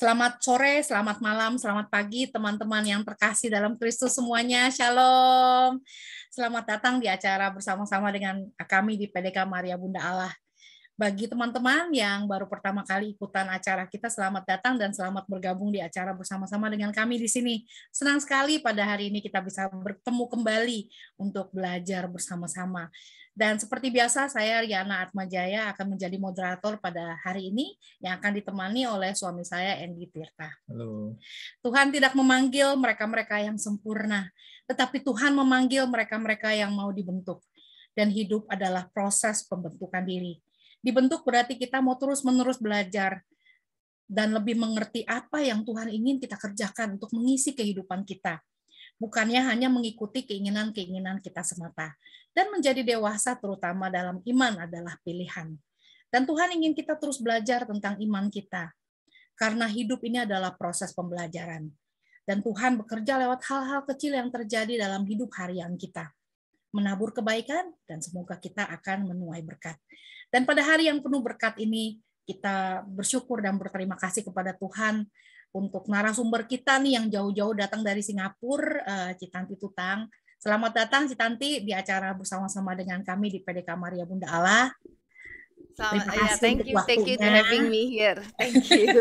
Selamat sore, selamat malam, selamat pagi teman-teman yang terkasih dalam Kristus semuanya. Shalom. Selamat datang di acara bersama-sama dengan kami di PDK Maria Bunda Allah. Bagi teman-teman yang baru pertama kali ikutan acara kita, selamat datang dan selamat bergabung di acara bersama-sama dengan kami di sini. Senang sekali pada hari ini kita bisa bertemu kembali untuk belajar bersama-sama. Dan seperti biasa, saya Riana Atmajaya akan menjadi moderator pada hari ini yang akan ditemani oleh suami saya, Andy Tirta. Halo. Tuhan tidak memanggil mereka-mereka yang sempurna, tetapi Tuhan memanggil mereka-mereka yang mau dibentuk. Dan hidup adalah proses pembentukan diri. Dibentuk berarti kita mau terus-menerus belajar dan lebih mengerti apa yang Tuhan ingin kita kerjakan untuk mengisi kehidupan kita bukannya hanya mengikuti keinginan-keinginan kita semata. Dan menjadi dewasa terutama dalam iman adalah pilihan. Dan Tuhan ingin kita terus belajar tentang iman kita. Karena hidup ini adalah proses pembelajaran. Dan Tuhan bekerja lewat hal-hal kecil yang terjadi dalam hidup harian kita. Menabur kebaikan dan semoga kita akan menuai berkat. Dan pada hari yang penuh berkat ini, kita bersyukur dan berterima kasih kepada Tuhan untuk narasumber kita nih yang jauh-jauh datang dari Singapura, eh, Citanti Tutang. Selamat datang Citanti di acara bersama-sama dengan kami di PDK Maria Bunda Allah. Terima ya, kasih yeah, thank you, thank you for having me here. Thank you.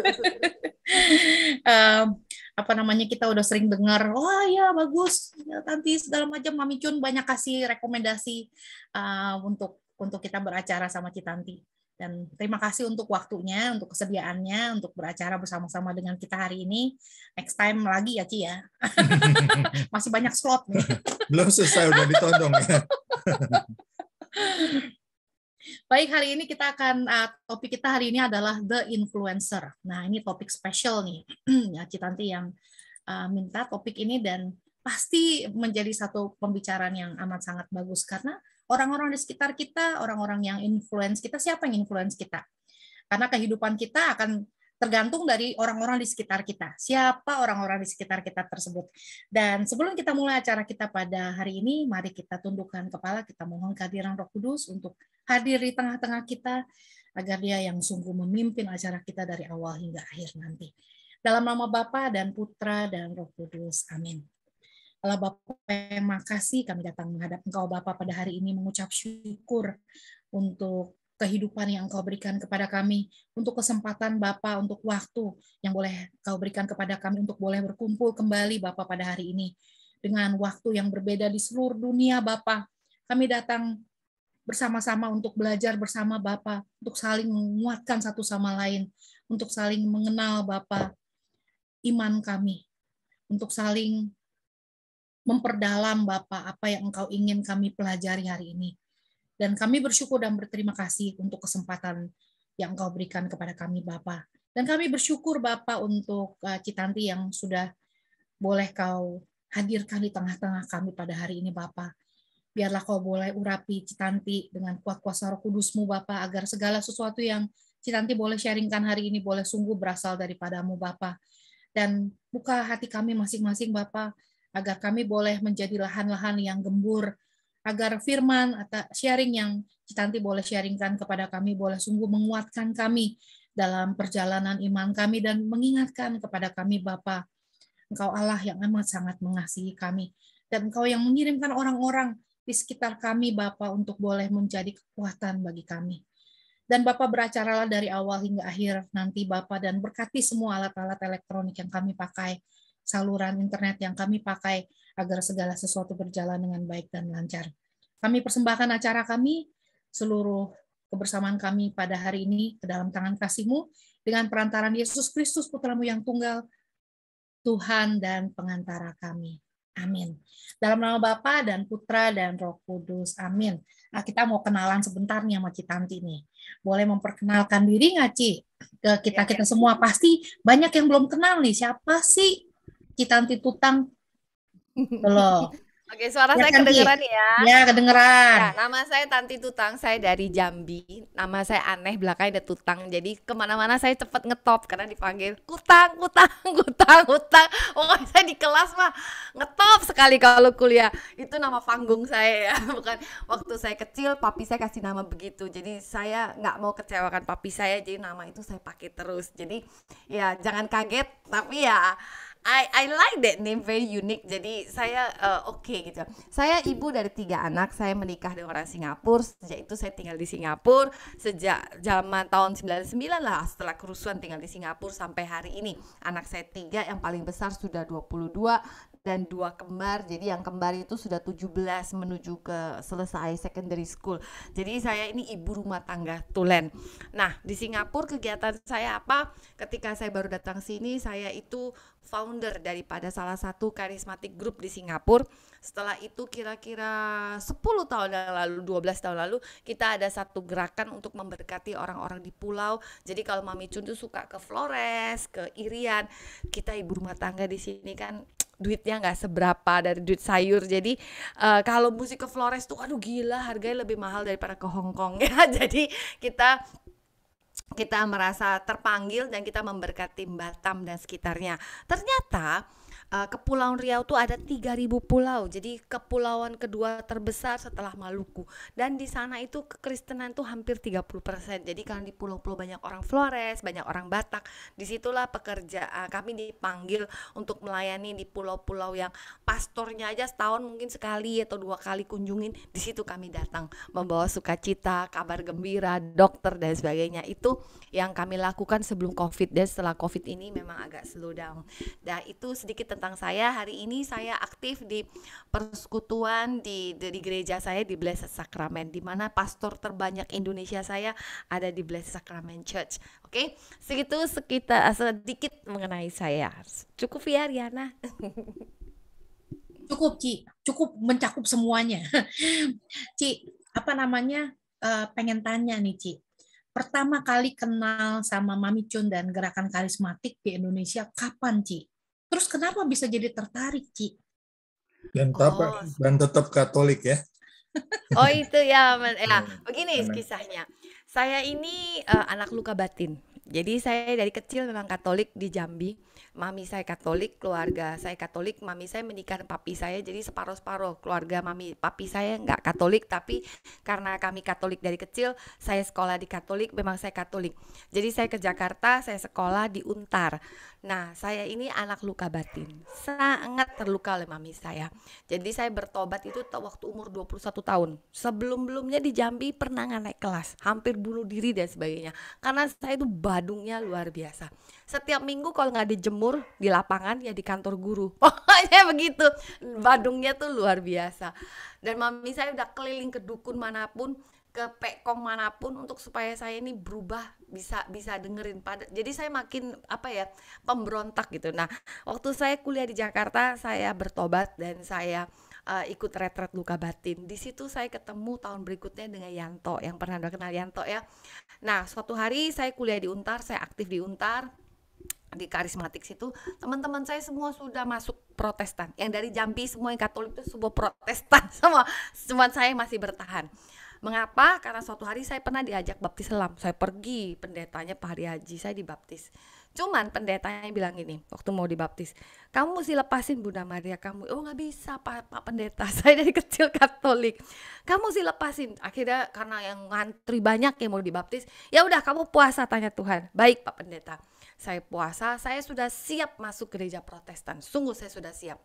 um, apa namanya kita udah sering dengar, wah oh, ya bagus, ya, nanti segala macam Mami cun banyak kasih rekomendasi uh, untuk untuk kita beracara sama Citanti. Dan terima kasih untuk waktunya, untuk kesediaannya, untuk beracara bersama-sama dengan kita hari ini. Next time lagi ya Ci ya. Masih banyak slot nih. Belum selesai udah ditodong ya. Baik, hari ini kita akan uh, topik kita hari ini adalah the influencer. Nah, ini topik spesial nih. ya nanti yang uh, minta topik ini dan pasti menjadi satu pembicaraan yang amat sangat bagus karena orang-orang di sekitar kita, orang-orang yang influence kita, siapa yang influence kita? Karena kehidupan kita akan tergantung dari orang-orang di sekitar kita. Siapa orang-orang di sekitar kita tersebut. Dan sebelum kita mulai acara kita pada hari ini, mari kita tundukkan kepala, kita mohon kehadiran Roh Kudus untuk hadir di tengah-tengah kita agar dia yang sungguh memimpin acara kita dari awal hingga akhir nanti. Dalam nama Bapa dan Putra dan Roh Kudus. Amin. Allah Bapa yang makasih kami datang menghadap Engkau Bapa pada hari ini mengucap syukur untuk kehidupan yang Engkau berikan kepada kami, untuk kesempatan bapak untuk waktu yang boleh engkau berikan kepada kami untuk boleh berkumpul kembali bapak pada hari ini dengan waktu yang berbeda di seluruh dunia bapak Kami datang bersama-sama untuk belajar bersama bapak untuk saling menguatkan satu sama lain, untuk saling mengenal bapak iman kami, untuk saling memperdalam bapa apa yang Engkau ingin kami pelajari hari ini. Dan kami bersyukur dan berterima kasih untuk kesempatan yang Engkau berikan kepada kami bapa Dan kami bersyukur bapa untuk uh, Citanti yang sudah boleh kau hadirkan di tengah-tengah kami pada hari ini bapa Biarlah kau boleh urapi Citanti dengan kuat kuasa roh kudusmu bapa agar segala sesuatu yang Citanti boleh sharingkan hari ini boleh sungguh berasal daripadamu bapa Dan buka hati kami masing-masing Bapak, agar kami boleh menjadi lahan-lahan yang gembur, agar firman atau sharing yang Citanti boleh sharingkan kepada kami, boleh sungguh menguatkan kami dalam perjalanan iman kami dan mengingatkan kepada kami Bapa, Engkau Allah yang amat sangat mengasihi kami dan Engkau yang mengirimkan orang-orang di sekitar kami Bapa untuk boleh menjadi kekuatan bagi kami. Dan Bapak beracaralah dari awal hingga akhir nanti Bapak dan berkati semua alat-alat elektronik yang kami pakai saluran internet yang kami pakai agar segala sesuatu berjalan dengan baik dan lancar. Kami persembahkan acara kami, seluruh kebersamaan kami pada hari ini ke dalam tangan kasihMu dengan perantaran Yesus Kristus Putramu yang tunggal, Tuhan dan pengantara kami. Amin. Dalam nama Bapa dan Putra dan Roh Kudus. Amin. Nah, kita mau kenalan sebentar nih sama Citanti nih. Boleh memperkenalkan diri nggak, Ci? Ke kita-kita iya, iya. semua pasti banyak yang belum kenal nih. Siapa sih si Tanti tutang. loh. Oke, suara ya, saya Tanti. kedengeran ya? Ya, kedengeran. Ya, nama saya Tanti Tutang, saya dari Jambi. Nama saya aneh, belakangnya ada tutang. Jadi kemana-mana saya cepat ngetop karena dipanggil kutang, kutang, kutang, kutang. Oh, saya di kelas mah ngetop sekali kalau kuliah. Itu nama panggung saya ya, bukan waktu saya kecil papi saya kasih nama begitu. Jadi saya nggak mau kecewakan papi saya, jadi nama itu saya pakai terus. Jadi ya jangan kaget, tapi ya I I like that name very unique. Jadi saya uh, oke okay, gitu. Saya ibu dari tiga anak. Saya menikah dengan orang Singapura. Sejak itu saya tinggal di Singapura sejak zaman tahun 99 lah setelah kerusuhan tinggal di Singapura sampai hari ini. Anak saya tiga yang paling besar sudah 22, dan dua kembar. Jadi yang kembar itu sudah 17 menuju ke selesai secondary school. Jadi saya ini ibu rumah tangga tulen. Nah, di Singapura kegiatan saya apa? Ketika saya baru datang sini, saya itu founder daripada salah satu karismatik grup di Singapura. Setelah itu kira-kira 10 tahun yang lalu, 12 tahun lalu, kita ada satu gerakan untuk memberkati orang-orang di pulau. Jadi kalau Mami Cun tuh suka ke Flores, ke Irian, kita ibu rumah tangga di sini kan duitnya nggak seberapa dari duit sayur jadi uh, kalau musik ke Flores tuh aduh gila harganya lebih mahal daripada ke Hong Kong ya jadi kita kita merasa terpanggil dan kita memberkati Batam dan sekitarnya ternyata uh, Kepulauan Riau tuh ada 3000 pulau. Jadi kepulauan kedua terbesar setelah Maluku. Dan di sana itu kekristenan tuh hampir 30%. Jadi karena di pulau-pulau banyak orang Flores, banyak orang Batak, disitulah pekerja uh, kami dipanggil untuk melayani di pulau-pulau yang pastornya aja setahun mungkin sekali atau dua kali kunjungin. Di situ kami datang membawa sukacita, kabar gembira, dokter dan sebagainya. Itu yang kami lakukan sebelum Covid dan setelah Covid ini memang agak slow down. Dan nah, itu sedikit tentang saya. Hari ini saya aktif di persekutuan di di gereja saya di Blessed Sacrament di mana pastor terbanyak Indonesia saya ada di Blessed Sacrament Church. Oke, okay? segitu sekitar eh, sedikit mengenai saya. Cukup ya Riana. Cukup Ci, cukup mencakup semuanya. Ci, apa namanya? Eh, pengen tanya nih Ci pertama kali kenal sama Mami Chun dan gerakan karismatik di Indonesia kapan, Ci? Terus kenapa bisa jadi tertarik, Ci? Dan tetap, oh. dan tetap Katolik ya. Oh itu ya, ya nah, begini kisahnya. Saya ini uh, anak luka batin. Jadi saya dari kecil memang Katolik di Jambi. Mami saya Katolik, keluarga saya Katolik, mami saya menikah papi saya. Jadi separuh-separuh keluarga mami papi saya nggak Katolik, tapi karena kami Katolik dari kecil, saya sekolah di Katolik, memang saya Katolik. Jadi saya ke Jakarta, saya sekolah di Untar. Nah, saya ini anak luka batin. Sangat terluka oleh mami saya. Jadi saya bertobat itu waktu umur 21 tahun. Sebelum-belumnya di Jambi pernah naik kelas, hampir bunuh diri dan sebagainya. Karena saya itu badungnya luar biasa. Setiap minggu kalau nggak dijemur di lapangan ya di kantor guru. Pokoknya begitu. Badungnya tuh luar biasa. Dan mami saya udah keliling ke dukun manapun ke pekong manapun untuk supaya saya ini berubah bisa bisa dengerin pada jadi saya makin apa ya pemberontak gitu nah waktu saya kuliah di Jakarta saya bertobat dan saya uh, ikut retret luka batin di situ saya ketemu tahun berikutnya dengan Yanto yang pernah udah kenal Yanto ya nah suatu hari saya kuliah di Untar saya aktif di Untar di karismatik situ teman-teman saya semua sudah masuk Protestan yang dari Jambi semua yang Katolik itu semua Protestan semua cuma saya masih bertahan Mengapa? Karena suatu hari saya pernah diajak baptis selam. Saya pergi, pendetanya Pak Hari Haji, saya dibaptis. Cuman pendetanya bilang gini, waktu mau dibaptis, kamu mesti lepasin Bunda Maria kamu. Oh nggak bisa Pak, Pak Pendeta, saya dari kecil Katolik. Kamu sih lepasin. Akhirnya karena yang ngantri banyak yang mau dibaptis, ya udah kamu puasa tanya Tuhan. Baik Pak Pendeta, saya puasa, saya sudah siap masuk gereja Protestan. Sungguh saya sudah siap.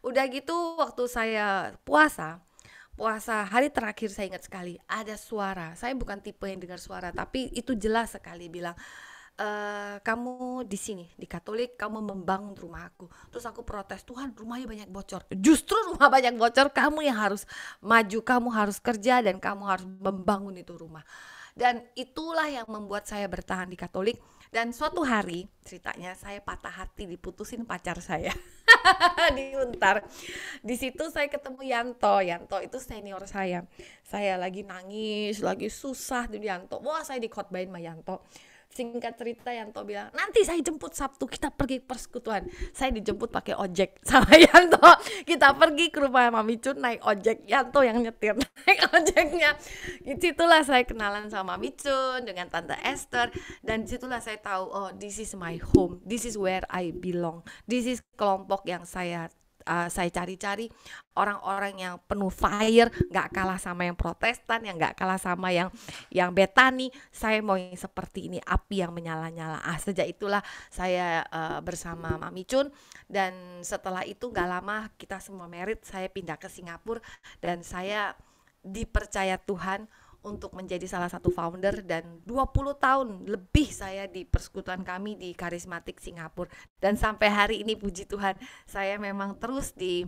Udah gitu waktu saya puasa, puasa hari terakhir saya ingat sekali ada suara saya bukan tipe yang dengar suara tapi itu jelas sekali bilang e, kamu di sini di Katolik kamu membangun rumah aku terus aku protes Tuhan rumahnya banyak bocor justru rumah banyak bocor kamu yang harus maju kamu harus kerja dan kamu harus membangun itu rumah dan itulah yang membuat saya bertahan di Katolik dan suatu hari ceritanya saya patah hati diputusin pacar saya di Untar. Di situ saya ketemu Yanto. Yanto itu senior saya. Saya lagi nangis, lagi susah di Yanto. Wah, saya dikotbahin sama Yanto singkat cerita yang Yanto bilang nanti saya jemput Sabtu kita pergi persekutuan saya dijemput pakai ojek sama yang Yanto kita pergi ke rumah Mami Cun naik ojek yang Yanto yang nyetir naik ojeknya itulah saya kenalan sama Mami Cun dengan Tante Esther dan disitulah saya tahu oh this is my home this is where I belong this is kelompok yang saya uh, saya cari-cari orang-orang yang penuh fire, nggak kalah sama yang Protestan, yang nggak kalah sama yang yang Betani. Saya mau yang seperti ini, api yang menyala-nyala. Ah, sejak itulah saya uh, bersama Mami Chun dan setelah itu nggak lama kita semua merit, saya pindah ke Singapura dan saya dipercaya Tuhan untuk menjadi salah satu founder dan 20 tahun lebih saya di persekutuan kami di Karismatik Singapura dan sampai hari ini puji Tuhan saya memang terus di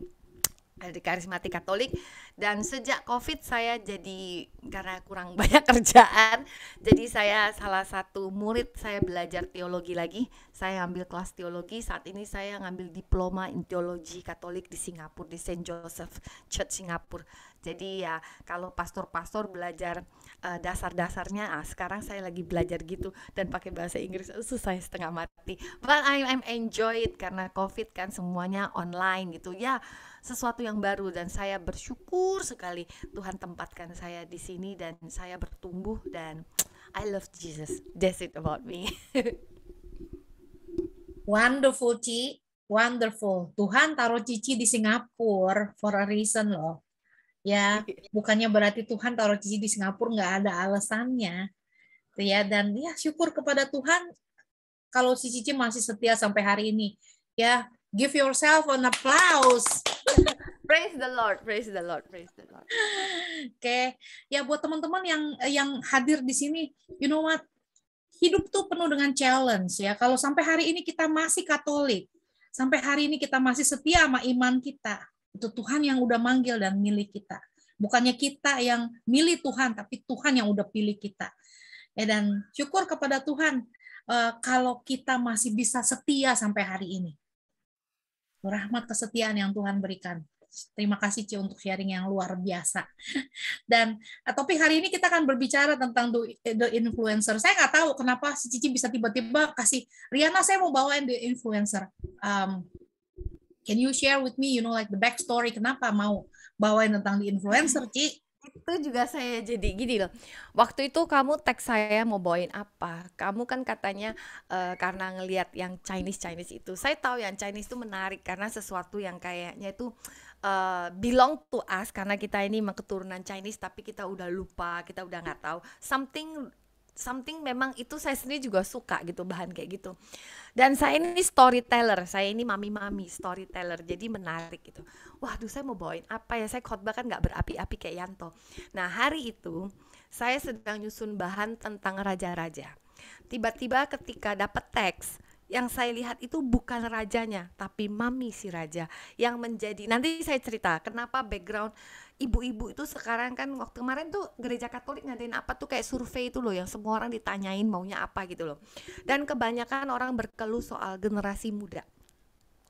di karismatik Katolik dan sejak Covid saya jadi karena kurang banyak kerjaan jadi saya salah satu murid saya belajar teologi lagi saya ambil kelas teologi saat ini saya ngambil diploma in teologi Katolik di Singapura di Saint Joseph Church Singapura jadi ya kalau pastor-pastor belajar uh, dasar-dasarnya ah, sekarang saya lagi belajar gitu dan pakai bahasa Inggris uh, saya setengah mati but I'm enjoy it karena Covid kan semuanya online gitu ya yeah, sesuatu yang baru dan saya bersyukur sekali Tuhan tempatkan saya di sini dan saya bertumbuh dan I love Jesus. That's it about me. Wonderful, Ci. Wonderful. Tuhan taruh Cici di Singapura for a reason loh. Ya, bukannya berarti Tuhan taruh Cici di Singapura nggak ada alasannya. Ya, dan ya syukur kepada Tuhan kalau si Cici masih setia sampai hari ini. Ya, Give yourself an applause. praise the Lord, praise the Lord, praise the Lord. Oke, okay. ya buat teman-teman yang eh, yang hadir di sini, you know what? Hidup tuh penuh dengan challenge ya. Kalau sampai hari ini kita masih Katolik, sampai hari ini kita masih setia sama iman kita, itu Tuhan yang udah manggil dan milih kita. Bukannya kita yang milih Tuhan, tapi Tuhan yang udah pilih kita. Ya, dan syukur kepada Tuhan uh, kalau kita masih bisa setia sampai hari ini rahmat kesetiaan yang Tuhan berikan. Terima kasih Ci untuk sharing yang luar biasa. Dan eh, topik hari ini kita akan berbicara tentang eh, the, influencer. Saya nggak tahu kenapa si Cici bisa tiba-tiba kasih Riana saya mau bawain the influencer. Um, can you share with me, you know, like the backstory kenapa mau bawain tentang the influencer, Ci? itu juga saya jadi gini loh. Waktu itu kamu teks saya mau bawain apa? Kamu kan katanya uh, karena ngelihat yang Chinese Chinese itu. Saya tahu yang Chinese itu menarik karena sesuatu yang kayaknya itu uh, belong to us karena kita ini keturunan Chinese tapi kita udah lupa, kita udah nggak tahu. Something something memang itu saya sendiri juga suka gitu bahan kayak gitu. Dan saya ini storyteller, saya ini mami-mami storyteller, jadi menarik gitu. Waduh saya mau bawain apa ya, saya khotbah kan nggak berapi-api kayak Yanto. Nah hari itu saya sedang nyusun bahan tentang raja-raja. Tiba-tiba ketika dapat teks, yang saya lihat itu bukan rajanya, tapi mami si raja yang menjadi. Nanti saya cerita kenapa background ibu-ibu itu sekarang kan waktu kemarin tuh gereja Katolik ngadain apa tuh kayak survei itu loh yang semua orang ditanyain maunya apa gitu loh. Dan kebanyakan orang berkeluh soal generasi muda.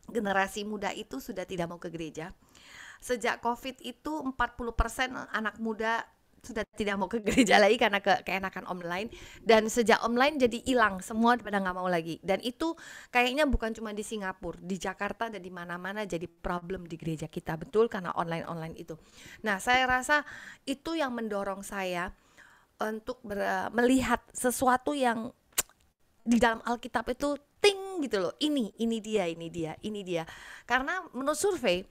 Generasi muda itu sudah tidak mau ke gereja. Sejak Covid itu 40% anak muda sudah tidak mau ke gereja lagi karena ke keenakan online dan sejak online jadi hilang semua pada nggak mau lagi dan itu kayaknya bukan cuma di Singapura di Jakarta dan di mana-mana jadi problem di gereja kita betul karena online online itu nah saya rasa itu yang mendorong saya untuk ber, melihat sesuatu yang di dalam Alkitab itu ting gitu loh ini ini dia ini dia ini dia karena menurut survei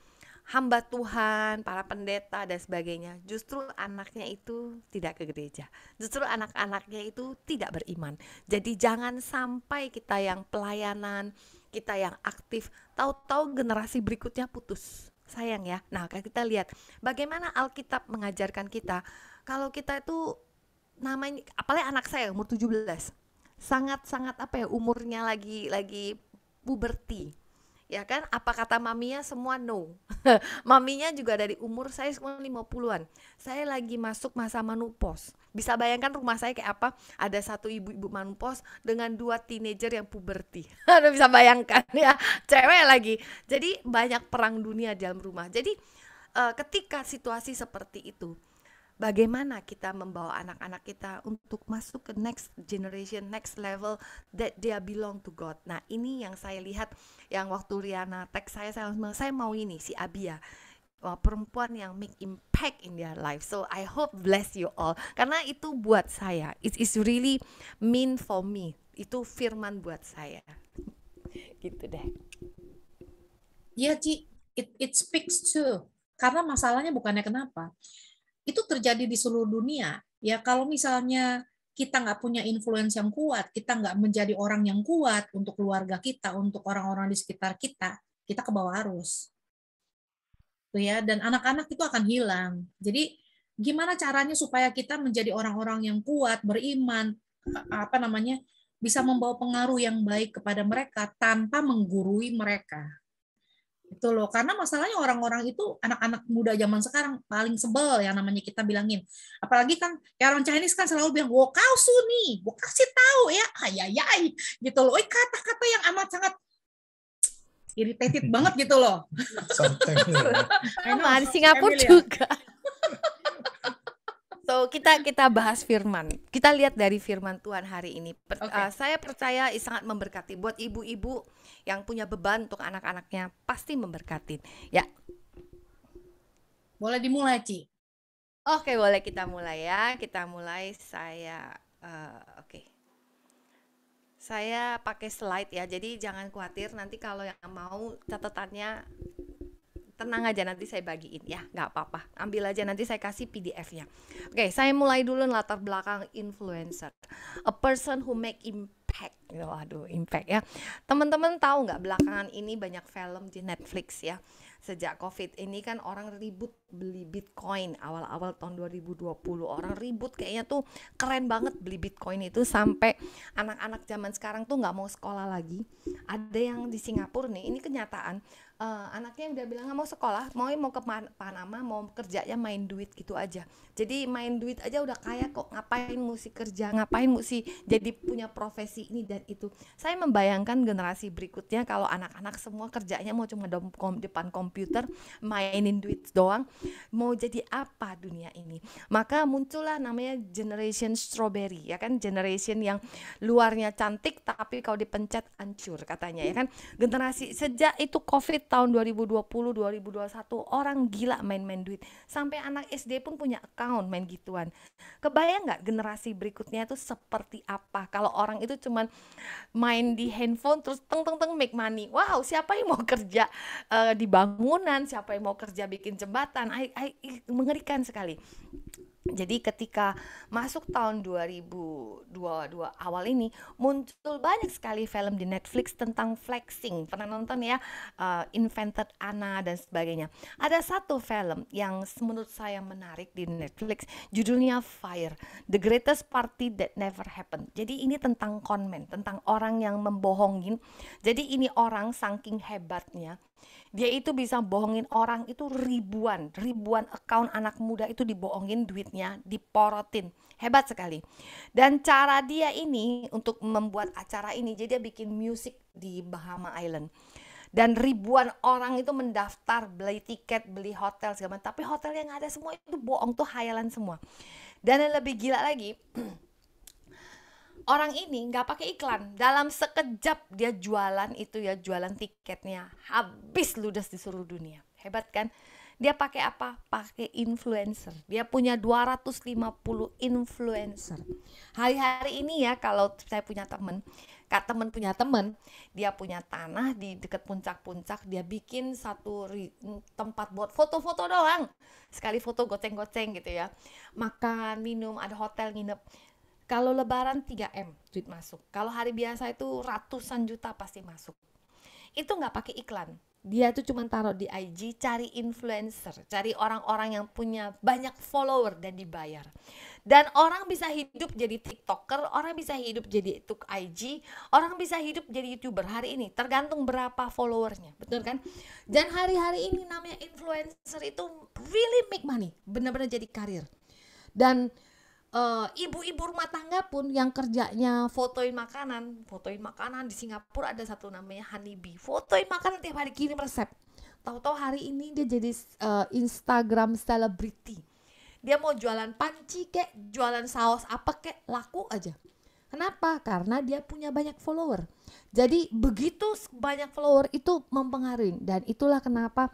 hamba Tuhan, para pendeta dan sebagainya, justru anaknya itu tidak ke gereja. Justru anak-anaknya itu tidak beriman. Jadi jangan sampai kita yang pelayanan, kita yang aktif, tahu-tahu generasi berikutnya putus. Sayang ya. Nah, kita lihat bagaimana Alkitab mengajarkan kita kalau kita itu namanya apalagi anak saya umur 17 sangat-sangat apa ya umurnya lagi lagi puberti ya kan apa kata maminya semua no maminya juga dari umur saya semua lima an saya lagi masuk masa manupos bisa bayangkan rumah saya kayak apa ada satu ibu-ibu manupos dengan dua teenager yang puberti Anda bisa bayangkan ya cewek lagi jadi banyak perang dunia dalam rumah jadi eh, ketika situasi seperti itu bagaimana kita membawa anak-anak kita untuk masuk ke next generation, next level that they belong to God. Nah, ini yang saya lihat yang waktu Riana teks saya saya saya mau ini si Abia oh, perempuan yang make impact in their life. So I hope bless you all karena itu buat saya. It is really mean for me. Itu firman buat saya. Gitu deh. Iya, Ci. It, it speaks to karena masalahnya bukannya kenapa itu terjadi di seluruh dunia. Ya kalau misalnya kita nggak punya influence yang kuat, kita nggak menjadi orang yang kuat untuk keluarga kita, untuk orang-orang di sekitar kita, kita ke bawah arus. Tuh ya, dan anak-anak itu akan hilang. Jadi gimana caranya supaya kita menjadi orang-orang yang kuat, beriman, apa namanya, bisa membawa pengaruh yang baik kepada mereka tanpa menggurui mereka itu loh karena masalahnya orang-orang itu anak-anak muda zaman sekarang paling sebel yang namanya kita bilangin apalagi kan ya orang Chinese kan selalu bilang gua kau suni gua kasih tahu ya ayayay gitu loh kata-kata yang amat sangat irritated banget gitu loh iya. sama di Singapura ya. juga So kita kita bahas firman. Kita lihat dari firman Tuhan hari ini. Per, okay. uh, eh, saya percaya sangat memberkati buat ibu-ibu yang punya beban untuk anak-anaknya pasti memberkati. Ya. Boleh dimulai, Ci. Oke, okay, boleh kita mulai ya. Kita mulai saya uh, oke. Okay. Saya pakai slide ya. Jadi jangan khawatir nanti kalau yang mau catatannya tenang aja nanti saya bagiin ya nggak apa-apa ambil aja nanti saya kasih PDF-nya oke okay, saya mulai dulu latar belakang influencer a person who make impact waduh impact ya teman-teman tahu nggak belakangan ini banyak film di Netflix ya sejak covid ini kan orang ribut beli bitcoin awal-awal tahun 2020 orang ribut kayaknya tuh keren banget beli bitcoin itu sampai anak-anak zaman sekarang tuh nggak mau sekolah lagi ada yang di Singapura nih ini kenyataan uh, anaknya udah bilang nggak mau sekolah mau mau ke Panama mau kerjanya main duit gitu aja jadi main duit aja udah kaya kok ngapain musik kerja ngapain musik jadi punya profesi ini dan itu saya membayangkan generasi berikutnya kalau anak-anak semua kerjanya mau cuma kom depan komputer mainin duit doang mau jadi apa dunia ini maka muncullah namanya generation strawberry ya kan generation yang luarnya cantik tapi kalau dipencet hancur katanya ya kan generasi sejak itu covid tahun 2020 2021 orang gila main-main duit sampai anak SD pun punya account main gituan kebayang nggak generasi berikutnya itu seperti apa kalau orang itu cuman main di handphone terus teng teng teng make money wow siapa yang mau kerja uh, di bangunan siapa yang mau kerja bikin jembatan I, I, I, mengerikan sekali jadi ketika masuk tahun 2022 awal ini muncul banyak sekali film di Netflix tentang flexing. Pernah nonton ya uh, Invented Anna dan sebagainya. Ada satu film yang menurut saya menarik di Netflix, judulnya Fire, The Greatest Party That Never Happened. Jadi ini tentang konmen, tentang orang yang membohongin. Jadi ini orang saking hebatnya dia itu bisa bohongin orang itu ribuan, ribuan account anak muda itu dibohongin duitnya, diporotin. Hebat sekali. Dan cara dia ini untuk membuat acara ini, jadi dia bikin musik di Bahama Island dan ribuan orang itu mendaftar beli tiket beli hotel segala macam tapi hotel yang ada semua itu bohong tuh hayalan semua dan yang lebih gila lagi orang ini nggak pakai iklan dalam sekejap dia jualan itu ya jualan tiketnya habis ludes di seluruh dunia hebat kan dia pakai apa? Pakai influencer. Dia punya 250 influencer. Hari-hari ini ya kalau saya punya temen, kak temen punya temen, dia punya tanah di deket puncak-puncak, dia bikin satu tempat buat foto-foto doang. Sekali foto goceng-goceng gitu ya. Makan, minum, ada hotel nginep kalau lebaran 3M duit masuk. Kalau hari biasa itu ratusan juta pasti masuk. Itu nggak pakai iklan. Dia tuh cuma taruh di IG, cari influencer, cari orang-orang yang punya banyak follower dan dibayar. Dan orang bisa hidup jadi TikToker, orang bisa hidup jadi tuk IG, orang bisa hidup jadi YouTuber hari ini, tergantung berapa followernya, betul kan? Dan hari-hari ini namanya influencer itu really make money, benar-benar jadi karir. Dan Eh, ibu-ibu uh, rumah tangga pun yang kerjanya fotoin makanan, fotoin makanan di Singapura ada satu namanya Honeybee, fotoin makanan tiap hari kirim resep. Tahu-tahu hari ini dia jadi uh, Instagram celebrity. Dia mau jualan panci kek, jualan saus apa kek, laku aja. Kenapa? Karena dia punya banyak follower. Jadi begitu banyak follower itu mempengaruhi dan itulah kenapa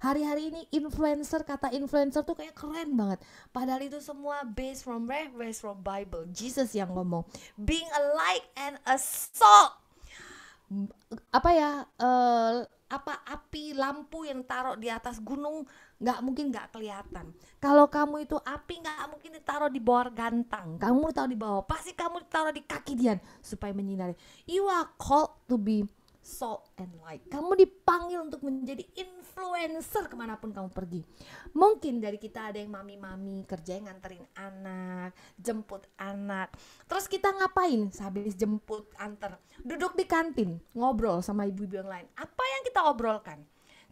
hari-hari ini influencer kata influencer tuh kayak keren banget. Padahal itu semua based from where? Based from Bible. Jesus yang ngomong, being a light and a salt. Apa ya? Uh, apa api lampu yang taruh di atas gunung nggak mungkin nggak kelihatan kalau kamu itu api nggak mungkin ditaruh di bawah gantang kamu taruh di bawah pasti kamu ditaruh di kaki dia supaya menyinari you are called to be salt and light. Kamu dipanggil untuk menjadi influencer kemanapun kamu pergi. Mungkin dari kita ada yang mami-mami kerja yang nganterin anak, jemput anak. Terus kita ngapain? Habis jemput, anter duduk di kantin, ngobrol sama ibu-ibu yang lain. Apa yang kita obrolkan?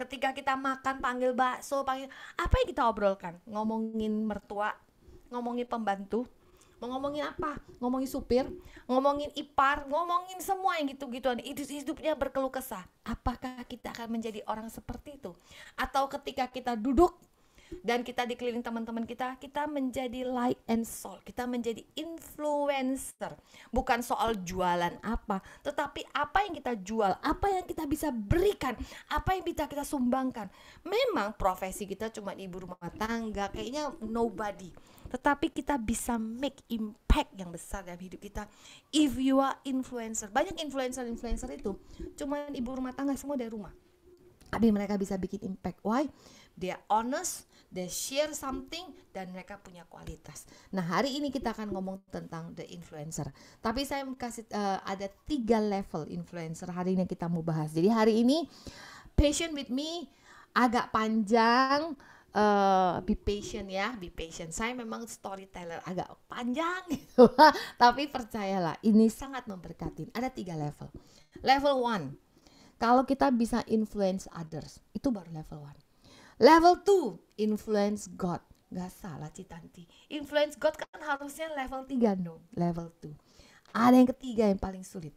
ketika kita makan panggil bakso panggil apa yang kita obrolkan ngomongin mertua ngomongin pembantu mau ngomongin apa ngomongin supir ngomongin ipar ngomongin semua yang gitu-gituan itu hidupnya berkeluh kesah apakah kita akan menjadi orang seperti itu atau ketika kita duduk dan kita dikeliling teman-teman kita kita menjadi light and soul kita menjadi influencer bukan soal jualan apa tetapi apa yang kita jual apa yang kita bisa berikan apa yang bisa kita sumbangkan memang profesi kita cuma ibu rumah tangga kayaknya nobody tetapi kita bisa make impact yang besar dalam hidup kita if you are influencer banyak influencer influencer itu cuma ibu rumah tangga semua dari rumah tapi mereka bisa bikin impact why they are honest they share something dan mereka punya kualitas. Nah, hari ini kita akan ngomong tentang the influencer. Tapi saya kasih uh, ada tiga level influencer hari ini kita mau bahas. Jadi hari ini patient with me agak panjang uh, be patient ya, be patient. Saya memang storyteller agak panjang tapi percayalah ini sangat memberkati. Ada tiga level. Level one, kalau kita bisa influence others, itu baru level one. Level 2, influence God. Gak salah Citanti. Influence God kan harusnya level 3, no. Level 2. Ada yang ketiga yang paling sulit.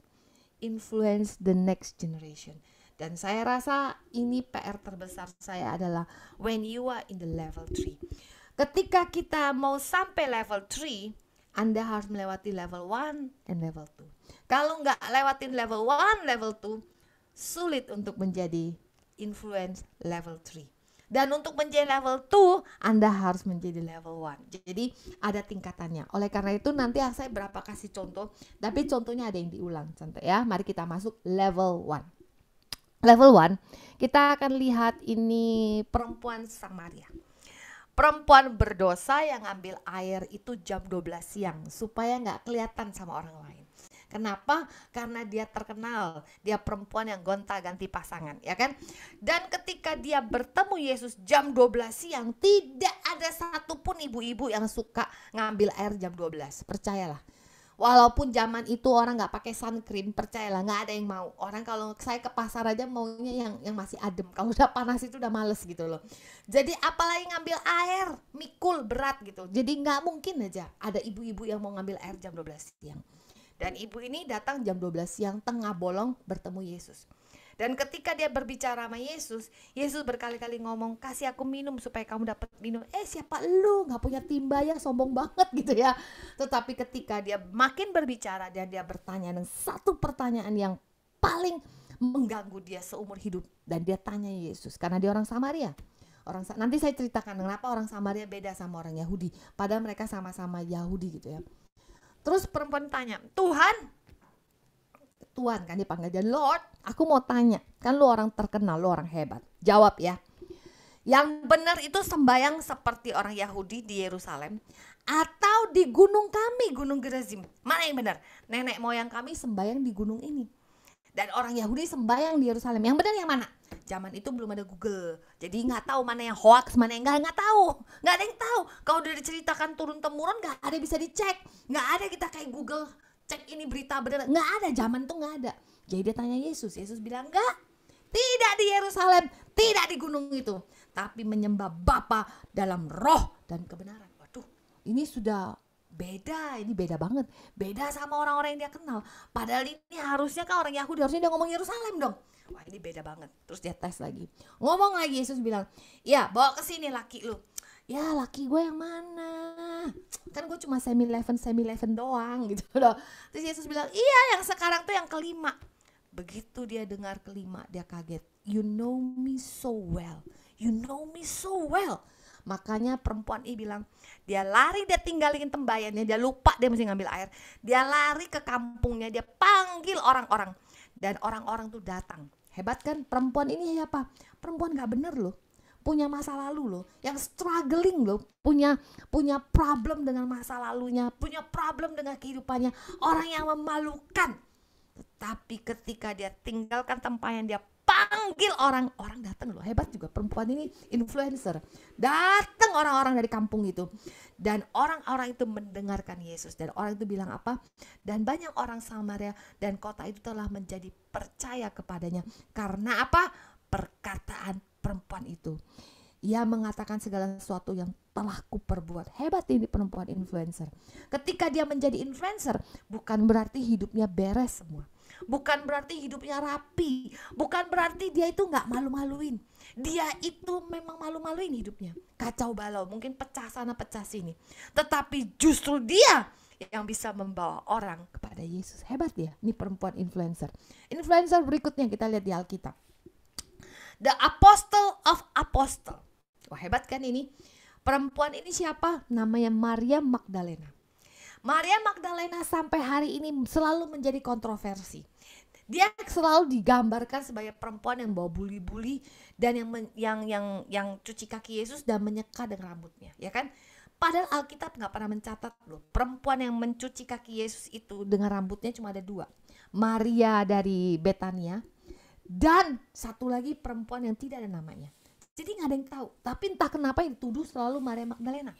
Influence the next generation. Dan saya rasa ini PR terbesar saya adalah when you are in the level 3. Ketika kita mau sampai level 3, Anda harus melewati level 1 and level 2. Kalau nggak lewatin level 1, level 2, sulit untuk menjadi influence level 3. Dan untuk menjadi level 2, Anda harus menjadi level 1. Jadi ada tingkatannya. Oleh karena itu nanti ah, saya berapa kasih contoh, tapi contohnya ada yang diulang contoh ya. Mari kita masuk level 1. Level 1, kita akan lihat ini perempuan Samaria. Perempuan berdosa yang ambil air itu jam 12 siang supaya nggak kelihatan sama orang lain. Kenapa? Karena dia terkenal, dia perempuan yang gonta-ganti pasangan, ya kan? Dan ketika dia bertemu Yesus jam 12 siang, tidak ada satupun ibu-ibu yang suka ngambil air jam 12, percayalah. Walaupun zaman itu orang nggak pakai sun cream, percayalah nggak ada yang mau. Orang kalau saya ke pasar aja maunya yang yang masih adem. Kalau udah panas itu udah males gitu loh. Jadi apalagi ngambil air, mikul berat gitu. Jadi nggak mungkin aja ada ibu-ibu yang mau ngambil air jam 12 siang. Dan ibu ini datang jam 12 siang tengah bolong bertemu Yesus. Dan ketika dia berbicara sama Yesus, Yesus berkali-kali ngomong, kasih aku minum supaya kamu dapat minum. Eh siapa lu? Gak punya timba ya, sombong banget gitu ya. Tetapi ketika dia makin berbicara dan dia bertanya dengan satu pertanyaan yang paling mengganggu dia seumur hidup. Dan dia tanya Yesus, karena dia orang Samaria. Orang nanti saya ceritakan kenapa orang Samaria beda sama orang Yahudi. Padahal mereka sama-sama Yahudi gitu ya. Terus perempuan tanya, Tuhan, Tuhan kan dipanggil dia Lord. Aku mau tanya, kan lu orang terkenal, lu orang hebat. Jawab ya. Yang benar itu sembayang seperti orang Yahudi di Yerusalem atau di gunung kami, Gunung Gerizim? Mana yang benar? Nenek moyang kami sembayang di gunung ini dan orang Yahudi sembahyang di Yerusalem. Yang benar yang mana? Zaman itu belum ada Google, jadi nggak tahu mana yang hoax, mana yang nggak nggak tahu, nggak ada yang tahu. Kalau udah diceritakan turun temurun nggak ada bisa dicek, nggak ada kita kayak Google cek ini berita benar, nggak ada zaman tuh nggak ada. Jadi dia tanya Yesus, Yesus bilang enggak, tidak di Yerusalem, tidak di gunung itu, tapi menyembah Bapa dalam roh dan kebenaran. Waduh, ini sudah beda ini beda banget beda sama orang-orang yang dia kenal padahal ini harusnya kan orang Yahudi harusnya dia ngomong Yerusalem dong wah ini beda banget terus dia tes lagi ngomong lagi Yesus bilang ya bawa ke sini laki lu ya laki gue yang mana kan gue cuma semi eleven semi eleven doang gitu loh terus Yesus bilang iya yang sekarang tuh yang kelima begitu dia dengar kelima dia kaget you know me so well you know me so well Makanya perempuan ini bilang, dia lari dia tinggalin tembayannya, dia lupa dia mesti ngambil air. Dia lari ke kampungnya, dia panggil orang-orang. Dan orang-orang tuh datang. Hebat kan perempuan ini apa Perempuan gak bener loh punya masa lalu loh, yang struggling loh, punya punya problem dengan masa lalunya, punya problem dengan kehidupannya, orang yang memalukan. tapi ketika dia tinggalkan tempat yang dia panggil orang orang datang loh hebat juga perempuan ini influencer datang orang-orang dari kampung itu dan orang-orang itu mendengarkan Yesus dan orang itu bilang apa dan banyak orang Samaria dan kota itu telah menjadi percaya kepadanya karena apa perkataan perempuan itu ia mengatakan segala sesuatu yang telah kuperbuat. Hebat ini perempuan influencer. Ketika dia menjadi influencer, bukan berarti hidupnya beres semua bukan berarti hidupnya rapi, bukan berarti dia itu nggak malu-maluin. Dia itu memang malu-maluin hidupnya, kacau balau, mungkin pecah sana pecah sini. Tetapi justru dia yang bisa membawa orang kepada Yesus. Hebat ya, ini perempuan influencer. Influencer berikutnya kita lihat di Alkitab. The Apostle of Apostle. Wah hebat kan ini. Perempuan ini siapa? Namanya Maria Magdalena. Maria Magdalena sampai hari ini selalu menjadi kontroversi. Dia selalu digambarkan sebagai perempuan yang bawa buli-buli dan yang men, yang yang yang cuci kaki Yesus dan menyeka dengan rambutnya, ya kan? Padahal Alkitab nggak pernah mencatat loh, perempuan yang mencuci kaki Yesus itu dengan rambutnya cuma ada dua, Maria dari Betania dan satu lagi perempuan yang tidak ada namanya. Jadi nggak ada yang tahu. Tapi entah kenapa yang dituduh selalu Maria Magdalena.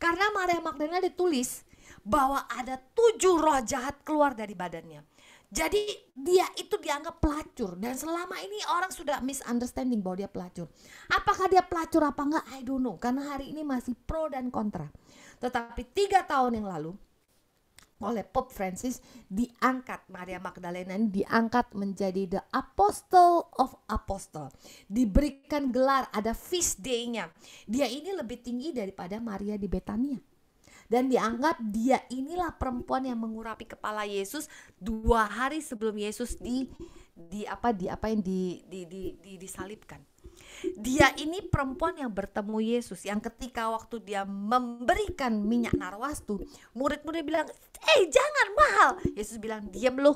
Karena Maria Magdalena ditulis bahwa ada tujuh roh jahat keluar dari badannya. Jadi dia itu dianggap pelacur dan selama ini orang sudah misunderstanding bahwa dia pelacur. Apakah dia pelacur apa enggak? I don't know karena hari ini masih pro dan kontra. Tetapi tiga tahun yang lalu oleh Pope Francis diangkat Maria Magdalena diangkat menjadi the apostle of apostle diberikan gelar ada feast day-nya dia ini lebih tinggi daripada Maria di Betania dan dianggap dia inilah perempuan yang mengurapi kepala Yesus dua hari sebelum Yesus di di apa di apa yang di, di, di, di disalibkan. Dia ini perempuan yang bertemu Yesus yang ketika waktu dia memberikan minyak narwastu, murid-murid bilang, "Eh, jangan mahal." Yesus bilang, "Diam lu."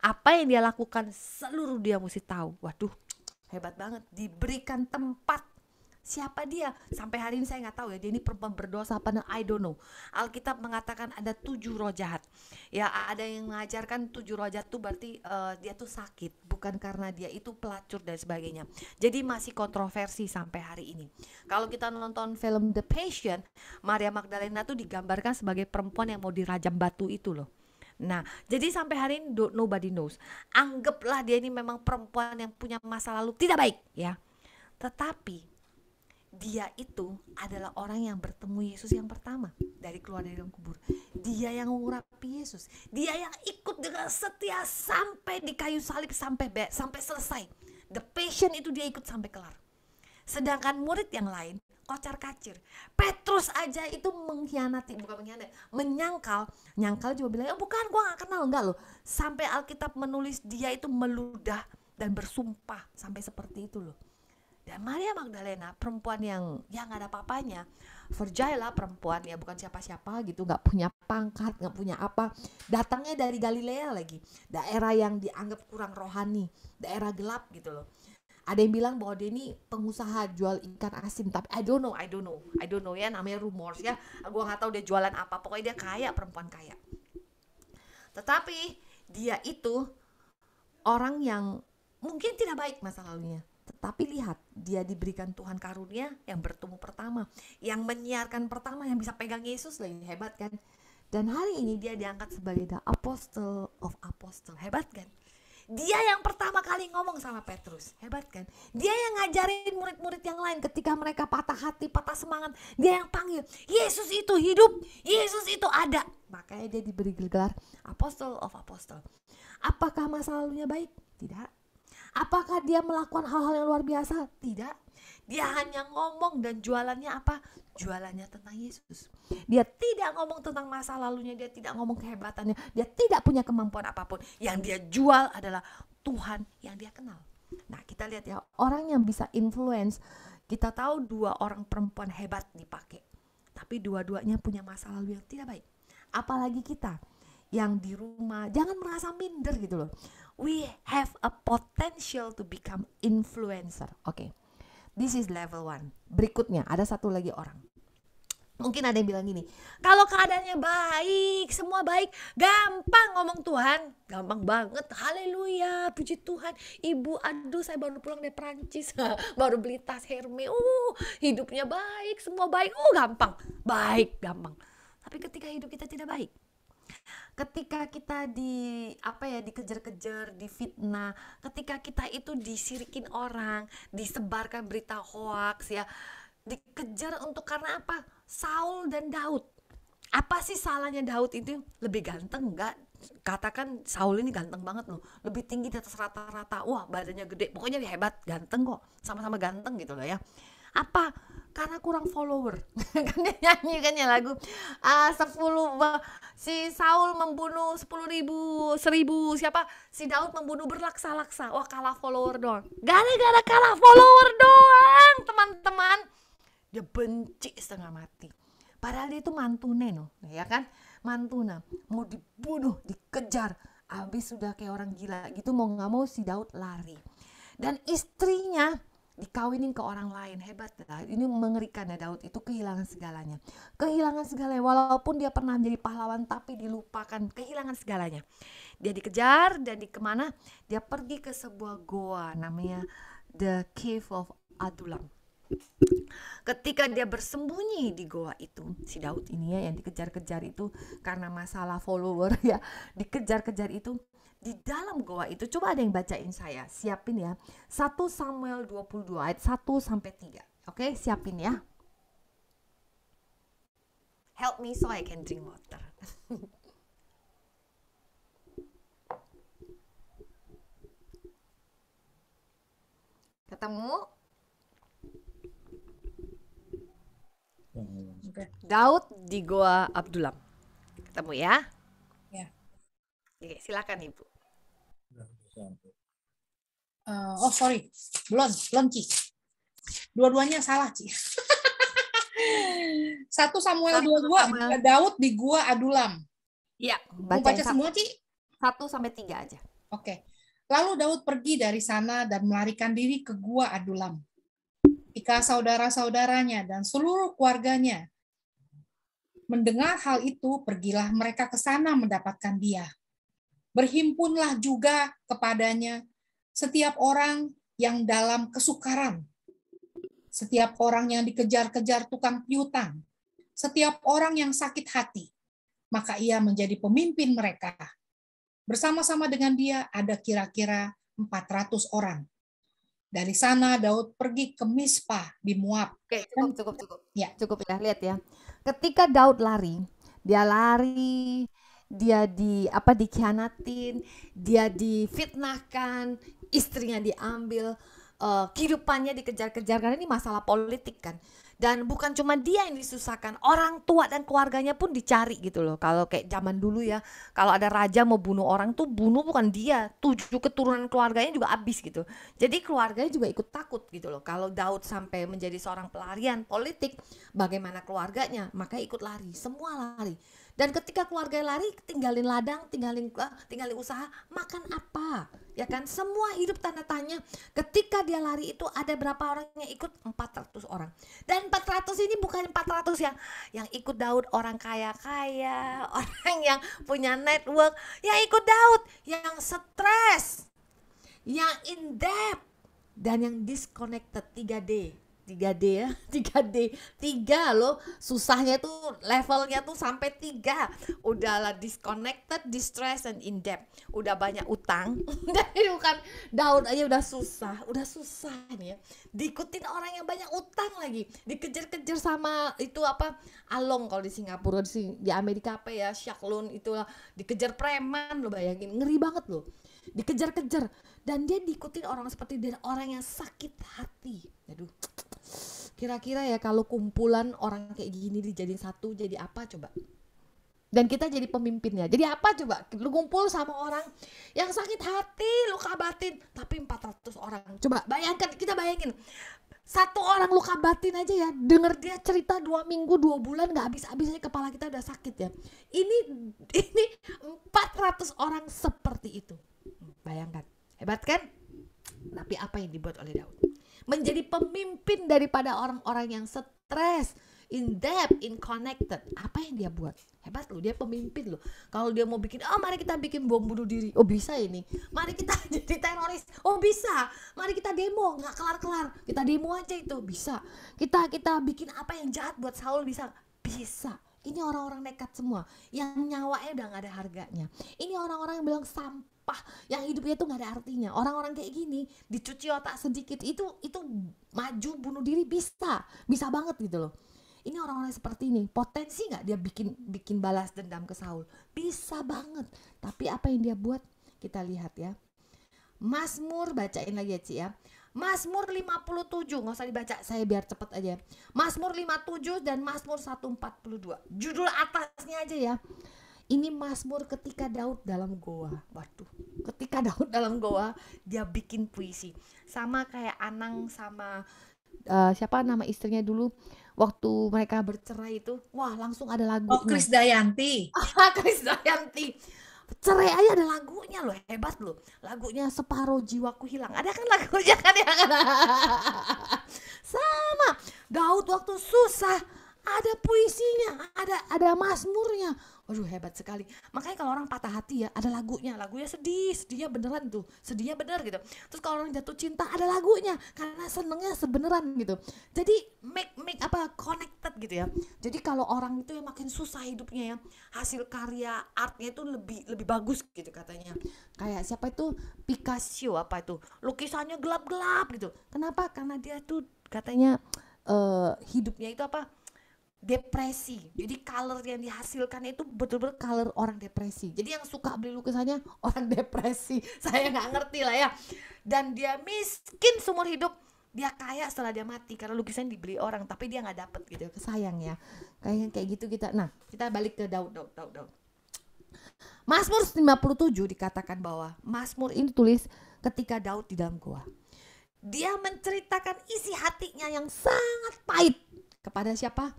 Apa yang dia lakukan seluruh dia mesti tahu. Waduh, hebat banget diberikan tempat Siapa dia? Sampai hari ini saya nggak tahu ya. Dia ini perempuan berdosa apa? Nah, I don't know. Alkitab mengatakan ada tujuh roh jahat. Ya ada yang mengajarkan tujuh roh jahat tuh berarti uh, dia tuh sakit, bukan karena dia itu pelacur dan sebagainya. Jadi masih kontroversi sampai hari ini. Kalau kita nonton film The Patient Maria Magdalena tuh digambarkan sebagai perempuan yang mau dirajam batu itu loh. Nah, jadi sampai hari ini don't nobody knows. Anggaplah dia ini memang perempuan yang punya masa lalu tidak baik ya. Tetapi dia itu adalah orang yang bertemu Yesus yang pertama dari keluar dari dalam kubur. Dia yang mengurapi Yesus. Dia yang ikut dengan setia sampai di kayu salib sampai be, sampai selesai. The passion itu dia ikut sampai kelar. Sedangkan murid yang lain kocar kacir. Petrus aja itu mengkhianati, bukan mengkhianati, menyangkal. Nyangkal juga bilang, oh, bukan, gua gak kenal. Enggak loh. Sampai Alkitab menulis dia itu meludah dan bersumpah sampai seperti itu loh dan Maria Magdalena, perempuan yang yang gak ada papanya, virgil lah perempuan ya, bukan siapa-siapa gitu, nggak punya pangkat, nggak punya apa. Datangnya dari Galilea lagi, daerah yang dianggap kurang rohani, daerah gelap gitu loh. Ada yang bilang bahwa dia ini pengusaha jual ikan asin, tapi I don't know, I don't know, I don't know ya, namanya rumors ya. Gua nggak tahu dia jualan apa, pokoknya dia kaya, perempuan kaya. Tetapi dia itu orang yang mungkin tidak baik masa lalunya tetapi lihat, dia diberikan Tuhan karunia yang bertemu pertama, yang menyiarkan pertama, yang bisa pegang Yesus lagi hebat kan? Dan hari ini dia diangkat sebagai the apostle of apostle, hebat kan? Dia yang pertama kali ngomong sama Petrus, hebat kan? Dia yang ngajarin murid-murid yang lain ketika mereka patah hati, patah semangat. Dia yang panggil, Yesus itu hidup, Yesus itu ada. Makanya dia diberi gelar Apostle of Apostle. Apakah masa lalunya baik? Tidak. Apakah dia melakukan hal-hal yang luar biasa? Tidak. Dia hanya ngomong dan jualannya apa? Jualannya tentang Yesus. Dia tidak ngomong tentang masa lalunya, dia tidak ngomong kehebatannya, dia tidak punya kemampuan apapun. Yang dia jual adalah Tuhan yang dia kenal. Nah, kita lihat ya, orang yang bisa influence, kita tahu dua orang perempuan hebat dipakai. Tapi dua-duanya punya masa lalu yang tidak baik. Apalagi kita yang di rumah, jangan merasa minder gitu loh we have a potential to become influencer. Oke. Okay. This is level one. Berikutnya ada satu lagi orang. Mungkin ada yang bilang gini, kalau keadaannya baik, semua baik, gampang ngomong Tuhan, gampang banget, haleluya, puji Tuhan, ibu, aduh saya baru pulang dari Perancis, baru beli tas Hermes, uh, hidupnya baik, semua baik, uh, gampang, baik, gampang. Tapi ketika hidup kita tidak baik, ketika kita di apa ya dikejar-kejar, difitnah, ketika kita itu disirikin orang, disebarkan berita hoax ya, dikejar untuk karena apa? Saul dan Daud. Apa sih salahnya Daud itu lebih ganteng enggak? Katakan Saul ini ganteng banget loh, lebih tinggi di atas rata-rata. Wah, badannya gede, pokoknya hebat, ganteng kok. Sama-sama ganteng gitu loh ya apa karena kurang follower kan dia nyanyi kan ya lagu ah, uh, 10 si Saul membunuh 10 ribu seribu siapa si Daud membunuh berlaksa-laksa wah kalah follower doang gara-gara kalah follower doang teman-teman dia benci setengah mati padahal dia itu mantune no ya kan mantuna mau dibunuh dikejar habis sudah kayak orang gila gitu mau nggak mau si Daud lari dan istrinya dikawinin ke orang lain hebat lah ya. ini mengerikan ya Daud itu kehilangan segalanya kehilangan segalanya walaupun dia pernah menjadi pahlawan tapi dilupakan kehilangan segalanya dia dikejar dan di kemana dia pergi ke sebuah goa namanya the cave of Adulam Ketika dia bersembunyi di goa itu, si Daud ini ya yang dikejar-kejar itu karena masalah follower ya, dikejar-kejar itu di dalam goa itu coba ada yang bacain saya siapin ya 1 Samuel 22 ayat 1 sampai 3 oke siapin ya help me so I can drink water ketemu Daud di goa Abdullah ketemu ya ya oke silakan ibu Uh, oh sorry, belum, belum Ci. Dua-duanya salah Ci. Satu Samuel dua dua Daud di gua Adulam. Iya. Baca, baca semua Ci. Satu sampai tiga aja. Oke. Okay. Lalu Daud pergi dari sana dan melarikan diri ke gua Adulam. Ika saudara-saudaranya dan seluruh keluarganya mendengar hal itu, pergilah mereka ke sana mendapatkan dia berhimpunlah juga kepadanya setiap orang yang dalam kesukaran, setiap orang yang dikejar-kejar tukang piutang, setiap orang yang sakit hati, maka ia menjadi pemimpin mereka. Bersama-sama dengan dia ada kira-kira 400 orang. Dari sana Daud pergi ke Mispa di Muab. Oke, cukup, cukup, cukup. Ya. Cukup ya, lihat ya. Ketika Daud lari, dia lari dia di apa dikhianatin, dia difitnahkan, istrinya diambil, uh, kehidupannya dikejar-kejar karena ini masalah politik kan. Dan bukan cuma dia yang disusahkan, orang tua dan keluarganya pun dicari gitu loh. Kalau kayak zaman dulu ya, kalau ada raja mau bunuh orang tuh bunuh bukan dia, tujuh keturunan keluarganya juga habis gitu. Jadi keluarganya juga ikut takut gitu loh. Kalau Daud sampai menjadi seorang pelarian politik, bagaimana keluarganya? Maka ikut lari, semua lari dan ketika keluarga lari, tinggalin ladang, tinggalin eh, tinggalin usaha, makan apa? Ya kan? Semua hidup tanda tanya. Ketika dia lari itu ada berapa orang yang ikut? 400 orang. Dan 400 ini bukan 400 yang yang ikut Daud orang kaya-kaya, orang yang punya network, yang ikut Daud, yang stres, yang in debt dan yang disconnected 3D tiga d ya tiga d tiga loh susahnya tuh levelnya tuh sampai tiga udahlah disconnected distressed and in debt udah banyak utang jadi bukan daun aja udah susah udah susah nih ya diikutin orang yang banyak utang lagi dikejar-kejar sama itu apa along kalau di Singapura di, di Amerika apa ya shark itu dikejar preman lo bayangin ngeri banget loh dikejar-kejar dan dia diikutin orang seperti dan orang yang sakit hati aduh Kira-kira ya kalau kumpulan orang kayak gini dijadiin satu jadi apa coba? dan kita jadi pemimpinnya. Jadi apa coba? Lu kumpul sama orang yang sakit hati, luka batin, tapi 400 orang. Coba bayangkan, kita bayangin. Satu orang luka batin aja ya, denger dia cerita dua minggu, dua bulan, gak habis-habisnya kepala kita udah sakit ya. Ini ini 400 orang seperti itu. Bayangkan, hebat kan? Tapi apa yang dibuat oleh Daud? menjadi pemimpin daripada orang-orang yang stres, in depth, in connected. Apa yang dia buat? Hebat loh, dia pemimpin loh. Kalau dia mau bikin, oh mari kita bikin bom bunuh diri, oh bisa ini. Mari kita jadi teroris, oh bisa. Mari kita demo, nggak kelar-kelar. Kita demo aja itu, bisa. Kita kita bikin apa yang jahat buat Saul bisa, bisa. Ini orang-orang nekat semua, yang nyawanya udah nggak ada harganya. Ini orang-orang yang bilang sampah sampah yang hidupnya tuh nggak ada artinya orang-orang kayak gini dicuci otak sedikit itu itu maju bunuh diri bisa bisa banget gitu loh ini orang-orang seperti ini potensi nggak dia bikin bikin balas dendam ke Saul bisa banget tapi apa yang dia buat kita lihat ya Masmur bacain lagi ya Ci ya Masmur 57 nggak usah dibaca saya biar cepet aja Masmur 57 dan Masmur 142 judul atasnya aja ya ini Mazmur ketika Daud dalam goa. Waduh, ketika Daud dalam goa dia bikin puisi. Sama kayak Anang sama uh, siapa nama istrinya dulu waktu mereka bercerai itu wah langsung ada lagu oh Kris Dayanti Kris Dayanti cerai aja ada lagunya loh hebat loh lagunya separuh jiwaku hilang ada kan lagunya kan ya sama Daud waktu susah ada puisinya ada ada masmurnya Aduh hebat sekali makanya kalau orang patah hati ya ada lagunya lagunya sedih sedihnya beneran tuh sedihnya bener gitu terus kalau orang jatuh cinta ada lagunya karena senengnya sebeneran gitu jadi make make apa connected gitu ya jadi kalau orang itu yang makin susah hidupnya ya hasil karya artnya itu lebih lebih bagus gitu katanya kayak siapa itu Picasso apa itu lukisannya gelap-gelap gitu kenapa karena dia tuh katanya uh, hidupnya itu apa depresi. Jadi color yang dihasilkan itu betul-betul color orang depresi. Jadi yang suka beli lukisannya orang depresi. Saya nggak ngerti lah ya. Dan dia miskin seumur hidup. Dia kaya setelah dia mati karena lukisan dibeli orang tapi dia nggak dapet gitu. Sayang ya. Kayaknya kayak gitu kita. Nah, kita balik ke Daud, Daud, Daud, Daud. Masmur 57 dikatakan bahwa Masmur ini tulis ketika Daud di dalam gua. Dia menceritakan isi hatinya yang sangat pahit kepada siapa?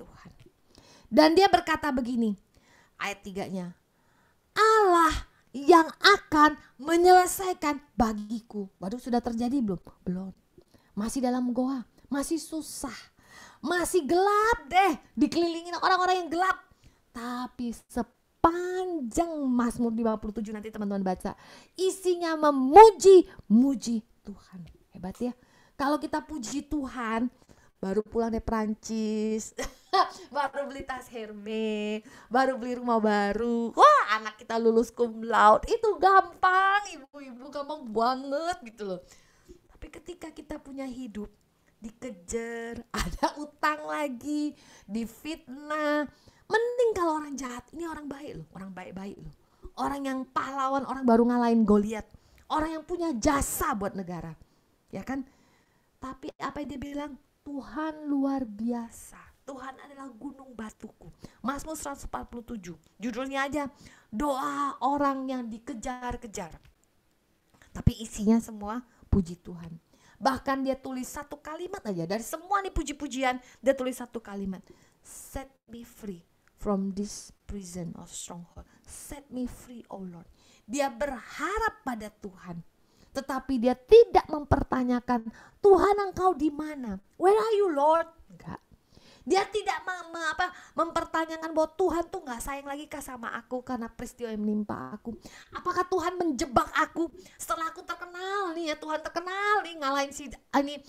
Tuhan. Dan dia berkata begini, ayat tiganya, Allah yang akan menyelesaikan bagiku. waduh sudah terjadi belum? Belum. Masih dalam goa, masih susah, masih gelap deh, dikelilingin orang-orang yang gelap. Tapi sepanjang Mazmur 57 nanti teman-teman baca, isinya memuji, muji Tuhan. Hebat ya. Kalau kita puji Tuhan, baru pulang dari Prancis, baru beli tas Hermes baru beli rumah baru wah anak kita lulus cum laude itu gampang ibu-ibu gampang banget gitu loh tapi ketika kita punya hidup dikejar ada utang lagi difitnah mending kalau orang jahat ini orang baik loh orang baik-baik loh orang yang pahlawan orang baru ngalahin Goliat orang yang punya jasa buat negara ya kan tapi apa yang dia bilang Tuhan luar biasa. Tuhan adalah gunung batuku. Mazmur 147. Judulnya aja doa orang yang dikejar-kejar. Tapi isinya semua puji Tuhan. Bahkan dia tulis satu kalimat aja dari semua nih puji-pujian, dia tulis satu kalimat. Set me free from this prison of stronghold. Set me free, oh Lord. Dia berharap pada Tuhan. Tetapi dia tidak mempertanyakan, Tuhan engkau di mana? Where are you Lord? Enggak. Dia tidak mem, apa, mempertanyakan bahwa Tuhan tuh nggak sayang lagi kah sama aku karena peristiwa yang menimpa aku. Apakah Tuhan menjebak aku setelah aku terkenal nih ya Tuhan terkenal nih ngalahin si ah, ini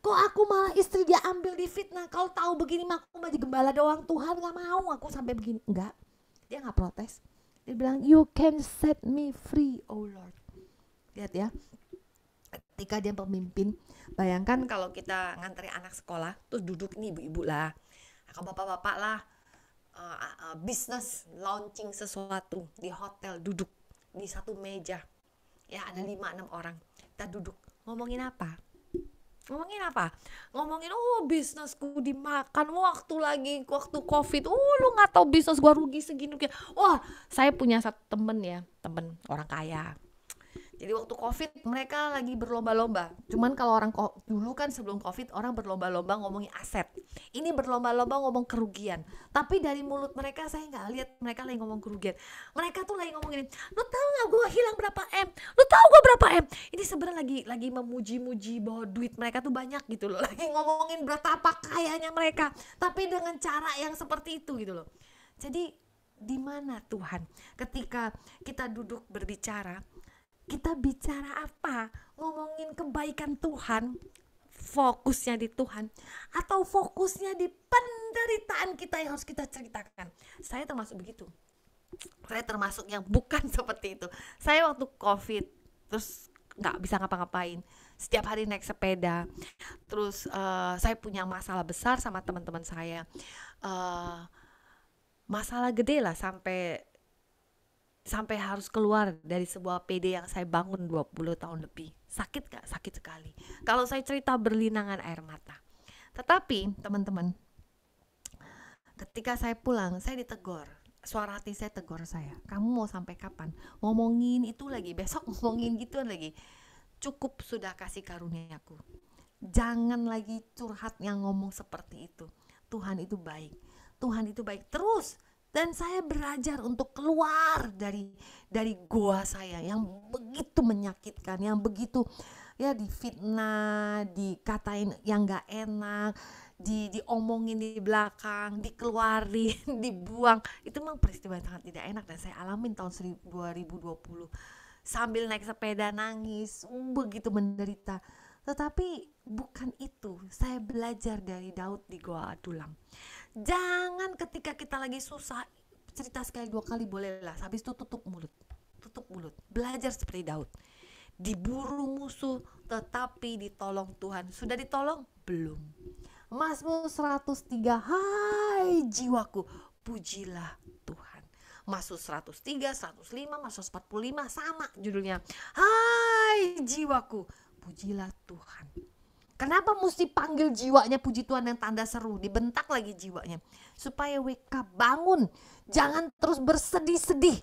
kok aku malah istri dia ambil di fitnah kau tahu begini mah aku jadi gembala doang Tuhan nggak mau aku sampai begini enggak dia nggak protes dia bilang you can set me free oh Lord lihat ya ketika dia pemimpin bayangkan kalau kita ngantri anak sekolah terus duduk nih ibu-ibu lah atau bapak-bapak lah uh, eh, uh, eh, eh, bisnis launching sesuatu di hotel duduk di satu meja ya ada lima enam orang kita duduk ngomongin apa ngomongin apa ngomongin oh bisnisku dimakan waktu lagi waktu covid oh lu nggak tahu bisnis gua rugi segini wah saya punya satu temen ya temen orang kaya jadi waktu COVID mereka lagi berlomba-lomba. Cuman kalau orang dulu kan sebelum COVID orang berlomba-lomba ngomongin aset. Ini berlomba-lomba ngomong kerugian. Tapi dari mulut mereka saya nggak lihat mereka lagi ngomong kerugian. Mereka tuh lagi ngomongin, lu tau nggak gue hilang berapa m? Lu tau gue berapa m? Ini sebenarnya lagi lagi memuji-muji bahwa duit mereka tuh banyak gitu loh. Lagi ngomongin berapa kayanya mereka. Tapi dengan cara yang seperti itu gitu loh. Jadi di mana Tuhan ketika kita duduk berbicara kita bicara apa ngomongin kebaikan Tuhan fokusnya di Tuhan atau fokusnya di penderitaan kita yang harus kita ceritakan saya termasuk begitu saya termasuk yang bukan seperti itu saya waktu covid terus nggak bisa ngapa-ngapain setiap hari naik sepeda terus uh, saya punya masalah besar sama teman-teman saya uh, masalah gede lah sampai sampai harus keluar dari sebuah PD yang saya bangun 20 tahun lebih. Sakit gak? Sakit sekali. Kalau saya cerita berlinangan air mata. Tetapi teman-teman, ketika saya pulang, saya ditegur. Suara hati saya tegur saya. Kamu mau sampai kapan? Ngomongin itu lagi, besok ngomongin gituan lagi. Cukup sudah kasih karunia aku Jangan lagi curhat yang ngomong seperti itu. Tuhan itu baik. Tuhan itu baik terus dan saya belajar untuk keluar dari dari goa saya yang begitu menyakitkan, yang begitu ya difitnah, dikatain yang nggak enak, di diomongin di belakang, dikeluarin, dibuang. Itu memang peristiwa yang sangat tidak enak dan saya alamin tahun 2020 sambil naik sepeda nangis, um, begitu menderita. Tetapi bukan itu, saya belajar dari Daud di Goa tulang jangan ketika kita lagi susah cerita sekali dua kali bolehlah habis itu tutup mulut tutup mulut belajar seperti Daud diburu musuh tetapi ditolong Tuhan sudah ditolong belum Mazmur 103 Hai jiwaku pujilah Tuhan Masuk 103 105 Masuk 45 sama judulnya Hai jiwaku pujilah Tuhan Kenapa mesti panggil jiwanya puji Tuhan yang tanda seru, dibentak lagi jiwanya. Supaya wake up, bangun. Jangan terus bersedih-sedih.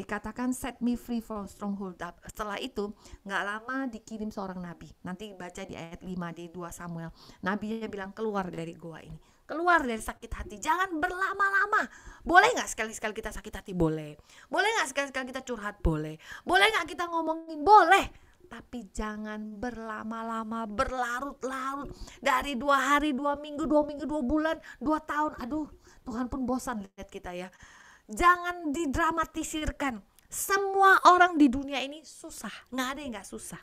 Dikatakan set me free from stronghold. Setelah itu, nggak lama dikirim seorang nabi. Nanti baca di ayat 5 di 2 Samuel. Nabinya bilang keluar dari gua ini. Keluar dari sakit hati. Jangan berlama-lama. Boleh nggak sekali-sekali kita sakit hati? Boleh. Boleh nggak sekali-sekali kita curhat? Boleh. Boleh nggak kita ngomongin? Boleh tapi jangan berlama-lama berlarut-larut dari dua hari dua minggu dua minggu dua bulan dua tahun aduh Tuhan pun bosan lihat kita ya jangan didramatisirkan semua orang di dunia ini susah nggak ada yang nggak susah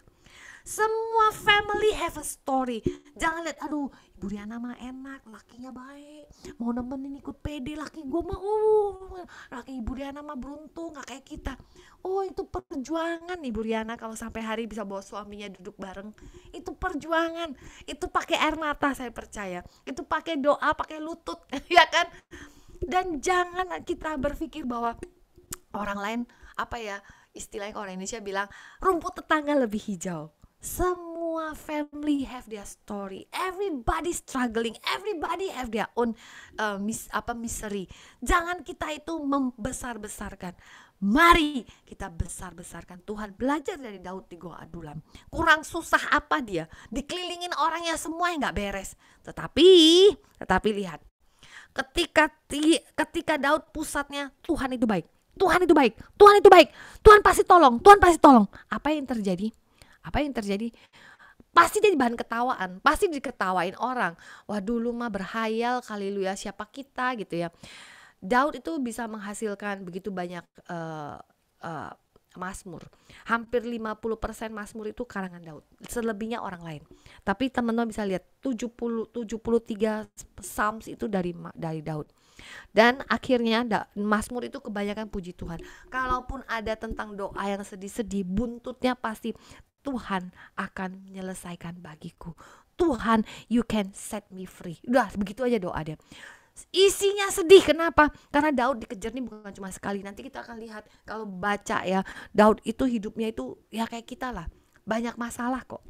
semua family have a story jangan lihat aduh Ibu Riana mah enak lakinya baik mau nemenin ikut pede laki gue mah uh laki Ibu Riana mah beruntung nggak kayak kita oh itu perjuangan Ibu Riana kalau sampai hari bisa bawa suaminya duduk bareng itu perjuangan itu pakai air mata saya percaya itu pakai doa pakai lutut ya kan dan jangan kita berpikir bahwa orang lain apa ya istilahnya orang Indonesia bilang rumput tetangga lebih hijau semua family have their story everybody struggling everybody have their own uh, mis apa misery jangan kita itu membesar besarkan mari kita besar besarkan Tuhan belajar dari Daud di Goa Adulam kurang susah apa dia dikelilingin orangnya semua yang gak beres tetapi tetapi lihat ketika ketika Daud pusatnya Tuhan itu baik Tuhan itu baik Tuhan itu baik Tuhan pasti tolong Tuhan pasti tolong apa yang terjadi apa yang terjadi pasti jadi bahan ketawaan, pasti diketawain orang. Wah dulu mah berhayal kali lu ya siapa kita gitu ya. Daud itu bisa menghasilkan begitu banyak uh, eh, uh, eh, Masmur. Hampir 50% Masmur itu karangan Daud. Selebihnya orang lain. Tapi teman-teman bisa lihat 70 73 Psalms itu dari dari Daud. Dan akhirnya da, Masmur itu kebanyakan puji Tuhan. Kalaupun ada tentang doa yang sedih-sedih, buntutnya pasti Tuhan akan menyelesaikan bagiku. Tuhan, you can set me free. Udah, begitu aja doa dia. Isinya sedih, kenapa? Karena Daud dikejar nih bukan cuma sekali. Nanti kita akan lihat kalau baca ya, Daud itu hidupnya itu ya kayak kita lah. Banyak masalah kok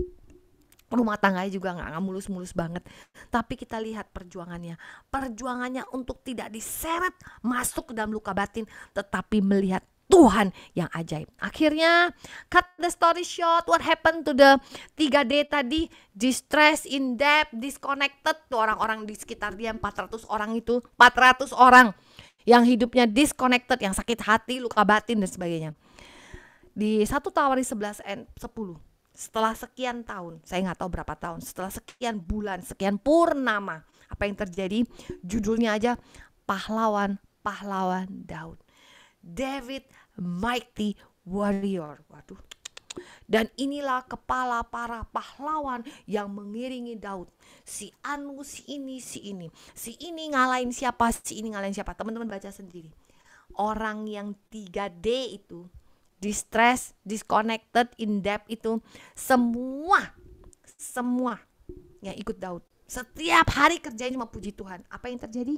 rumah tangganya juga nggak mulus-mulus banget. Tapi kita lihat perjuangannya. Perjuangannya untuk tidak diseret masuk ke dalam luka batin. Tetapi melihat Tuhan yang ajaib. Akhirnya cut the story short, what happened to the tiga d tadi? Distress, in depth, disconnected tuh orang-orang di sekitar dia 400 orang itu, 400 orang yang hidupnya disconnected, yang sakit hati, luka batin dan sebagainya. Di satu Tawari 11 n 10 setelah sekian tahun, saya nggak tahu berapa tahun, setelah sekian bulan, sekian purnama, apa yang terjadi? Judulnya aja pahlawan-pahlawan Daud. David mighty warrior. Waduh. Dan inilah kepala para pahlawan yang mengiringi Daud. Si Anu, si ini, si ini. Si ini ngalahin siapa, si ini ngalahin siapa. Teman-teman baca sendiri. Orang yang 3D itu, distress, disconnected, in depth itu, semua, semua yang ikut Daud. Setiap hari kerjanya cuma puji Tuhan. Apa yang terjadi?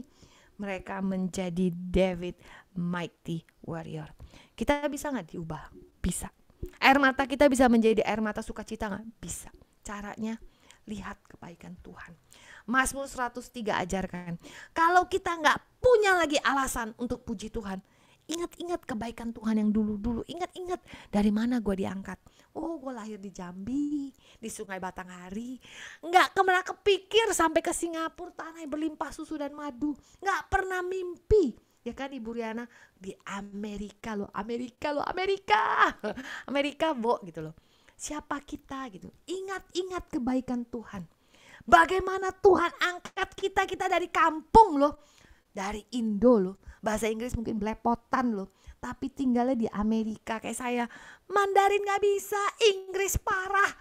Mereka menjadi David Mighty Warrior. Kita bisa nggak diubah? Bisa. Air mata kita bisa menjadi air mata sukacita nggak? Bisa. Caranya lihat kebaikan Tuhan. Mazmur 103 ajarkan, kalau kita nggak punya lagi alasan untuk puji Tuhan, ingat-ingat kebaikan Tuhan yang dulu-dulu, ingat-ingat dari mana gue diangkat. Oh, gue lahir di Jambi, di Sungai Batanghari. Nggak pernah kepikir sampai ke Singapura, tanah yang berlimpah susu dan madu. Nggak pernah mimpi ya kan Ibu Riana di Amerika loh Amerika loh Amerika Amerika bo gitu loh siapa kita gitu ingat-ingat kebaikan Tuhan bagaimana Tuhan angkat kita kita dari kampung loh dari Indo loh bahasa Inggris mungkin belepotan loh tapi tinggalnya di Amerika kayak saya Mandarin nggak bisa Inggris parah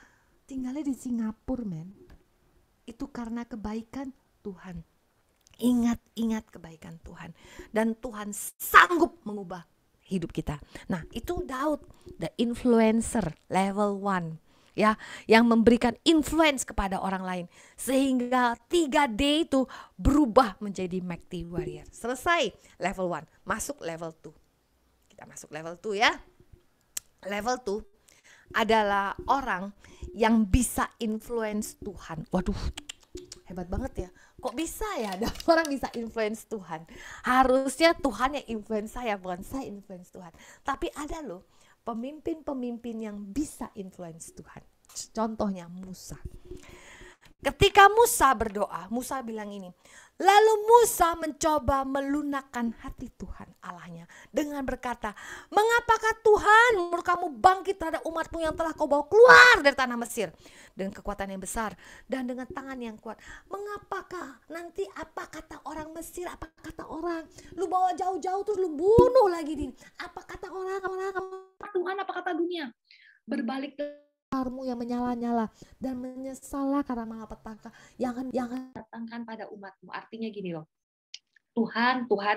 tinggalnya di Singapura men itu karena kebaikan Tuhan Ingat-ingat kebaikan Tuhan dan Tuhan sanggup mengubah hidup kita. Nah, itu Daud, the influencer level one ya yang memberikan influence kepada orang lain sehingga 3D itu berubah menjadi mighty warrior. Selesai level one, masuk level 2. Kita masuk level 2 ya. Level 2 adalah orang yang bisa influence Tuhan. Waduh, hebat banget ya kok bisa ya ada orang bisa influence Tuhan harusnya Tuhan yang influence saya bukan saya influence Tuhan tapi ada loh pemimpin-pemimpin yang bisa influence Tuhan contohnya Musa Ketika Musa berdoa, Musa bilang ini. Lalu Musa mencoba melunakkan hati Tuhan Allahnya dengan berkata, Mengapakah Tuhan menurut kamu bangkit terhadap umatmu yang telah kau bawa keluar dari tanah Mesir? Dengan kekuatan yang besar dan dengan tangan yang kuat. Mengapakah nanti apa kata orang Mesir, apa kata orang? Lu bawa jauh-jauh terus lu bunuh lagi. Din. Apa kata orang, orang, apa Tuhan, apa kata dunia? Berbalik ke karmu yang menyala-nyala dan menyesallah karena malapetaka yang yang datangkan pada umatmu. Artinya gini loh. Tuhan, Tuhan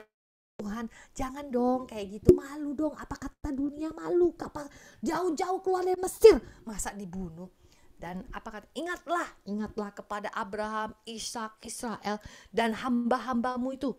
Tuhan, jangan dong kayak gitu. Malu dong, apa kata dunia malu? Apa jauh-jauh keluar dari Mesir, masa dibunuh? Dan apa kata, ingatlah, ingatlah kepada Abraham, Ishak, Israel, dan hamba-hambamu itu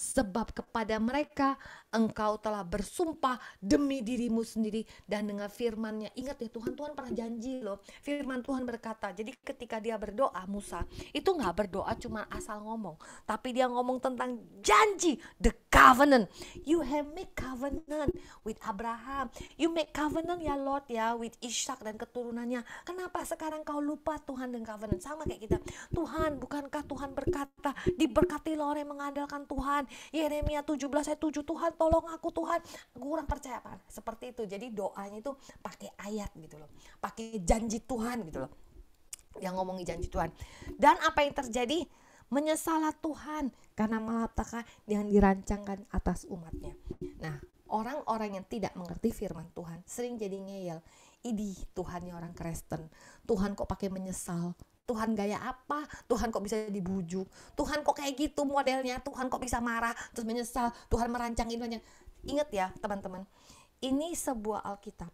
sebab kepada mereka engkau telah bersumpah demi dirimu sendiri dan dengan firmannya. Ingat ya Tuhan, Tuhan pernah janji loh. Firman Tuhan berkata, jadi ketika dia berdoa Musa, itu nggak berdoa cuma asal ngomong. Tapi dia ngomong tentang janji, the covenant. You have made covenant with Abraham. You make covenant ya Lord ya with Ishak dan keturunannya. Kenapa sekarang kau lupa Tuhan dan covenant? Sama kayak kita. Tuhan, bukankah Tuhan berkata, diberkati orang yang mengandalkan Tuhan Yeremia 17 ayat 7 Tuhan tolong aku Tuhan kurang percaya Pak. seperti itu jadi doanya itu pakai ayat gitu loh pakai janji Tuhan gitu loh yang ngomongi janji Tuhan dan apa yang terjadi menyesalah Tuhan karena malapetaka yang dirancangkan atas umatnya nah orang-orang yang tidak mengerti firman Tuhan sering jadi ngeyel Idi Tuhannya orang Kristen Tuhan kok pakai menyesal Tuhan gaya apa? Tuhan kok bisa dibujuk? Tuhan kok kayak gitu modelnya? Tuhan kok bisa marah terus menyesal? Tuhan merancang ini banyak. Ingat ya teman-teman, ini sebuah Alkitab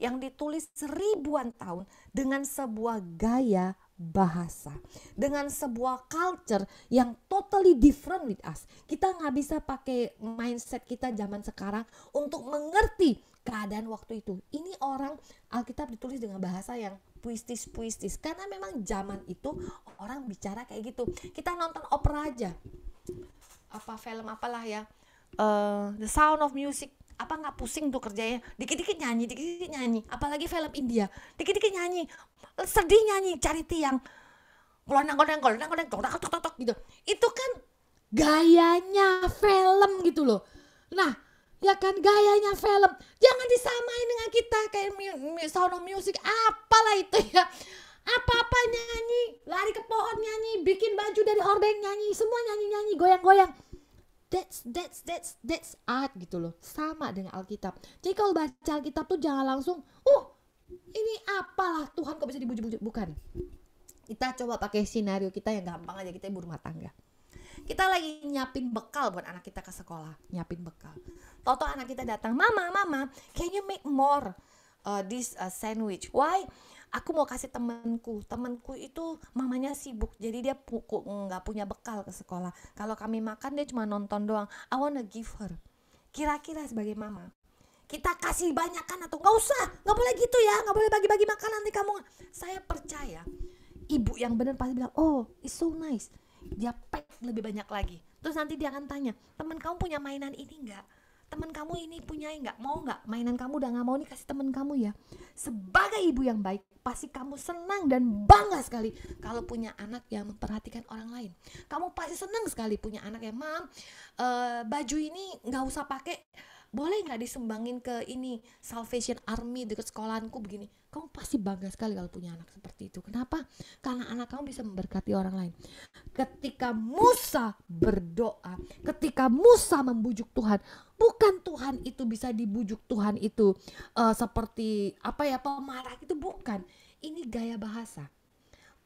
yang ditulis ribuan tahun dengan sebuah gaya bahasa, dengan sebuah culture yang totally different with us. Kita nggak bisa pakai mindset kita zaman sekarang untuk mengerti keadaan waktu itu. Ini orang Alkitab ditulis dengan bahasa yang puistis-puistis karena memang zaman itu orang bicara kayak gitu. Kita nonton opera aja. Apa film apalah ya? Uh, The Sound of Music apa nggak pusing tuh kerjanya dikit-dikit nyanyi dikit-dikit nyanyi apalagi film India dikit-dikit nyanyi sedih nyanyi cari tiang nongol-nongol nongol-nongol tok tok tok gitu itu kan gayanya film gitu loh nah ya kan gayanya film jangan disamain dengan kita kayak mu sound of music apalah itu ya apa-apa nyanyi lari ke pohon nyanyi bikin baju dari ordeng nyanyi semua nyanyi nyanyi goyang goyang that's that's that's that's art gitu loh sama dengan Alkitab jadi kalau baca Alkitab tuh jangan langsung uh ini apalah Tuhan kok bisa dibujuk-bujuk bukan kita coba pakai sinario kita yang gampang aja kita ibu rumah tangga kita lagi nyiapin bekal buat anak kita ke sekolah nyiapin bekal toto anak kita datang mama mama can you make more uh, this uh, sandwich why aku mau kasih temanku temanku itu mamanya sibuk jadi dia pukul nggak punya bekal ke sekolah kalau kami makan dia cuma nonton doang I wanna give her kira-kira sebagai mama kita kasih banyak kan atau nggak usah nggak boleh gitu ya nggak boleh bagi-bagi makanan nanti kamu saya percaya ibu yang benar pasti bilang oh it's so nice pack lebih banyak lagi terus nanti dia akan tanya teman kamu punya mainan ini nggak teman kamu ini punya nggak mau nggak mainan kamu udah nggak mau nih kasih teman kamu ya sebagai ibu yang baik pasti kamu senang dan bangga sekali kalau punya anak yang memperhatikan orang lain kamu pasti senang sekali punya anak ya mam uh, baju ini nggak usah pakai boleh nggak disumbangin ke ini Salvation Army dekat sekolahanku begini kamu pasti bangga sekali kalau punya anak seperti itu. Kenapa? Karena anak kamu bisa memberkati orang lain. Ketika Musa berdoa, ketika Musa membujuk Tuhan, bukan Tuhan itu bisa dibujuk Tuhan itu uh, seperti apa ya pemarah itu bukan. Ini gaya bahasa.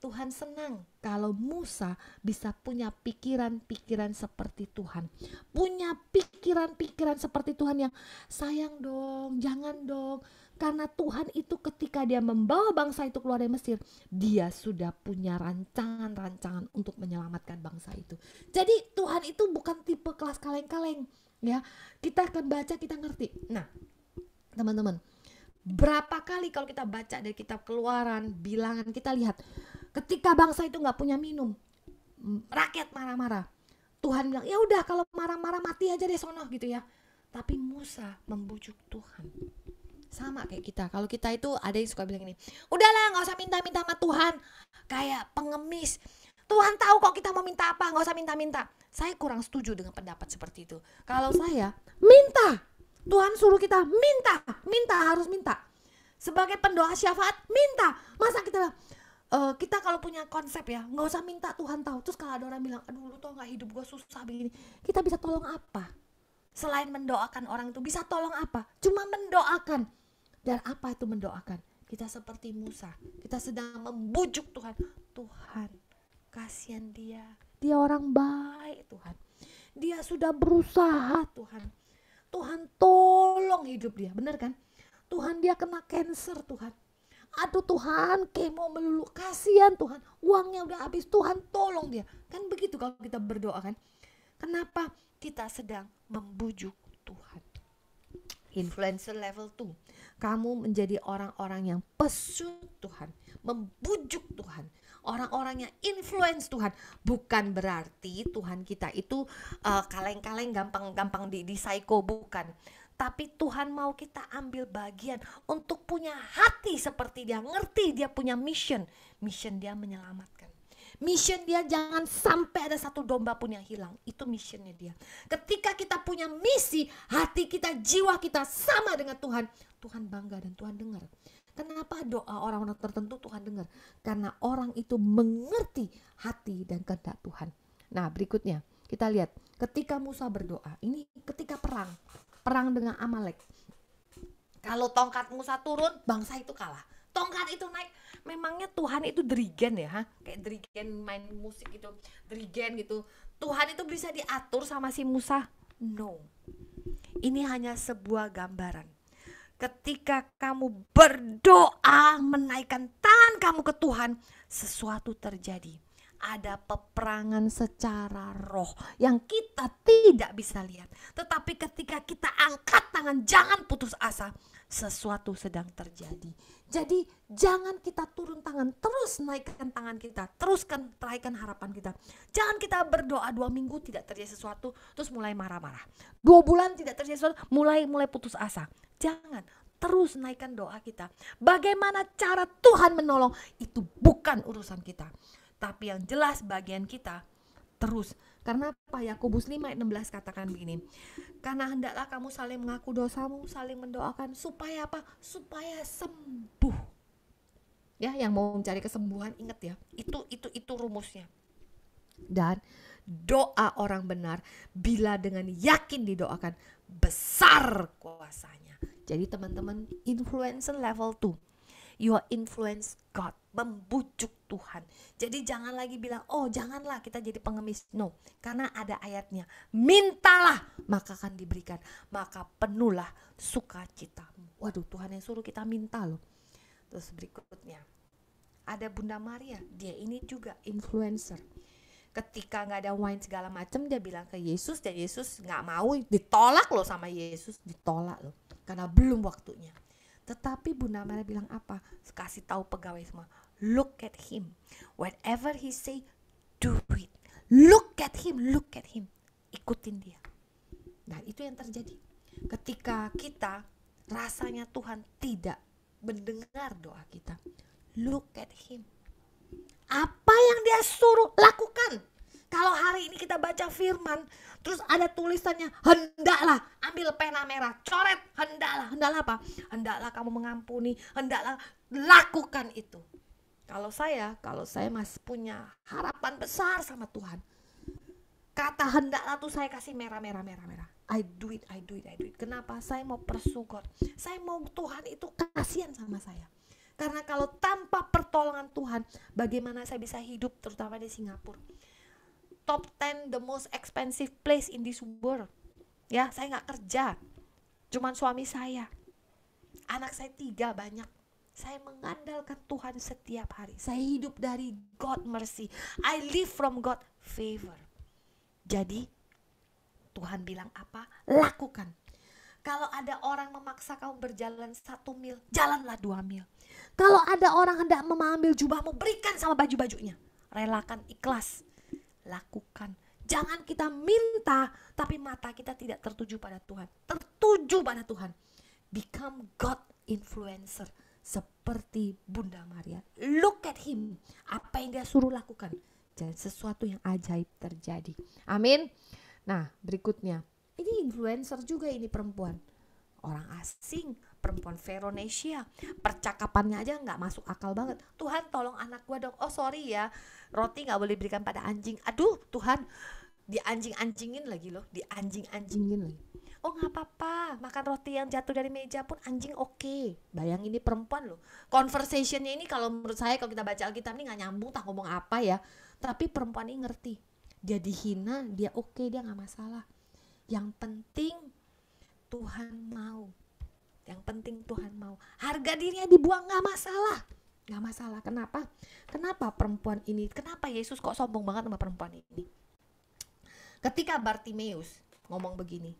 Tuhan senang kalau Musa bisa punya pikiran-pikiran seperti Tuhan. Punya pikiran-pikiran seperti Tuhan yang sayang dong, jangan dong, karena Tuhan itu ketika dia membawa bangsa itu keluar dari Mesir, dia sudah punya rancangan-rancangan untuk menyelamatkan bangsa itu. Jadi Tuhan itu bukan tipe kelas kaleng-kaleng ya. Kita akan baca, kita ngerti. Nah, teman-teman, berapa kali kalau kita baca dari kitab keluaran, bilangan, kita lihat ketika bangsa itu nggak punya minum, rakyat marah-marah. Tuhan bilang, "Ya udah kalau marah-marah mati aja deh sono gitu ya." Tapi Musa membujuk Tuhan sama kayak kita kalau kita itu ada yang suka bilang ini udahlah nggak usah minta-minta sama Tuhan kayak pengemis Tuhan tahu kok kita mau minta apa nggak usah minta-minta saya kurang setuju dengan pendapat seperti itu kalau saya minta Tuhan suruh kita minta minta harus minta sebagai pendoa syafaat minta masa kita uh, kita kalau punya konsep ya nggak usah minta Tuhan tahu terus kalau ada orang bilang aduh lu tau nggak hidup gue susah begini kita bisa tolong apa selain mendoakan orang itu bisa tolong apa cuma mendoakan dan apa itu mendoakan? Kita seperti Musa, kita sedang membujuk Tuhan. Tuhan, kasihan dia. Dia orang baik, Tuhan. Dia sudah berusaha, Tuhan. Tuhan tolong hidup dia, benar kan? Tuhan dia kena cancer, Tuhan. Aduh Tuhan, kemo melulu, kasihan Tuhan. Uangnya udah habis, Tuhan tolong dia. Kan begitu kalau kita berdoa kan. Kenapa kita sedang membujuk Tuhan? Influencer level 2 kamu menjadi orang-orang yang pesut Tuhan, membujuk Tuhan, orang-orang yang influence Tuhan. Bukan berarti Tuhan kita itu kaleng eh, kaleng-kaleng gampang-gampang di, di psycho, bukan. Tapi Tuhan mau kita ambil bagian untuk punya hati seperti dia, ngerti dia punya mission. Mission dia menyelamatkan Mission dia jangan sampai ada satu domba pun yang hilang. Itu missionnya dia. Ketika kita punya misi, hati kita, jiwa kita sama dengan Tuhan. Tuhan bangga dan Tuhan dengar. Kenapa doa orang-orang tertentu Tuhan dengar? Karena orang itu mengerti hati dan kehendak Tuhan. Nah berikutnya kita lihat ketika Musa berdoa. Ini ketika perang. Perang dengan Amalek. Kalau tongkat Musa turun, bangsa itu kalah. Tongkat itu naik, memangnya Tuhan itu dirigen ya ha? kayak dirigen main musik gitu dirigen gitu Tuhan itu bisa diatur sama si Musa no ini hanya sebuah gambaran ketika kamu berdoa menaikkan tangan kamu ke Tuhan sesuatu terjadi ada peperangan secara roh yang kita tidak bisa lihat. Tetapi ketika kita angkat tangan jangan putus asa, sesuatu sedang terjadi jadi jangan kita turun tangan, terus naikkan tangan kita, teruskan naikkan harapan kita. Jangan kita berdoa dua minggu tidak terjadi sesuatu, terus mulai marah-marah. Dua bulan tidak terjadi sesuatu, mulai mulai putus asa. Jangan, terus naikkan doa kita. Bagaimana cara Tuhan menolong itu bukan urusan kita. Tapi yang jelas bagian kita terus karena apa? Yakobus 5 ayat 16 katakan begini. Karena hendaklah kamu saling mengaku dosamu, saling mendoakan supaya apa? Supaya sembuh. Ya, yang mau mencari kesembuhan ingat ya. Itu itu itu rumusnya. Dan doa orang benar bila dengan yakin didoakan besar kuasanya. Jadi teman-teman influencer level 2 you are influence God membujuk Tuhan. Jadi jangan lagi bilang, oh janganlah kita jadi pengemis. No, karena ada ayatnya. Mintalah, maka akan diberikan. Maka penuhlah sukacita. Waduh, Tuhan yang suruh kita minta loh. Terus berikutnya, ada Bunda Maria. Dia ini juga influencer. Ketika nggak ada wine segala macam, dia bilang ke Yesus dan Yesus nggak mau ditolak loh sama Yesus, ditolak loh karena belum waktunya. Tetapi Bunda Maria bilang apa? Kasih tahu pegawai semua. Look at him. Whatever he say, do it. Look at him, look at him. Ikutin dia. Nah, itu yang terjadi. Ketika kita rasanya Tuhan tidak mendengar doa kita. Look at him. Apa yang dia suruh lakukan? Kalau hari ini kita baca firman, terus ada tulisannya, hendaklah ambil pena merah, coret, hendaklah, hendaklah apa? Hendaklah kamu mengampuni, hendaklah lakukan itu. Kalau saya, kalau saya masih punya harapan besar sama Tuhan. Kata hendaklah tuh saya kasih merah, merah, merah, merah. I do it, I do it, I do it. Kenapa? Saya mau persugot. Saya mau Tuhan itu kasihan sama saya. Karena kalau tanpa pertolongan Tuhan, bagaimana saya bisa hidup terutama di Singapura? Top 10 the most expensive place in this world. Ya, saya nggak kerja. Cuman suami saya. Anak saya tiga banyak saya mengandalkan Tuhan setiap hari. Saya hidup dari God mercy. I live from God favor. Jadi Tuhan bilang apa? Lakukan. Kalau ada orang memaksa kamu berjalan satu mil, jalanlah dua mil. Kalau ada orang hendak mengambil jubahmu, berikan sama baju-bajunya. Relakan ikhlas. Lakukan. Jangan kita minta, tapi mata kita tidak tertuju pada Tuhan. Tertuju pada Tuhan. Become God influencer seperti Bunda Maria. Look at him. Apa yang dia suruh lakukan. Dan sesuatu yang ajaib terjadi. Amin. Nah, berikutnya. Ini influencer juga ini perempuan. Orang asing, perempuan Veronesia. Percakapannya aja nggak masuk akal banget. Tuhan tolong anak gua dong. Oh sorry ya, roti nggak boleh berikan pada anjing. Aduh Tuhan, di anjing anjingin lagi loh, di anjing anjingin lagi oh nggak apa-apa makan roti yang jatuh dari meja pun anjing oke okay. bayang ini perempuan loh conversationnya ini kalau menurut saya kalau kita baca Alkitab ini nggak nyambung tak ngomong apa ya tapi perempuan ini ngerti dia dihina dia oke okay, dia nggak masalah yang penting Tuhan mau yang penting Tuhan mau harga dirinya dibuang nggak masalah nggak masalah kenapa kenapa perempuan ini kenapa Yesus kok sombong banget sama perempuan ini ketika Bartimeus ngomong begini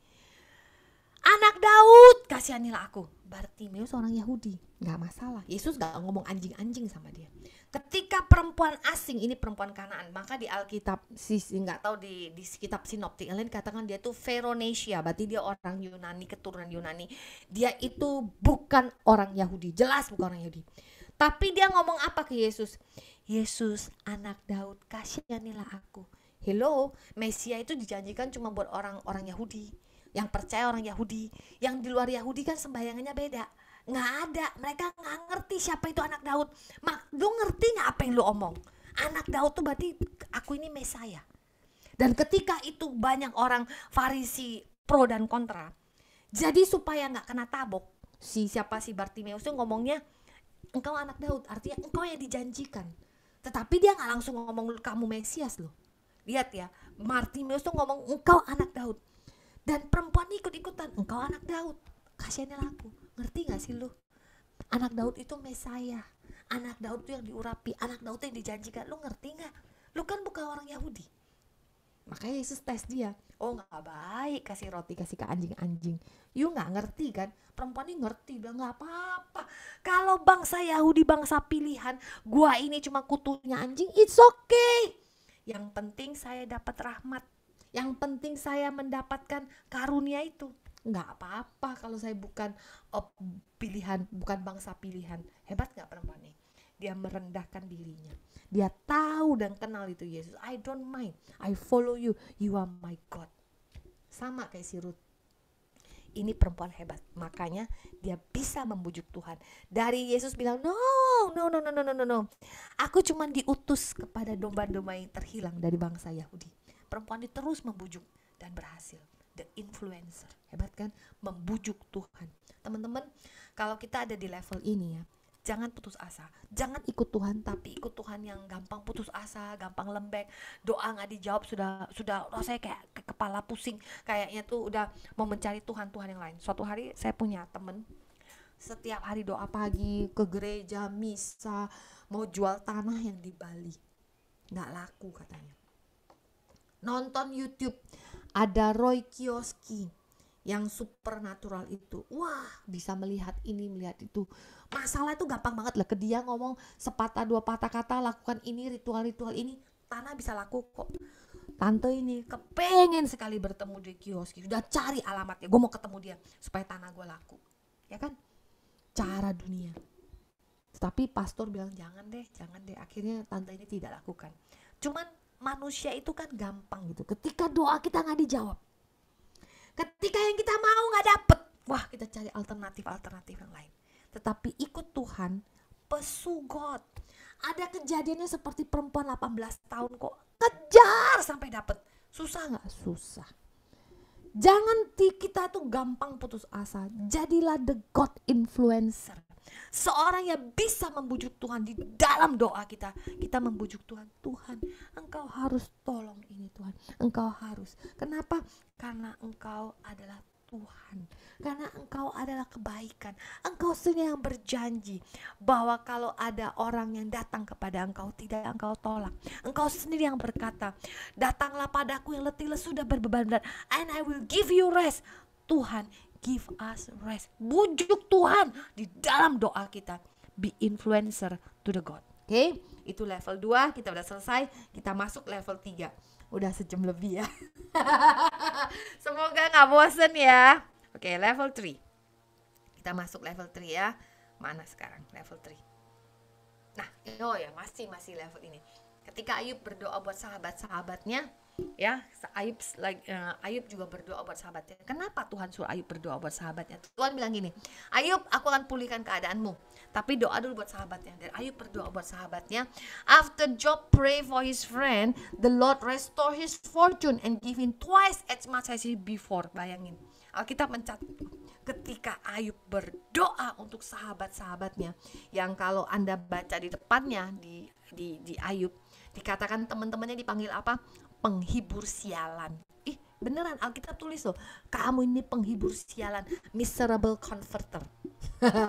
anak Daud kasihanilah aku Bartimeus orang Yahudi nggak masalah Yesus nggak ngomong anjing-anjing sama dia ketika perempuan asing ini perempuan Kanaan maka di Alkitab sih nggak tahu di di kitab sinoptik lain katakan dia tuh Veronesia berarti dia orang Yunani keturunan Yunani dia itu bukan orang Yahudi jelas bukan orang Yahudi tapi dia ngomong apa ke Yesus Yesus anak Daud kasihanilah aku hello Mesia itu dijanjikan cuma buat orang-orang Yahudi yang percaya orang Yahudi yang di luar Yahudi kan sembayangannya beda nggak ada mereka nggak ngerti siapa itu anak Daud mak lu ngerti nggak apa yang lu omong anak Daud tuh berarti aku ini Mesaya dan ketika itu banyak orang Farisi pro dan kontra jadi supaya nggak kena tabok si siapa si Bartimeus tuh ngomongnya engkau anak Daud artinya engkau yang dijanjikan tetapi dia nggak langsung ngomong kamu Mesias loh lihat ya Martinius tuh ngomong engkau anak Daud dan perempuan ikut-ikutan engkau anak Daud kasihanilah aku ngerti gak sih lu anak Daud itu Mesaya anak Daud itu yang diurapi anak Daud yang dijanjikan lu ngerti gak lu kan bukan orang Yahudi makanya Yesus tes dia oh nggak baik kasih roti kasih ke anjing-anjing you nggak ngerti kan perempuan ini ngerti bilang nggak apa-apa kalau bangsa Yahudi bangsa pilihan gua ini cuma kutunya anjing it's okay yang penting saya dapat rahmat yang penting saya mendapatkan karunia itu. Nggak apa-apa kalau saya bukan op, pilihan, bukan bangsa pilihan. Hebat nggak perempuan ini? Dia merendahkan dirinya. Dia tahu dan kenal itu Yesus. I don't mind. I follow you. You are my God. Sama kayak si Ruth ini perempuan hebat. Makanya dia bisa membujuk Tuhan. Dari Yesus bilang, "No, no, no, no, no, no, no. Aku cuma diutus kepada domba-domba yang terhilang dari bangsa Yahudi." perempuan ini terus membujuk dan berhasil the influencer hebat kan membujuk Tuhan teman-teman kalau kita ada di level ini ya jangan putus asa jangan ikut Tuhan tapi ikut Tuhan yang gampang putus asa gampang lembek doa nggak dijawab sudah sudah oh saya kayak ke kepala pusing kayaknya tuh udah mau mencari Tuhan Tuhan yang lain suatu hari saya punya temen setiap hari doa pagi ke gereja misa mau jual tanah yang di Bali nggak laku katanya nonton YouTube ada Roy Kioski yang supernatural itu. Wah, bisa melihat ini, melihat itu. Masalah itu gampang banget lah. Ke dia ngomong sepatah dua patah kata, lakukan ini, ritual-ritual ini. Tanah bisa laku kok. Tante ini kepengen sekali bertemu di Kioski. Udah cari alamatnya. Gue mau ketemu dia supaya tanah gue laku. Ya kan? Cara dunia. Tapi pastor bilang jangan deh, jangan deh. Akhirnya tante ini tidak lakukan. Cuman manusia itu kan gampang gitu. Ketika doa kita nggak dijawab, ketika yang kita mau nggak dapet, wah kita cari alternatif-alternatif yang lain. Tetapi ikut Tuhan, pesugot. God. Ada kejadiannya seperti perempuan 18 tahun kok kejar sampai dapet. Susah nggak? Susah. Jangan kita tuh gampang putus asa. Jadilah the God influencer. Seorang yang bisa membujuk Tuhan di dalam doa kita. Kita membujuk Tuhan. Tuhan, engkau harus tolong ini Tuhan. Engkau harus. Kenapa? Karena engkau adalah Tuhan. Karena engkau adalah kebaikan. Engkau sendiri yang berjanji bahwa kalau ada orang yang datang kepada engkau, tidak engkau tolak. Engkau sendiri yang berkata, datanglah padaku yang letih lesu dan berbeban berat, and I will give you rest. Tuhan give us rest. Bujuk Tuhan di dalam doa kita. Be influencer to the God. Oke, okay? itu level 2, kita udah selesai, kita masuk level 3. Udah sejam lebih ya. Semoga gak bosen ya. Oke, okay, level 3. Kita masuk level 3 ya. Mana sekarang level 3? Nah, oh ya, masih masih level ini. Ketika Ayub berdoa buat sahabat-sahabatnya, ya Ayub like, uh, eh, Ayub juga berdoa buat sahabatnya kenapa Tuhan suruh Ayub berdoa buat sahabatnya Tuhan bilang gini Ayub aku akan pulihkan keadaanmu tapi doa dulu buat sahabatnya dan Ayub berdoa buat sahabatnya after Job pray for his friend the Lord restore his fortune and give him twice as much as he before bayangin Alkitab mencatat ketika Ayub berdoa untuk sahabat-sahabatnya yang kalau Anda baca di depannya di di, di Ayub dikatakan teman-temannya dipanggil apa penghibur sialan ih beneran Alkitab tulis loh kamu ini penghibur sialan miserable converter,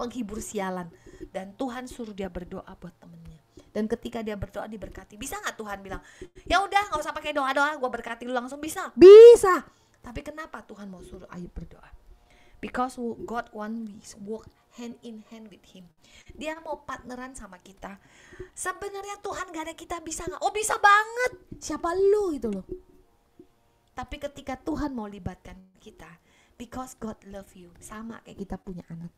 penghibur sialan dan Tuhan suruh dia berdoa buat temennya dan ketika dia berdoa diberkati bisa nggak Tuhan bilang ya udah nggak usah pakai doa doa gue berkati lu langsung bisa bisa tapi kenapa Tuhan mau suruh Ayub berdoa because God want we walk hand in hand with him. Dia mau partneran sama kita. Sebenarnya Tuhan gak ada kita bisa nggak? Oh bisa banget. Siapa lu itu loh. Tapi ketika Tuhan mau libatkan kita, because God love you, sama kayak kita punya anak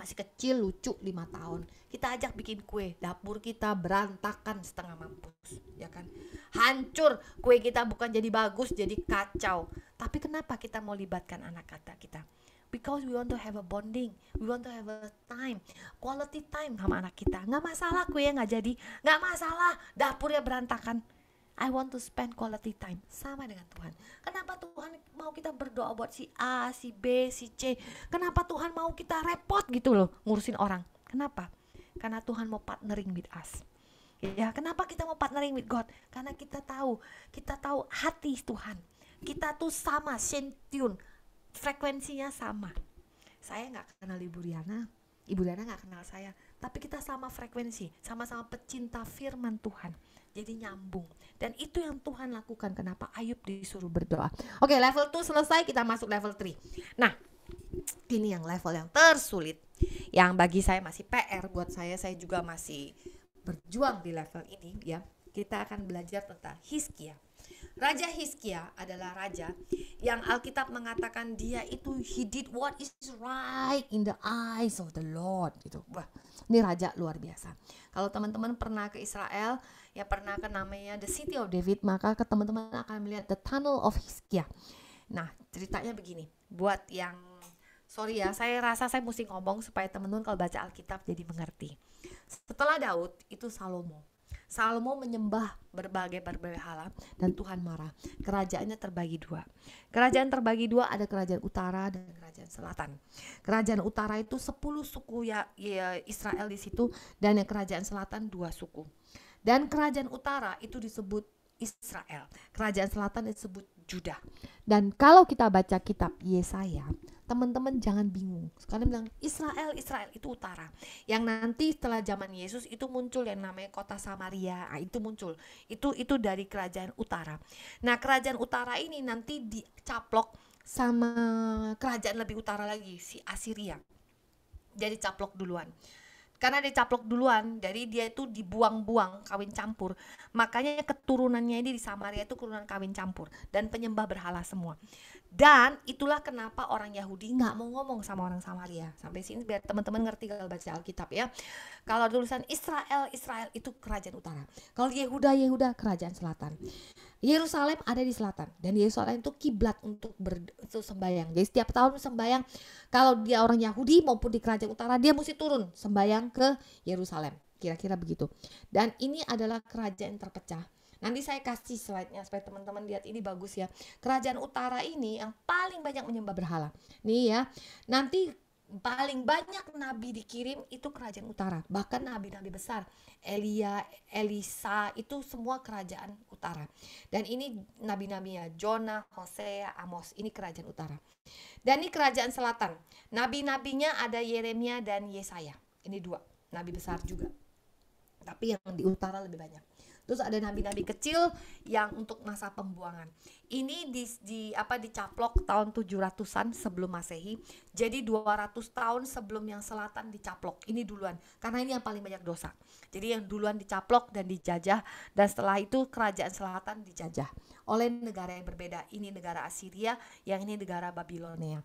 masih kecil lucu lima tahun kita ajak bikin kue dapur kita berantakan setengah mampus ya kan hancur kue kita bukan jadi bagus jadi kacau tapi kenapa kita mau libatkan anak kata kita because we want to have a bonding we want to have a time quality time sama anak kita nggak masalah kue ya nggak jadi nggak masalah dapurnya berantakan I want to spend quality time sama dengan Tuhan. Kenapa Tuhan mau kita berdoa buat si A, si B, si C? Kenapa Tuhan mau kita repot gitu loh ngurusin orang? Kenapa? Karena Tuhan mau partnering with us. Ya, kenapa kita mau partnering with God? Karena kita tahu, kita tahu hati Tuhan. Kita tuh sama, sentune, frekuensinya sama saya nggak kenal ibu Riana ibu Riana nggak kenal saya tapi kita sama frekuensi sama-sama pecinta firman Tuhan jadi nyambung dan itu yang Tuhan lakukan kenapa Ayub disuruh berdoa oke level 2 selesai kita masuk level 3 nah ini yang level yang tersulit yang bagi saya masih PR buat saya saya juga masih berjuang di level ini ya kita akan belajar tentang Hizkia Raja Hiskia adalah raja yang Alkitab mengatakan dia itu he did what is right in the eyes of the Lord gitu. Wah, ini raja luar biasa. Kalau teman-teman pernah ke Israel, ya pernah ke namanya The City of David, maka ke teman-teman akan melihat The Tunnel of Hiskia. Nah, ceritanya begini. Buat yang sorry ya, saya rasa saya mesti ngomong supaya teman-teman kalau baca Alkitab jadi mengerti. Setelah Daud itu Salomo. Salomo menyembah berbagai berbagai dan Tuhan marah. Kerajaannya terbagi dua. Kerajaan terbagi dua ada kerajaan utara dan kerajaan selatan. Kerajaan utara itu sepuluh suku ya, ya Israel di situ dan yang kerajaan selatan dua suku. Dan kerajaan utara itu disebut Israel. Kerajaan selatan disebut Juda Dan kalau kita baca kitab Yesaya, teman-teman jangan bingung. sekali bilang Israel, Israel itu utara. Yang nanti setelah zaman Yesus itu muncul yang namanya kota Samaria. Nah, itu muncul. Itu itu dari kerajaan utara. Nah, kerajaan utara ini nanti dicaplok sama kerajaan lebih utara lagi si Assyria. Jadi caplok duluan karena dicaplok duluan jadi dia itu dibuang-buang kawin campur makanya keturunannya ini di Samaria itu keturunan kawin campur dan penyembah berhala semua dan itulah kenapa orang Yahudi nggak mau ngomong sama orang Samaria. Sampai sini biar teman-teman ngerti kalau baca Alkitab ya. Kalau tulisan Israel, Israel itu kerajaan utara. Kalau Yehuda, Yehuda kerajaan selatan. Yerusalem ada di selatan dan Yerusalem itu kiblat untuk ber, untuk sembayang. Jadi setiap tahun sembayang kalau dia orang Yahudi maupun di kerajaan utara dia mesti turun sembayang ke Yerusalem. Kira-kira begitu. Dan ini adalah kerajaan terpecah Nanti saya kasih slide-nya supaya teman-teman lihat ini bagus ya. Kerajaan utara ini yang paling banyak menyembah berhala. Nih ya. Nanti paling banyak nabi dikirim itu kerajaan utara. Bahkan nabi-nabi besar, Elia, Elisa itu semua kerajaan utara. Dan ini nabi-nabinya Jonah Hosea, Amos, ini kerajaan utara. Dan ini kerajaan selatan. Nabi-nabinya ada Yeremia dan Yesaya. Ini dua nabi besar juga. Tapi yang di utara lebih banyak. Terus ada nabi-nabi kecil yang untuk masa pembuangan. Ini di, di apa dicaplok tahun 700-an sebelum Masehi. Jadi 200 tahun sebelum yang selatan dicaplok. Ini duluan karena ini yang paling banyak dosa. Jadi yang duluan dicaplok dan dijajah dan setelah itu kerajaan selatan dijajah oleh negara yang berbeda. Ini negara Assyria, yang ini negara Babilonia.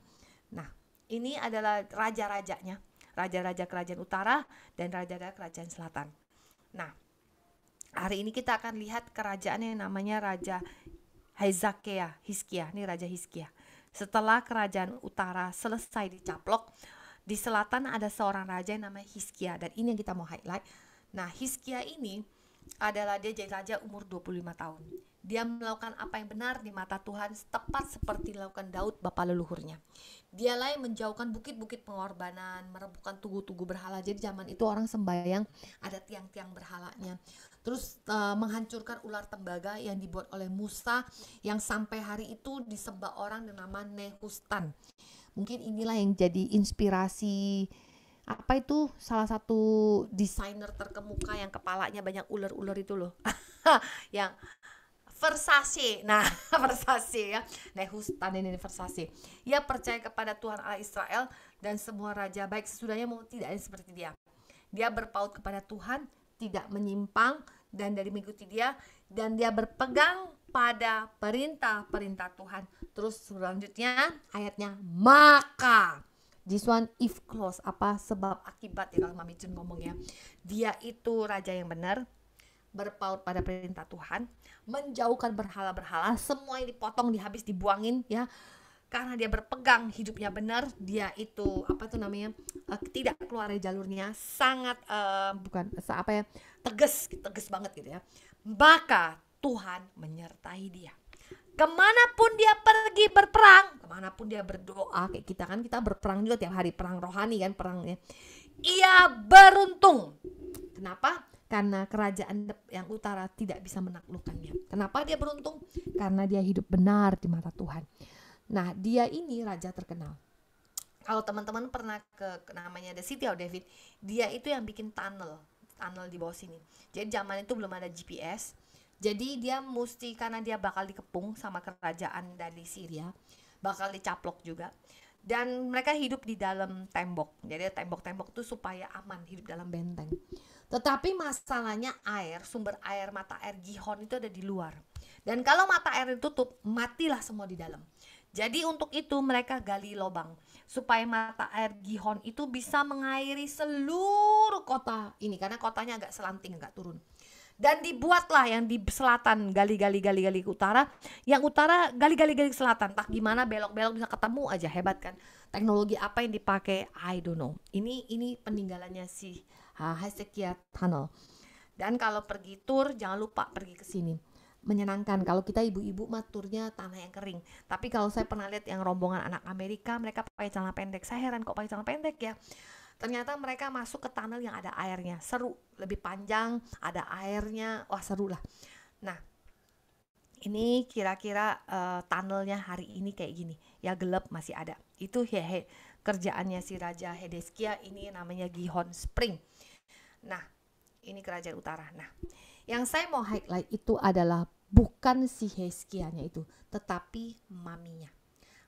Nah, ini adalah raja-rajanya, raja-raja kerajaan utara dan raja-raja kerajaan selatan. Nah, hari ini kita akan lihat kerajaan yang namanya Raja Hezekiah, Hiskia, ini Raja Hiskia. Setelah kerajaan utara selesai dicaplok, di selatan ada seorang raja yang namanya Hiskia dan ini yang kita mau highlight. Nah, Hiskia ini adalah dia jadi raja umur 25 tahun. Dia melakukan apa yang benar di mata Tuhan tepat seperti dilakukan Daud bapa leluhurnya. Dia lain menjauhkan bukit-bukit pengorbanan, merebutkan tugu-tugu berhala. Jadi zaman itu orang sembahyang ada tiang-tiang berhalanya terus uh, menghancurkan ular tembaga yang dibuat oleh Musa yang sampai hari itu disembah orang dengan nama Nehustan. Mungkin inilah yang jadi inspirasi apa itu salah satu desainer terkemuka yang kepalanya banyak ular-ular itu loh. yang Versace. Nah, Versace ya. Nehustan ini Versace. Ia percaya kepada Tuhan Allah Israel dan semua raja baik sesudahnya mau tidak ada seperti dia. Dia berpaut kepada Tuhan tidak menyimpang dan dari mengikuti dia dan dia berpegang pada perintah-perintah Tuhan. Terus selanjutnya ayatnya maka this one if close apa sebab akibat ya kalau Mami Jun ngomong ya. Dia itu raja yang benar berpaut pada perintah Tuhan, menjauhkan berhala-berhala, semua yang dipotong, dihabis, dibuangin ya karena dia berpegang hidupnya benar dia itu apa tuh namanya uh, tidak keluar dari jalurnya sangat uh, bukan apa ya tegas tegas banget gitu ya maka Tuhan menyertai dia kemanapun dia pergi berperang kemanapun dia berdoa kayak kita kan kita berperang juga tiap hari perang rohani kan perangnya ia beruntung kenapa karena kerajaan yang utara tidak bisa menaklukkannya. Kenapa dia beruntung? Karena dia hidup benar di mata Tuhan. Nah, dia ini raja terkenal. Kalau teman-teman pernah ke, namanya The City of David, dia itu yang bikin tunnel, tunnel di bawah sini. Jadi zaman itu belum ada GPS. Jadi dia mesti karena dia bakal dikepung sama kerajaan dari Syria, iya. bakal dicaplok juga. Dan mereka hidup di dalam tembok. Jadi tembok-tembok tuh supaya aman hidup dalam benteng. Tetapi masalahnya air, sumber air mata air Gihon itu ada di luar. Dan kalau mata air ditutup, matilah semua di dalam. Jadi untuk itu mereka gali lobang supaya mata air Gihon itu bisa mengairi seluruh kota ini karena kotanya agak selanting agak turun. Dan dibuatlah yang di selatan gali-gali gali-gali utara, yang utara gali-gali gali selatan. Tak gimana belok-belok bisa ketemu aja hebat kan. Teknologi apa yang dipakai I don't know. Ini ini peninggalannya si ah, Hezekiah Tunnel. Dan kalau pergi tur jangan lupa pergi ke sini menyenangkan kalau kita ibu-ibu maturnya tanah yang kering tapi kalau saya pernah lihat yang rombongan anak Amerika mereka pakai celana pendek saya heran kok pakai celana pendek ya ternyata mereka masuk ke tunnel yang ada airnya seru lebih panjang ada airnya wah seru lah nah ini kira-kira uh, tunnelnya hari ini kayak gini ya gelap masih ada itu hehe kerjaannya si Raja Hedeskia ini namanya Gihon Spring nah ini kerajaan utara nah yang saya mau highlight itu adalah bukan si Heskianya itu, tetapi maminya.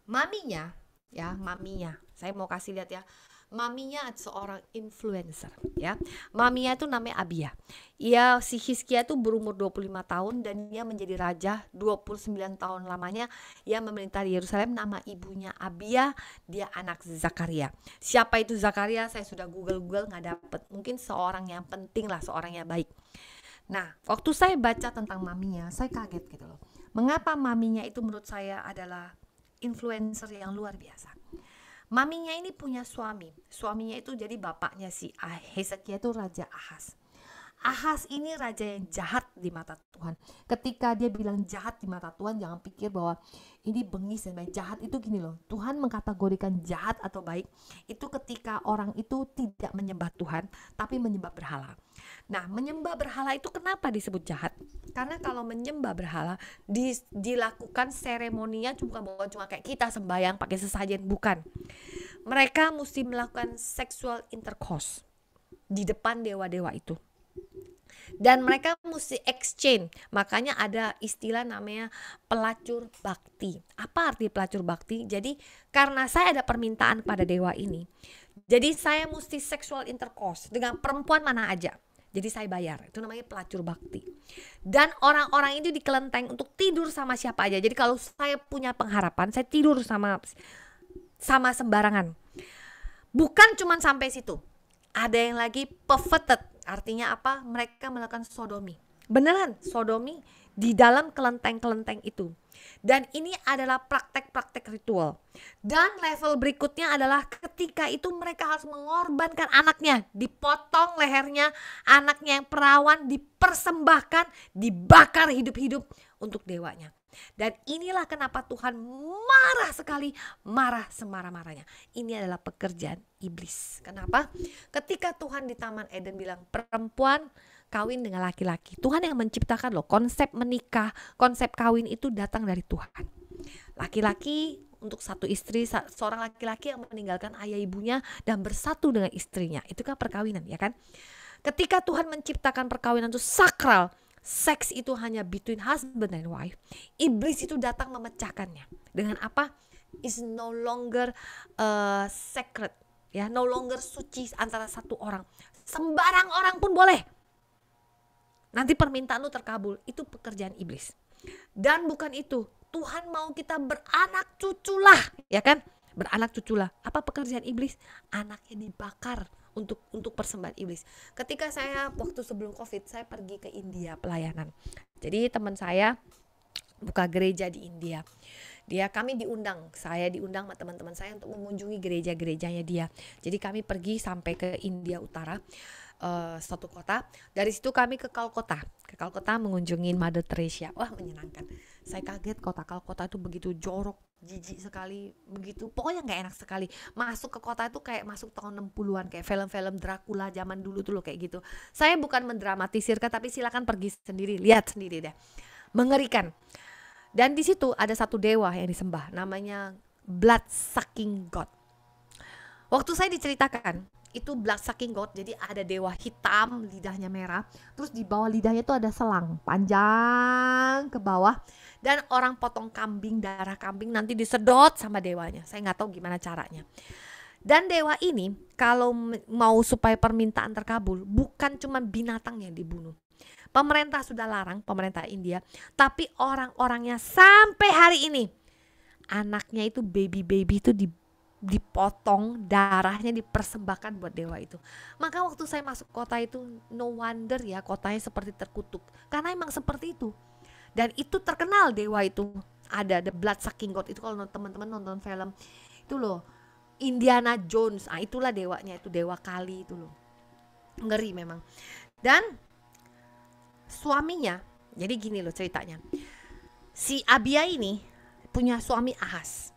Maminya, ya, maminya. Saya mau kasih lihat ya. Maminya seorang influencer ya. Maminya itu namanya Abia. Iya, Ia si Hiskia itu berumur 25 tahun dan dia menjadi raja 29 tahun lamanya. Ia memerintah di Yerusalem nama ibunya Abia, dia anak Zakaria. Siapa itu Zakaria? Saya sudah Google-Google nggak dapet. Mungkin seorang yang penting lah, seorang yang baik. Nah, waktu saya baca tentang maminya, saya kaget gitu loh. Mengapa maminya itu menurut saya adalah influencer yang luar biasa. Maminya ini punya suami. Suaminya itu jadi bapaknya si Hezekiah itu Raja Ahas. Ahas ini raja yang jahat di mata Tuhan. Ketika dia bilang jahat di mata Tuhan, jangan pikir bahwa ini bengis dan baik. Jahat itu gini loh, Tuhan mengkategorikan jahat atau baik itu ketika orang itu tidak menyembah Tuhan, tapi menyembah berhala. Nah, menyembah berhala itu kenapa disebut jahat? Karena kalau menyembah berhala di, dilakukan seremoninya cuma bukan cuma kayak kita sembahyang pakai sesajen, bukan. Mereka mesti melakukan sexual intercourse di depan dewa-dewa itu dan mereka mesti exchange. Makanya ada istilah namanya pelacur bakti. Apa arti pelacur bakti? Jadi karena saya ada permintaan pada dewa ini. Jadi saya mesti sexual intercourse dengan perempuan mana aja. Jadi saya bayar. Itu namanya pelacur bakti. Dan orang-orang itu dikelenteng untuk tidur sama siapa aja. Jadi kalau saya punya pengharapan, saya tidur sama sama sembarangan. Bukan cuma sampai situ. Ada yang lagi pevetet Artinya apa? Mereka melakukan sodomi. Beneran sodomi di dalam kelenteng-kelenteng itu. Dan ini adalah praktek-praktek ritual. Dan level berikutnya adalah ketika itu mereka harus mengorbankan anaknya, dipotong lehernya, anaknya yang perawan dipersembahkan, dibakar hidup-hidup untuk dewanya. Dan inilah kenapa Tuhan marah sekali, marah semarah-marahnya. Ini adalah pekerjaan iblis. Kenapa? Ketika Tuhan di Taman Eden bilang, perempuan kawin dengan laki-laki. Tuhan yang menciptakan loh, konsep menikah, konsep kawin itu datang dari Tuhan. Laki-laki untuk satu istri seorang laki-laki yang meninggalkan ayah ibunya dan bersatu dengan istrinya. Itu kan perkawinan, ya kan? Ketika Tuhan menciptakan perkawinan itu sakral, seks itu hanya between husband and wife, iblis itu datang memecahkannya. Dengan apa? Is no longer uh, eh, sacred, ya, no longer suci antara satu orang. Sembarang orang pun boleh. Nanti permintaan lu terkabul, itu pekerjaan iblis. Dan bukan itu, Tuhan mau kita beranak cuculah, ya kan? Beranak cuculah. Apa pekerjaan iblis? Anaknya dibakar untuk untuk persembahan iblis. Ketika saya waktu sebelum Covid saya pergi ke India pelayanan. Jadi teman saya buka gereja di India. Dia kami diundang, saya diundang sama teman-teman saya untuk mengunjungi gereja-gerejanya dia. Jadi kami pergi sampai ke India Utara uh, satu kota. Dari situ kami ke Kalkota. Ke Kalkota mengunjungi Mother Teresa. Wah, menyenangkan. Saya kaget kota Kalkota itu begitu jorok, jijik sekali begitu pokoknya nggak enak sekali masuk ke kota itu kayak masuk tahun 60-an kayak film-film Dracula zaman dulu tuh loh kayak gitu saya bukan mendramatisirkan tapi silakan pergi sendiri lihat sendiri deh mengerikan dan di situ ada satu dewa yang disembah namanya blood sucking god waktu saya diceritakan itu blood sucking god jadi ada dewa hitam lidahnya merah terus di bawah lidahnya itu ada selang panjang ke bawah dan orang potong kambing darah kambing nanti disedot sama dewanya saya nggak tahu gimana caranya dan dewa ini kalau mau supaya permintaan terkabul bukan cuma binatang yang dibunuh pemerintah sudah larang pemerintah India tapi orang-orangnya sampai hari ini anaknya itu baby baby itu di dipotong darahnya dipersembahkan buat dewa itu. Maka waktu saya masuk kota itu no wonder ya kotanya seperti terkutuk karena emang seperti itu dan itu terkenal dewa itu ada The Blood Sucking God itu kalau teman-teman nonton film itu loh Indiana Jones ah itulah dewanya itu dewa kali itu loh ngeri memang dan suaminya jadi gini loh ceritanya si Abia ini punya suami Ahas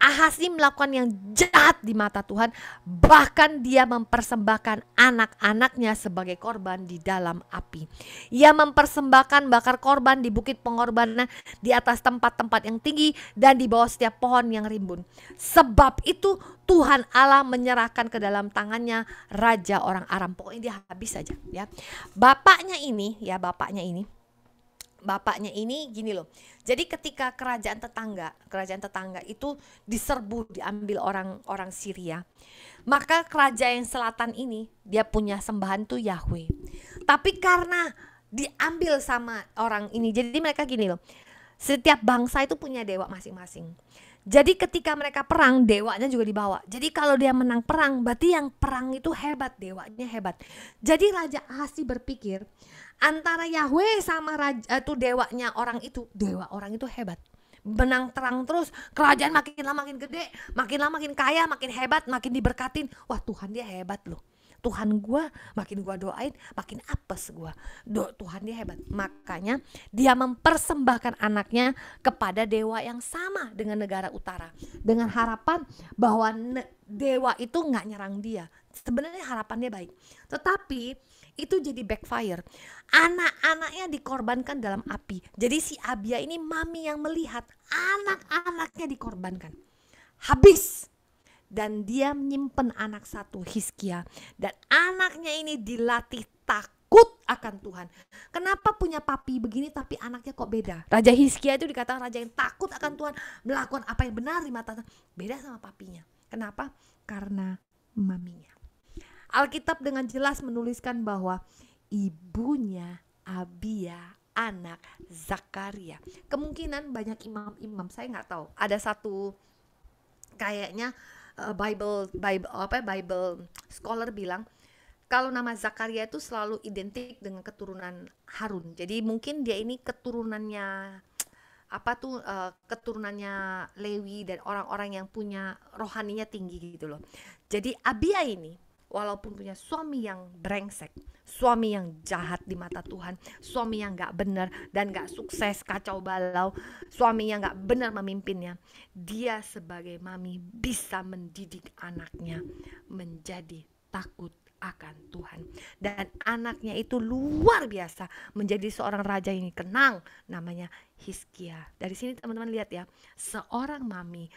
Ahas ini melakukan yang jahat di mata Tuhan, bahkan dia mempersembahkan anak-anaknya sebagai korban di dalam api. Ia mempersembahkan bakar korban di bukit pengorbanan di atas tempat-tempat yang tinggi dan di bawah setiap pohon yang rimbun. Sebab itu Tuhan Allah menyerahkan ke dalam tangannya raja orang Aram. Pokoknya dia habis saja ya. Bapaknya ini ya bapaknya ini bapaknya ini gini loh. Jadi ketika kerajaan tetangga, kerajaan tetangga itu diserbu diambil orang-orang Syria. Maka kerajaan yang selatan ini dia punya sembahan tuh Yahweh. Tapi karena diambil sama orang ini. Jadi mereka gini loh. Setiap bangsa itu punya dewa masing-masing. Jadi ketika mereka perang, dewanya juga dibawa. Jadi kalau dia menang perang, berarti yang perang itu hebat, dewanya hebat. Jadi Raja Ahasi berpikir, antara Yahweh sama raja eh, tuh dewanya orang itu dewa orang itu hebat benang terang terus kerajaan makin lama makin gede makin lama makin kaya makin hebat makin diberkatin wah Tuhan dia hebat loh Tuhan gua makin gua doain makin apes gue Do, Tuhan dia hebat makanya dia mempersembahkan anaknya kepada dewa yang sama dengan negara utara dengan harapan bahwa dewa itu nggak nyerang dia sebenarnya harapannya baik tetapi itu jadi backfire. Anak-anaknya dikorbankan dalam api. Jadi si Abia ini mami yang melihat anak-anaknya dikorbankan. Habis. Dan dia menyimpan anak satu Hiskia. Dan anaknya ini dilatih takut akan Tuhan. Kenapa punya papi begini tapi anaknya kok beda? Raja Hiskia itu dikatakan raja yang takut akan Tuhan. Melakukan apa yang benar di mata Tuhan. Beda sama papinya. Kenapa? Karena maminya. Alkitab dengan jelas menuliskan bahwa ibunya Abia anak Zakaria. Kemungkinan banyak imam-imam, saya nggak tahu. Ada satu kayaknya uh, Bible Bible oh, apa ya, Bible scholar bilang kalau nama Zakaria itu selalu identik dengan keturunan Harun. Jadi mungkin dia ini keturunannya apa tuh uh, keturunannya Lewi dan orang-orang yang punya rohaninya tinggi gitu loh. Jadi Abia ini walaupun punya suami yang brengsek, suami yang jahat di mata Tuhan, suami yang gak benar dan gak sukses, kacau balau, suami yang gak benar memimpinnya, dia sebagai mami bisa mendidik anaknya menjadi takut akan Tuhan dan anaknya itu luar biasa menjadi seorang raja yang kenang, namanya Hiskia. Dari sini teman-teman lihat ya, seorang mami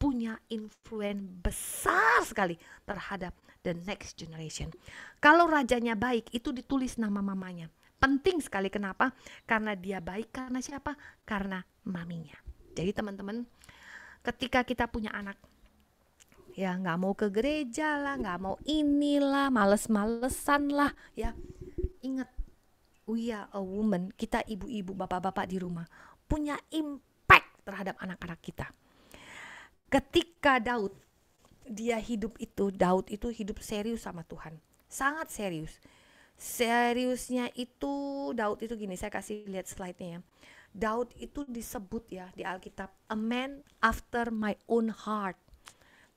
punya influen besar sekali terhadap the next generation. Kalau rajanya baik, itu ditulis nama mamanya. Penting sekali kenapa? Karena dia baik karena siapa? Karena maminya. Jadi teman-teman, ketika kita punya anak, ya nggak mau ke gereja lah, nggak mau inilah, males-malesan lah, ya ingat, we are a woman, kita ibu-ibu, bapak-bapak di rumah punya impact terhadap anak-anak kita. Ketika Daud dia hidup itu Daud itu hidup serius sama Tuhan sangat serius seriusnya itu Daud itu gini saya kasih lihat slide-nya ya Daud itu disebut ya di Alkitab a man after my own heart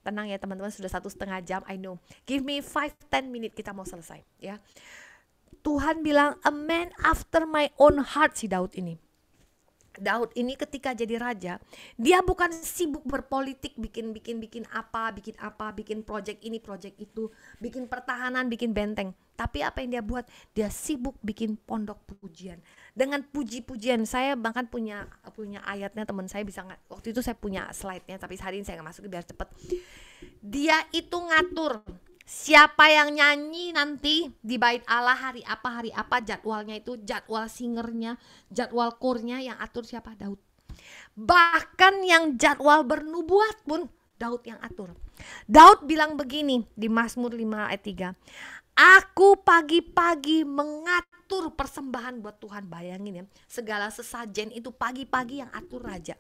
tenang ya teman-teman sudah satu setengah jam I know give me five ten minute kita mau selesai ya Tuhan bilang a man after my own heart si Daud ini Daud ini ketika jadi raja, dia bukan sibuk berpolitik bikin-bikin bikin apa, bikin apa, bikin project ini, project itu, bikin pertahanan, bikin benteng. Tapi apa yang dia buat? Dia sibuk bikin pondok pujian. Dengan puji-pujian, saya bahkan punya punya ayatnya teman saya bisa waktu itu saya punya slide-nya tapi hari ini saya nggak masukin biar cepet. Dia itu ngatur siapa yang nyanyi nanti di bait Allah hari apa hari apa jadwalnya itu jadwal singernya jadwal kurnya yang atur siapa Daud bahkan yang jadwal bernubuat pun Daud yang atur Daud bilang begini di Mazmur 5 ayat 3 Aku pagi-pagi mengatur persembahan buat Tuhan Bayangin ya Segala sesajen itu pagi-pagi yang atur raja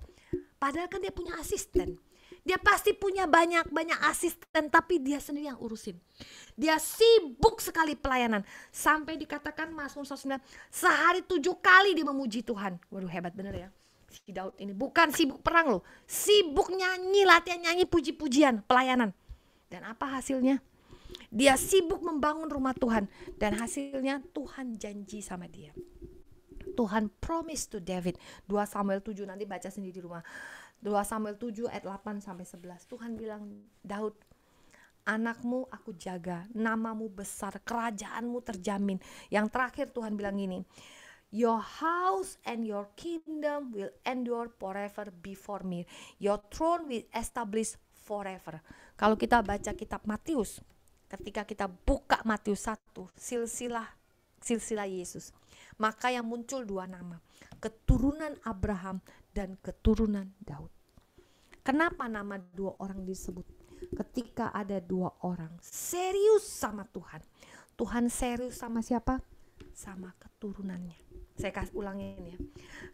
Padahal kan dia punya asisten dia pasti punya banyak-banyak asisten, tapi dia sendiri yang urusin. Dia sibuk sekali pelayanan. Sampai dikatakan Mazmur 109, sehari tujuh kali dia memuji Tuhan. Waduh hebat bener ya. Si Daud ini bukan sibuk perang loh. Sibuk nyanyi, latihan nyanyi, puji-pujian, pelayanan. Dan apa hasilnya? Dia sibuk membangun rumah Tuhan. Dan hasilnya Tuhan janji sama dia. Tuhan promise to David. 2 Samuel 7 nanti baca sendiri di rumah. 2 Samuel 7 ayat 8 sampai 11. Tuhan bilang, "Daud, anakmu aku jaga, namamu besar, kerajaanmu terjamin." Yang terakhir Tuhan bilang ini Your house and your kingdom will endure forever before me. Your throne will establish forever. Kalau kita baca kitab Matius, ketika kita buka Matius 1, silsilah silsilah Yesus, maka yang muncul dua nama, keturunan Abraham dan keturunan Daud. Kenapa nama dua orang disebut? Ketika ada dua orang serius sama Tuhan. Tuhan serius sama siapa? sama keturunannya. Saya kasih ulangin ya.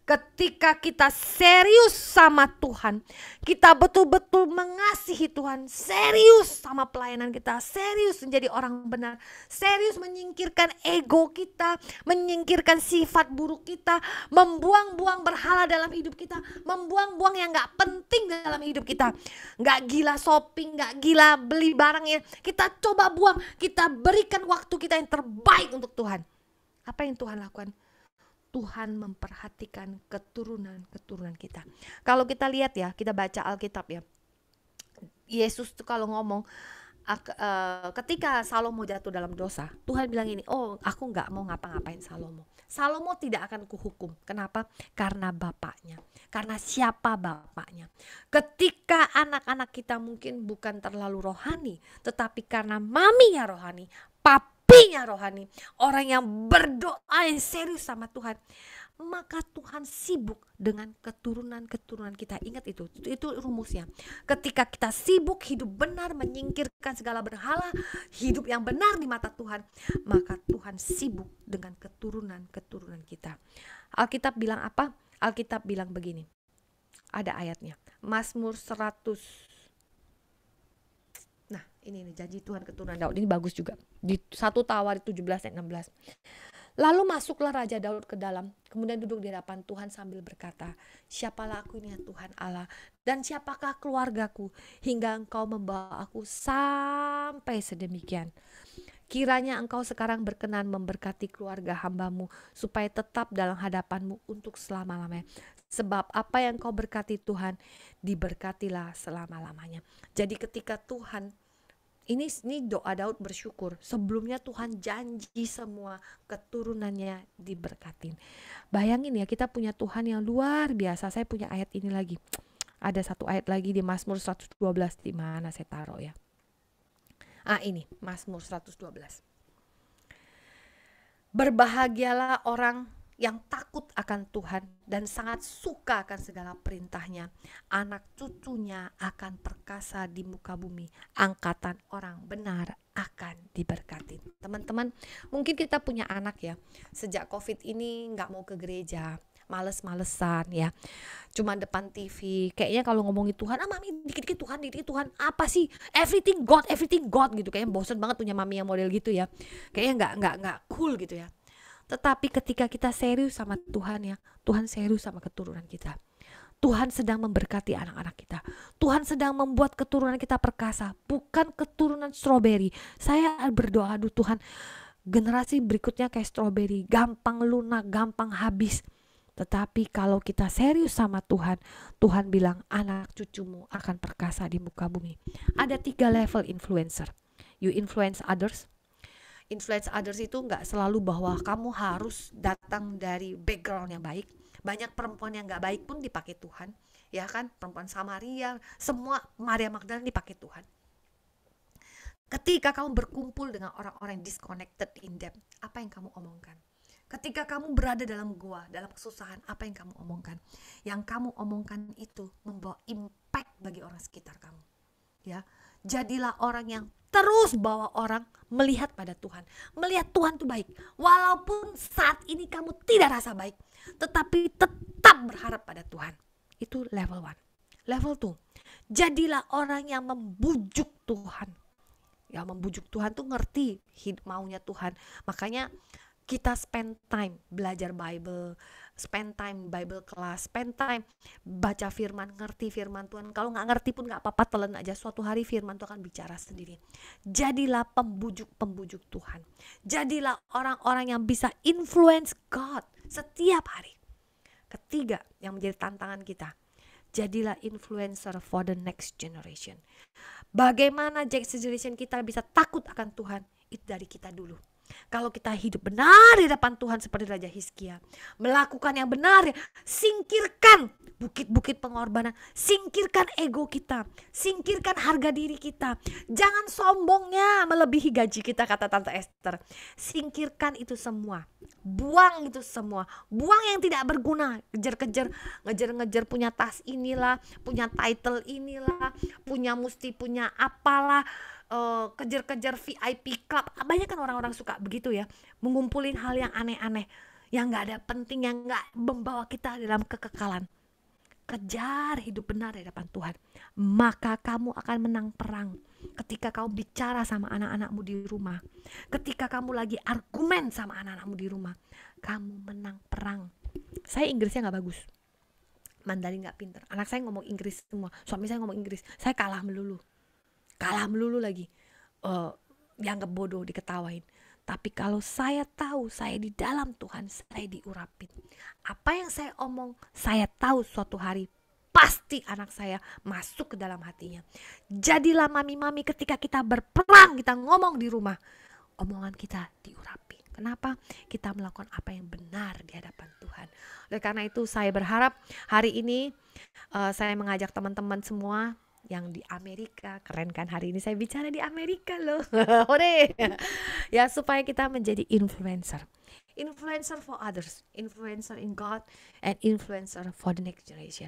Ketika kita serius sama Tuhan, kita betul-betul mengasihi Tuhan, serius sama pelayanan kita, serius menjadi orang benar, serius menyingkirkan ego kita, menyingkirkan sifat buruk kita, membuang-buang berhala dalam hidup kita, membuang-buang yang nggak penting dalam hidup kita. Nggak gila shopping, nggak gila beli barangnya. Kita coba buang, kita berikan waktu kita yang terbaik untuk Tuhan apa yang Tuhan lakukan? Tuhan memperhatikan keturunan-keturunan kita. Kalau kita lihat ya, kita baca Alkitab ya. Yesus tuh kalau ngomong eh, ketika Salomo jatuh dalam dosa, Tuhan bilang ini, "Oh, aku nggak mau ngapa-ngapain Salomo." Salomo tidak akan kuhukum. Kenapa? Karena bapaknya. Karena siapa bapaknya. Ketika anak-anak kita mungkin bukan terlalu rohani, tetapi karena mami maminya rohani, papa hatinya rohani, orang yang berdoa yang serius sama Tuhan, maka Tuhan sibuk dengan keturunan-keturunan kita. Ingat itu, itu rumusnya. Ketika kita sibuk hidup benar, menyingkirkan segala berhala, hidup yang benar di mata Tuhan, maka Tuhan sibuk dengan keturunan-keturunan kita. Alkitab bilang apa? Alkitab bilang begini. Ada ayatnya. Masmur 100 ini nih janji Tuhan keturunan Daud ini bagus juga di satu tawar 17 ayat 16 lalu masuklah Raja Daud ke dalam kemudian duduk di hadapan Tuhan sambil berkata siapalah aku ini ya Tuhan Allah dan siapakah keluargaku hingga engkau membawa aku sampai sedemikian Kiranya engkau sekarang berkenan memberkati keluarga hambamu supaya tetap dalam hadapanmu untuk selama-lamanya. Sebab apa yang kau berkati Tuhan, diberkatilah selama-lamanya. Jadi ketika Tuhan ini ini doa Daud bersyukur sebelumnya Tuhan janji semua keturunannya diberkatin bayangin ya kita punya Tuhan yang luar biasa saya punya ayat ini lagi ada satu ayat lagi di Mazmur 112 di mana saya taruh ya ah ini Mazmur 112 berbahagialah orang yang takut akan Tuhan dan sangat suka akan segala perintahnya. Anak cucunya akan perkasa di muka bumi. Angkatan orang benar akan diberkati. Teman-teman, mungkin kita punya anak ya. Sejak COVID ini nggak mau ke gereja, males-malesan ya. Cuma depan TV, kayaknya kalau ngomongin Tuhan, ah mami dikit-dikit Tuhan, dikit-dikit Tuhan, apa sih? Everything God, everything God gitu. Kayaknya bosen banget punya mami yang model gitu ya. Kayaknya nggak nggak nggak cool gitu ya. Tetapi ketika kita serius sama Tuhan ya, Tuhan serius sama keturunan kita. Tuhan sedang memberkati anak-anak kita. Tuhan sedang membuat keturunan kita perkasa, bukan keturunan stroberi. Saya berdoa, aduh Tuhan, generasi berikutnya kayak stroberi, gampang lunak, gampang habis. Tetapi kalau kita serius sama Tuhan, Tuhan bilang anak cucumu akan perkasa di muka bumi. Ada tiga level influencer. You influence others, influence others itu nggak selalu bahwa kamu harus datang dari background yang baik banyak perempuan yang nggak baik pun dipakai Tuhan ya kan perempuan Samaria semua Maria Magdalena dipakai Tuhan ketika kamu berkumpul dengan orang-orang yang disconnected in depth apa yang kamu omongkan ketika kamu berada dalam gua dalam kesusahan apa yang kamu omongkan yang kamu omongkan itu membawa impact bagi orang sekitar kamu ya jadilah orang yang terus bawa orang melihat pada Tuhan. Melihat Tuhan itu baik. Walaupun saat ini kamu tidak rasa baik, tetapi tetap berharap pada Tuhan. Itu level one Level 2, jadilah orang yang membujuk Tuhan. Ya membujuk Tuhan tuh ngerti hidup maunya Tuhan. Makanya kita spend time belajar Bible, spend time Bible class, spend time baca firman, ngerti firman Tuhan. Kalau nggak ngerti pun nggak apa-apa, telan aja. Suatu hari firman Tuhan akan bicara sendiri. Jadilah pembujuk-pembujuk Tuhan. Jadilah orang-orang yang bisa influence God setiap hari. Ketiga, yang menjadi tantangan kita, jadilah influencer for the next generation. Bagaimana next generation kita bisa takut akan Tuhan? Itu dari kita dulu. Kalau kita hidup benar di depan Tuhan seperti Raja Hizkia, melakukan yang benar, singkirkan bukit-bukit pengorbanan, singkirkan ego kita, singkirkan harga diri kita. Jangan sombongnya melebihi gaji kita kata Tante Esther. Singkirkan itu semua. Buang itu semua. Buang yang tidak berguna, kejar-kejar, ngejar-ngejar punya tas inilah, punya title inilah, punya musti punya apalah kejar eh, kejar-kejar VIP club banyak kan orang-orang suka begitu ya mengumpulin hal yang aneh-aneh yang nggak ada penting yang nggak membawa kita dalam kekekalan kejar hidup benar di depan Tuhan maka kamu akan menang perang ketika kamu bicara sama anak-anakmu di rumah ketika kamu lagi argumen sama anak-anakmu di rumah kamu menang perang saya Inggrisnya nggak bagus Mandarin nggak pinter anak saya ngomong Inggris semua suami saya ngomong Inggris saya kalah melulu kalah melulu lagi uh, dianggap bodoh diketawain tapi kalau saya tahu saya di dalam Tuhan saya diurapi apa yang saya omong saya tahu suatu hari pasti anak saya masuk ke dalam hatinya jadilah mami-mami ketika kita berperang kita ngomong di rumah omongan kita diurapi Kenapa kita melakukan apa yang benar di hadapan Tuhan? Oleh karena itu, saya berharap hari ini uh, saya mengajak teman-teman semua yang di Amerika. Keren kan hari ini saya bicara di Amerika loh. Hore. ya supaya kita menjadi influencer. Influencer for others, influencer in God and influencer for the next generation.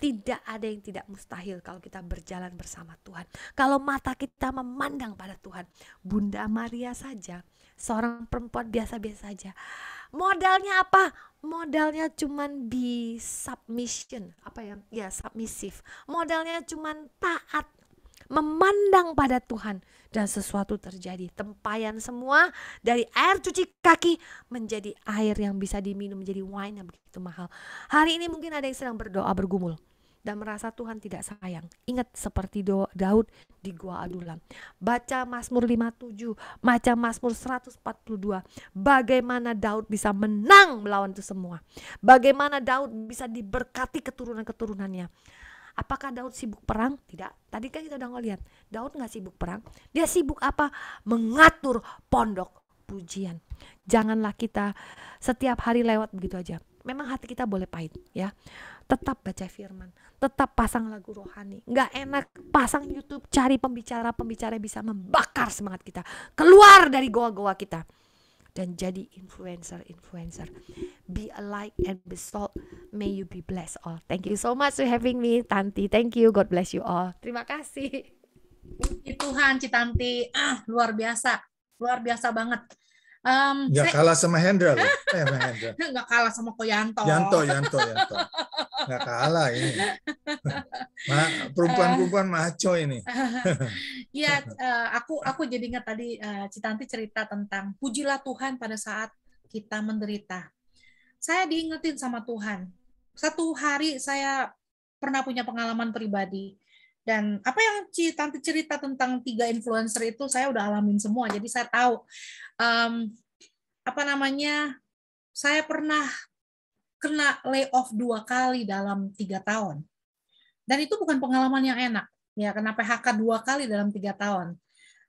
Tidak ada yang tidak mustahil kalau kita berjalan bersama Tuhan. Kalau mata kita memandang pada Tuhan. Bunda Maria saja, seorang perempuan biasa-biasa saja. -biasa modalnya apa modalnya cuman be submission apa ya ya submissive. modalnya cuman taat memandang pada Tuhan dan sesuatu terjadi tempayan semua dari air cuci kaki menjadi air yang bisa diminum menjadi wine yang begitu mahal hari ini mungkin ada yang sedang berdoa bergumul dan merasa Tuhan tidak sayang. Ingat seperti Daud di Gua Adulam. Baca Mazmur 57, baca Mazmur 142. Bagaimana Daud bisa menang melawan itu semua. Bagaimana Daud bisa diberkati keturunan-keturunannya. Apakah Daud sibuk perang? Tidak. Tadi kan kita udah ngeliat. Daud nggak sibuk perang. Dia sibuk apa? Mengatur pondok pujian. Janganlah kita setiap hari lewat begitu aja memang hati kita boleh pahit ya tetap baca firman tetap pasang lagu rohani nggak enak pasang YouTube cari pembicara pembicara bisa membakar semangat kita keluar dari goa-goa kita dan jadi influencer influencer be a light and be salt may you be blessed all thank you so much for having me Tanti thank you God bless you all terima kasih Puji Tuhan Citanti ah luar biasa luar biasa banget Um, Nggak saya... kalah sama Hendra loh. Eh, sama Hendra. Nggak kalah sama Koyanto. Yanto, Yanto, Yanto. Nggak kalah ini. Perempuan-perempuan uh, maco ini. Iya, uh, aku aku jadi ingat tadi uh, Citanti cerita tentang pujilah Tuhan pada saat kita menderita. Saya diingetin sama Tuhan. Satu hari saya pernah punya pengalaman pribadi dan apa yang Citanti cerita tentang tiga influencer itu saya udah alamin semua jadi saya tahu um, apa namanya saya pernah kena layoff dua kali dalam tiga tahun dan itu bukan pengalaman yang enak ya kena PHK dua kali dalam tiga tahun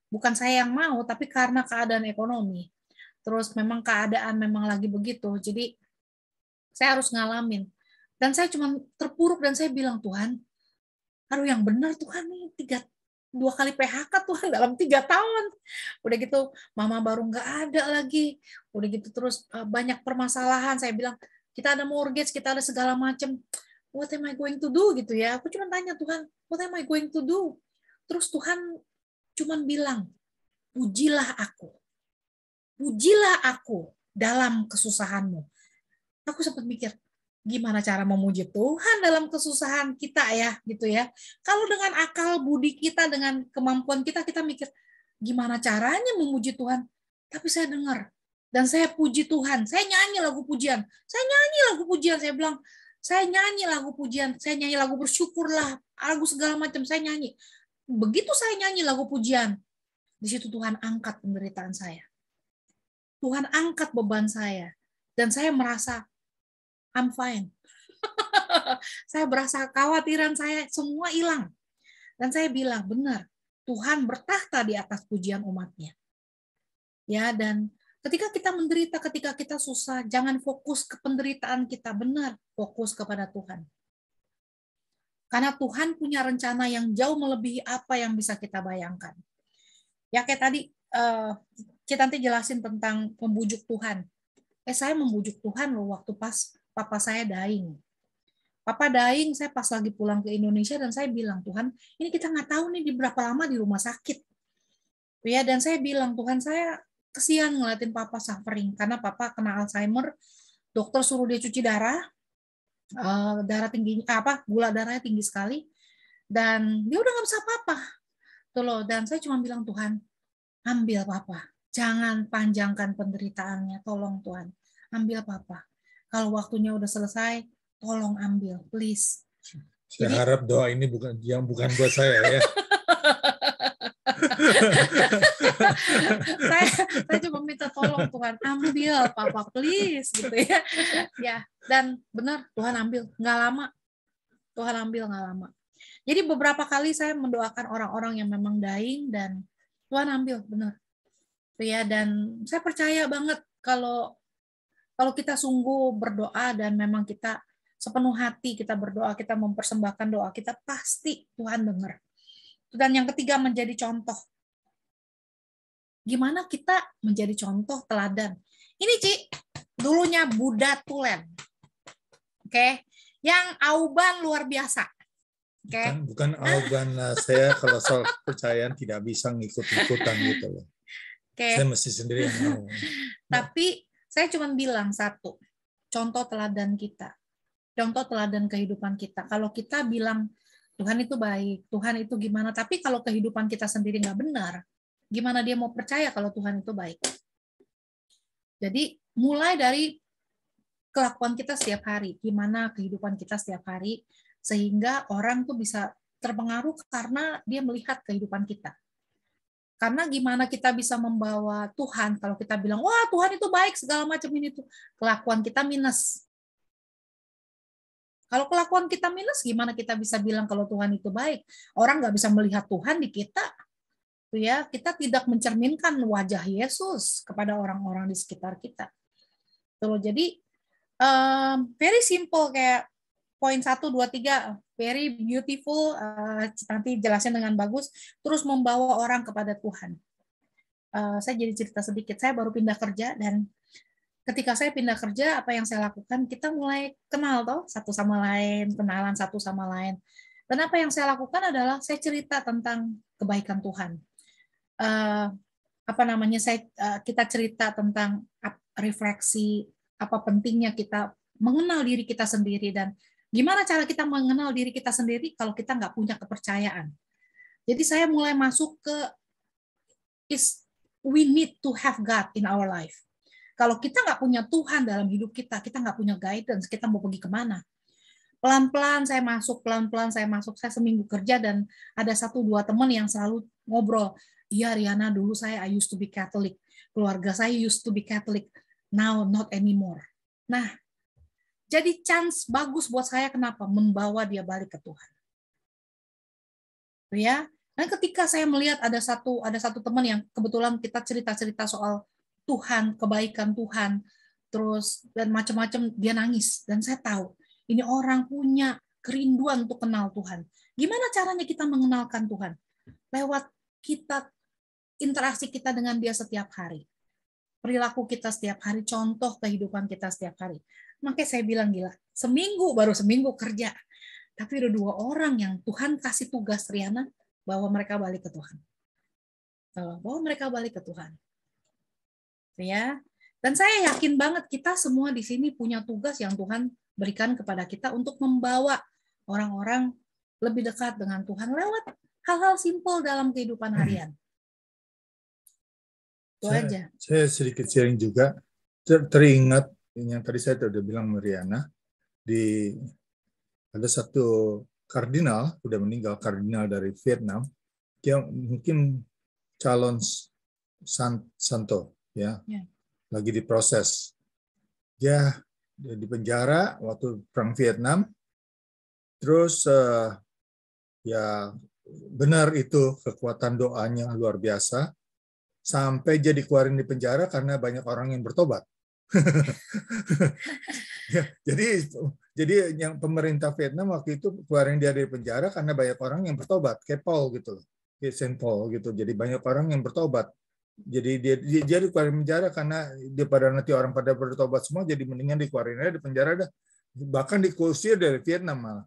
bukan saya yang mau tapi karena keadaan ekonomi terus memang keadaan memang lagi begitu jadi saya harus ngalamin dan saya cuma terpuruk dan saya bilang Tuhan aduh yang benar Tuhan nih tiga dua kali PHK Tuhan dalam tiga tahun. Udah gitu mama baru nggak ada lagi. Udah gitu terus eh, banyak permasalahan. Saya bilang kita ada mortgage, kita ada segala macam. What am I going to do gitu ya? Aku cuma tanya Tuhan, what am I going to do? Terus Tuhan cuma bilang, pujilah aku. Pujilah aku dalam kesusahanmu. Aku sempat mikir, gimana cara memuji Tuhan dalam kesusahan kita ya gitu ya. Kalau dengan akal budi kita dengan kemampuan kita kita mikir gimana caranya memuji Tuhan. Tapi saya dengar dan saya puji Tuhan. Saya nyanyi lagu pujian. Saya nyanyi lagu pujian. Saya bilang saya nyanyi lagu pujian. Saya nyanyi lagu bersyukurlah. Lagu segala macam saya nyanyi. Begitu saya nyanyi lagu pujian, di situ Tuhan angkat penderitaan saya. Tuhan angkat beban saya dan saya merasa I'm fine. saya berasa khawatiran saya semua hilang. Dan saya bilang, benar, Tuhan bertahta di atas pujian umatnya. Ya, dan ketika kita menderita, ketika kita susah, jangan fokus ke penderitaan kita, benar, fokus kepada Tuhan. Karena Tuhan punya rencana yang jauh melebihi apa yang bisa kita bayangkan. Ya kayak tadi, eh, kita nanti jelasin tentang membujuk Tuhan. Eh saya membujuk Tuhan loh waktu pas papa saya dying. Papa dying, saya pas lagi pulang ke Indonesia dan saya bilang, Tuhan, ini kita nggak tahu nih di berapa lama di rumah sakit. Ya, dan saya bilang, Tuhan, saya kesian ngeliatin papa suffering karena papa kena Alzheimer. Dokter suruh dia cuci darah, eh, darah tinggi eh, apa gula darahnya tinggi sekali dan dia udah nggak bisa apa-apa tuh loh dan saya cuma bilang Tuhan ambil papa jangan panjangkan penderitaannya tolong Tuhan ambil papa kalau waktunya udah selesai, tolong ambil, please. Saya Jadi, harap doa ini bukan yang bukan buat saya ya. saya saya cuma minta tolong Tuhan ambil papa please gitu ya ya dan benar Tuhan ambil nggak lama Tuhan ambil nggak lama jadi beberapa kali saya mendoakan orang-orang yang memang dying dan Tuhan ambil benar ya dan saya percaya banget kalau kalau kita sungguh berdoa dan memang kita sepenuh hati kita berdoa, kita mempersembahkan doa kita, pasti Tuhan dengar. Dan yang ketiga menjadi contoh. Gimana kita menjadi contoh teladan? Ini Ci, dulunya Buddha Tulen. Oke, okay? yang auban luar biasa. Okay. Bukan, bukan auban eh, saya kalau soal percayaan tidak bisa ngikut-ikutan gitu loh. Okay. Saya mesti sendiri yang mau. Tapi saya cuma bilang satu, contoh teladan kita. Contoh teladan kehidupan kita. Kalau kita bilang Tuhan itu baik, Tuhan itu gimana, tapi kalau kehidupan kita sendiri nggak benar, gimana dia mau percaya kalau Tuhan itu baik? Jadi mulai dari kelakuan kita setiap hari, gimana kehidupan kita setiap hari, sehingga orang tuh bisa terpengaruh karena dia melihat kehidupan kita. Karena gimana kita bisa membawa Tuhan kalau kita bilang, wah Tuhan itu baik, segala macam ini tuh. Kelakuan kita minus. Kalau kelakuan kita minus, gimana kita bisa bilang kalau Tuhan itu baik? Orang nggak bisa melihat Tuhan di kita. Tuh ya, kita tidak mencerminkan wajah Yesus kepada orang-orang di sekitar kita. Tuh, jadi um, very simple kayak poin 1, 2, 3, very beautiful, uh, nanti jelasin dengan bagus, terus membawa orang kepada Tuhan. Uh, saya jadi cerita sedikit, saya baru pindah kerja dan ketika saya pindah kerja, apa yang saya lakukan, kita mulai kenal toh, satu sama lain, kenalan satu sama lain. Dan apa yang saya lakukan adalah saya cerita tentang kebaikan Tuhan. Uh, apa namanya saya uh, kita cerita tentang refleksi apa pentingnya kita mengenal diri kita sendiri dan Gimana cara kita mengenal diri kita sendiri kalau kita nggak punya kepercayaan? Jadi saya mulai masuk ke is we need to have God in our life. Kalau kita nggak punya Tuhan dalam hidup kita, kita nggak punya guidance, kita mau pergi kemana? Pelan-pelan saya masuk, pelan-pelan saya masuk. Saya seminggu kerja dan ada satu dua teman yang selalu ngobrol. Iya Riana, dulu saya I used to be Catholic. Keluarga saya used to be Catholic. Now not anymore. Nah, jadi chance bagus buat saya kenapa? Membawa dia balik ke Tuhan. Ya. Dan ketika saya melihat ada satu ada satu teman yang kebetulan kita cerita-cerita soal Tuhan, kebaikan Tuhan, terus dan macam-macam dia nangis dan saya tahu ini orang punya kerinduan untuk kenal Tuhan. Gimana caranya kita mengenalkan Tuhan? Lewat kita interaksi kita dengan dia setiap hari. Perilaku kita setiap hari, contoh kehidupan kita setiap hari. Makanya saya bilang gila, seminggu baru seminggu kerja. Tapi udah dua orang yang Tuhan kasih tugas Riana bahwa mereka balik ke Tuhan. Bahwa mereka balik ke Tuhan. Ya. Dan saya yakin banget kita semua di sini punya tugas yang Tuhan berikan kepada kita untuk membawa orang-orang lebih dekat dengan Tuhan lewat hal-hal simpel dalam kehidupan hmm. harian. Itu saya, aja. Saya sedikit sharing juga ter teringat yang tadi saya sudah bilang Mariana di ada satu kardinal sudah meninggal kardinal dari Vietnam yang mungkin calon san, Santo ya ya lagi diproses dia, di penjara waktu perang Vietnam terus uh, ya benar itu kekuatan doanya luar biasa sampai jadi keluarin di penjara karena banyak orang yang bertobat ya, jadi jadi yang pemerintah Vietnam waktu itu keluarin dia dari penjara karena banyak orang yang bertobat, kayak Paul gitu loh. kayak Saint Paul gitu. Jadi banyak orang yang bertobat. Jadi dia, dia, dia dikeluarin penjara karena dia pada nanti orang pada bertobat semua jadi mendingan dikeluarin aja di penjara dah. Bahkan diusir dari Vietnam malah.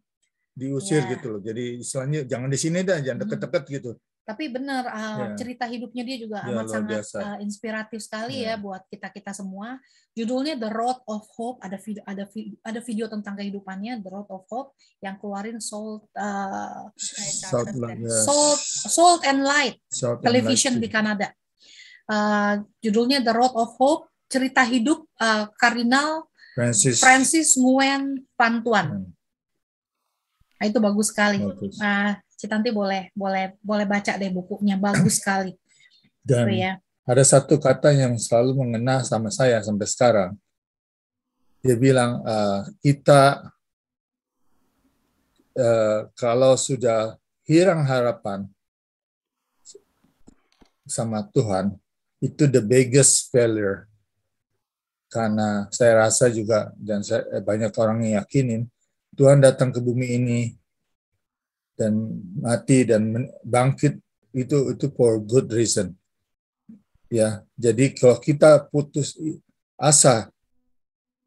Diusir yeah. gitu loh. Jadi istilahnya jangan di sini dah, jangan hmm. deket-deket gitu tapi benar uh, eh, yeah. cerita hidupnya dia juga yeah, amat sangat uh, inspiratif sekali yeah. ya buat kita kita semua judulnya The Road of Hope ada video ada ada video tentang kehidupannya The Road of Hope yang keluarin Salt uh, Salt, yeah. Salt Salt and Light Salt Television and Light. di Kanada uh, judulnya The Road of Hope cerita hidup uh, Kardinal Francis Francis Nguyen Pantuan hmm. nah, itu bagus sekali bagus. Nah, Citanti boleh boleh boleh baca deh bukunya bagus sekali. Gitu dan so, ya. ada satu kata yang selalu mengena sama saya sampai sekarang. Dia bilang uh, kita uh, kalau sudah hilang harapan sama Tuhan itu the biggest failure karena saya rasa juga dan saya, eh, banyak orang yang yakinin Tuhan datang ke bumi ini dan mati dan bangkit itu itu for good reason. Ya, jadi kalau kita putus asa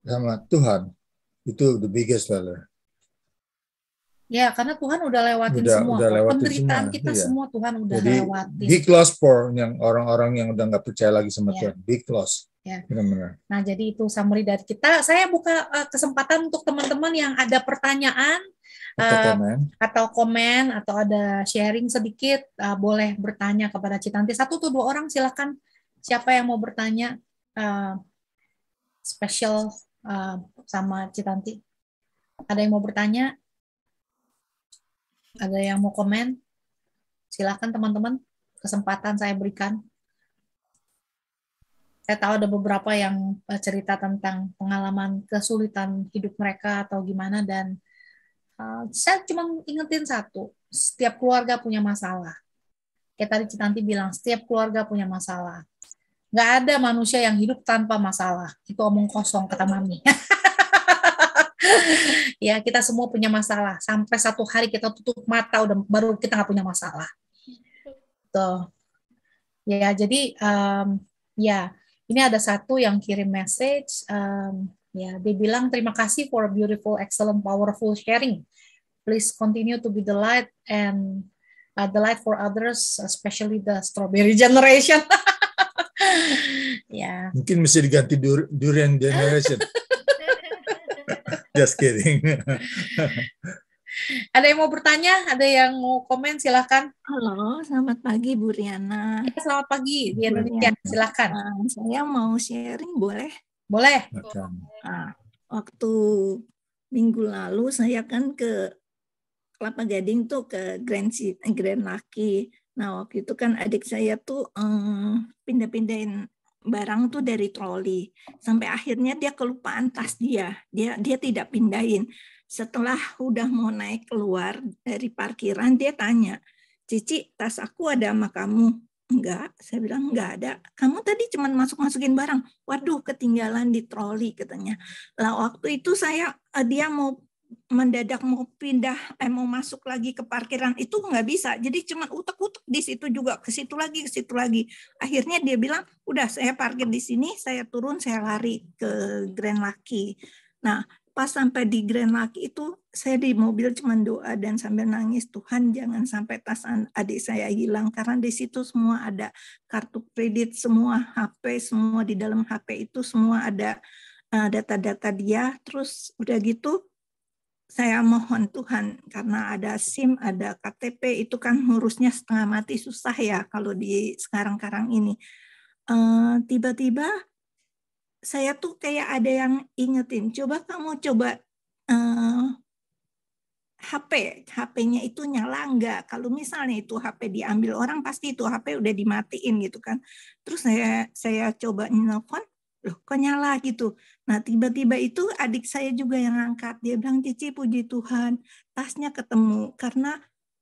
sama Tuhan, itu the biggest failure. Ya, karena Tuhan udah lewatin udah, semua. Udah lewatin Penderitaan semua. kita iya. semua Tuhan udah Jadi, lewatin. Big loss for yang orang-orang yang udah nggak percaya lagi sama yeah. Tuhan. Big loss. Ya. Nah, jadi itu summary dari kita. Saya buka uh, kesempatan untuk teman-teman yang ada pertanyaan atau, eh, komen. atau komen atau ada sharing sedikit uh, boleh bertanya kepada Citanti satu atau dua orang silahkan siapa yang mau bertanya uh, eh, spesial uh, sama Citanti ada yang mau bertanya ada yang mau komen silahkan teman-teman kesempatan saya berikan saya tahu ada beberapa yang cerita tentang pengalaman kesulitan hidup mereka atau gimana dan Eh, saya cuma ingetin satu, setiap keluarga punya masalah. Kayak tadi Citanti bilang, setiap keluarga punya masalah. Gak ada manusia yang hidup tanpa masalah. Itu omong kosong kata Mami. ya, kita semua punya masalah. Sampai satu hari kita tutup mata, udah baru kita nggak punya masalah. Tuh. Ya, jadi um, ya ini ada satu yang kirim message. Um, Ya, dia bilang terima kasih for a beautiful, excellent, powerful sharing. Please continue to be the light and uh, the light for others, especially the strawberry generation. ya. Mungkin mesti diganti dur durian generation. Just kidding. ada yang mau bertanya, ada yang mau komen, silahkan. Halo, selamat pagi Bu Riana. Ya, selamat pagi di Indonesia, silahkan. Uh, saya mau sharing, boleh? Boleh. Nah, waktu minggu lalu saya kan ke Kelapa Gading tuh ke Grand City, eh, Grand Lucky. Nah waktu itu kan adik saya tuh um, pindah-pindahin barang tuh dari troli sampai akhirnya dia kelupaan tas dia dia dia tidak pindahin setelah udah mau naik keluar dari parkiran dia tanya Cici tas aku ada sama kamu enggak saya bilang enggak ada kamu tadi cuma masuk masukin barang waduh ketinggalan di troli katanya lah waktu itu saya eh, dia mau mendadak mau pindah eh, mau masuk lagi ke parkiran itu nggak bisa jadi cuma utek-utek di situ juga ke situ lagi ke situ lagi akhirnya dia bilang udah saya parkir di sini saya turun saya lari ke Grand Lucky nah pas sampai di Grand Lake itu saya di mobil cuma doa dan sambil nangis Tuhan jangan sampai tas adik saya hilang karena di situ semua ada kartu kredit semua HP semua di dalam HP itu semua ada eh, data-data dia terus udah gitu saya mohon Tuhan karena ada SIM ada KTP itu kan ngurusnya setengah mati susah ya kalau di sekarang-karang ini eh, tiba-tiba uh, tiba -tiba, saya tuh kayak ada yang ingetin, coba kamu coba uh, eh, HP, HP-nya itu nyala nggak? Kalau misalnya itu HP diambil orang, pasti itu HP udah dimatiin gitu kan. Terus saya saya coba nelfon, loh kok nyala gitu. Nah tiba-tiba itu adik saya juga yang angkat, dia bilang Cici puji Tuhan, tasnya ketemu karena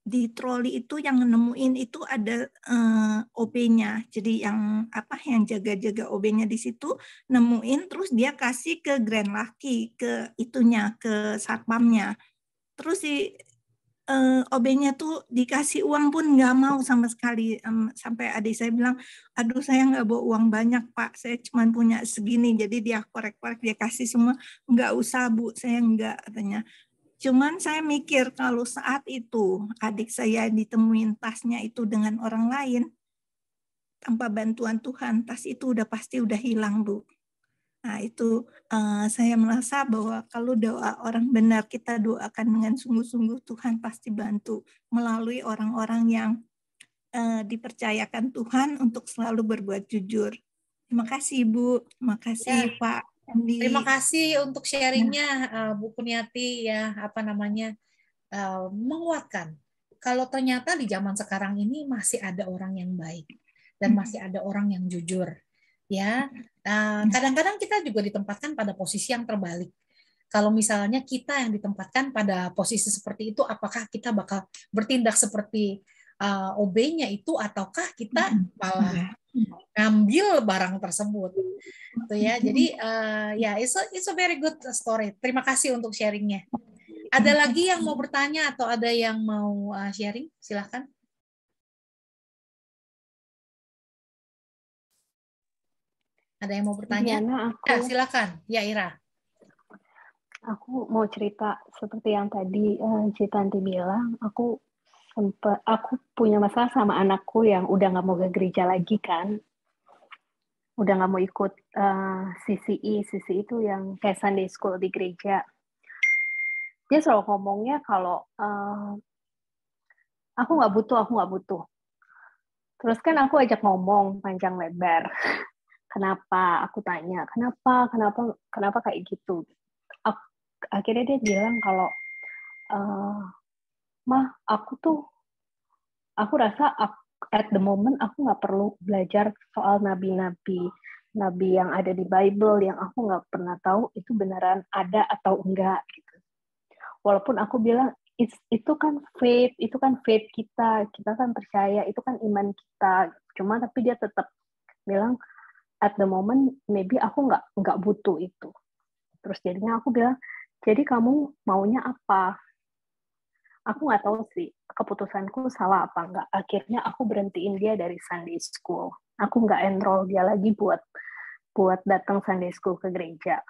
di troli itu yang nemuin itu ada uh, eh, OB-nya. Jadi yang apa yang jaga-jaga OB-nya di situ nemuin terus dia kasih ke Grand Laki ke itunya ke satpamnya. Terus si uh, eh, OB-nya tuh dikasih uang pun nggak mau sama sekali um, sampai adik saya bilang, aduh saya nggak bawa uang banyak pak, saya cuma punya segini. Jadi dia korek-korek dia kasih semua, nggak usah bu, saya nggak katanya. Cuman saya mikir kalau saat itu adik saya ditemuin tasnya itu dengan orang lain, tanpa bantuan Tuhan, tas itu udah pasti udah hilang, Bu. Nah, itu uh, saya merasa bahwa kalau doa orang benar, kita doakan dengan sungguh-sungguh, Tuhan pasti bantu melalui orang-orang yang uh, dipercayakan Tuhan untuk selalu berbuat jujur. Terima kasih, Bu. Terima kasih, ya. Pak. Terima kasih untuk sharingnya uh, Bu Kuniati ya apa namanya uh, menguatkan. Kalau ternyata di zaman sekarang ini masih ada orang yang baik dan hmm. masih ada orang yang jujur, ya kadang hmm. eh, kadang-kadang kita juga ditempatkan pada posisi yang terbalik. Kalau misalnya kita yang ditempatkan pada posisi seperti itu, apakah kita bakal bertindak seperti uh, eh, ob itu ataukah kita malah ngambil barang tersebut itu ya jadi uh, ya yeah, it's it's a very good story terima kasih untuk sharingnya ada lagi yang mau bertanya atau ada yang mau uh, sharing silahkan ada yang mau bertanya Diana, aku... ya silakan ya Ira aku mau cerita seperti yang tadi uh, Citanti bilang aku sempat aku punya masalah sama anakku yang udah nggak mau ke gereja lagi kan udah nggak mau ikut uh, eh, CCI CCI e, e itu yang kayak Sunday School di gereja dia selalu ngomongnya kalau uh, aku nggak butuh aku nggak butuh terus kan aku ajak ngomong panjang lebar kenapa aku tanya kenapa kenapa kenapa kayak gitu akhirnya dia bilang kalau uh, mah aku tuh aku rasa at the moment aku nggak perlu belajar soal nabi-nabi nabi yang ada di Bible yang aku nggak pernah tahu itu beneran ada atau enggak gitu walaupun aku bilang It's, itu kan faith, itu kan faith kita, kita kan percaya, itu kan iman kita. Cuma tapi dia tetap bilang at the moment maybe aku nggak nggak butuh itu. Terus jadinya aku bilang, jadi kamu maunya apa? aku nggak tahu sih keputusanku salah apa nggak. Akhirnya aku berhentiin dia dari Sunday School. Aku nggak enroll dia lagi buat buat datang Sunday School ke gereja.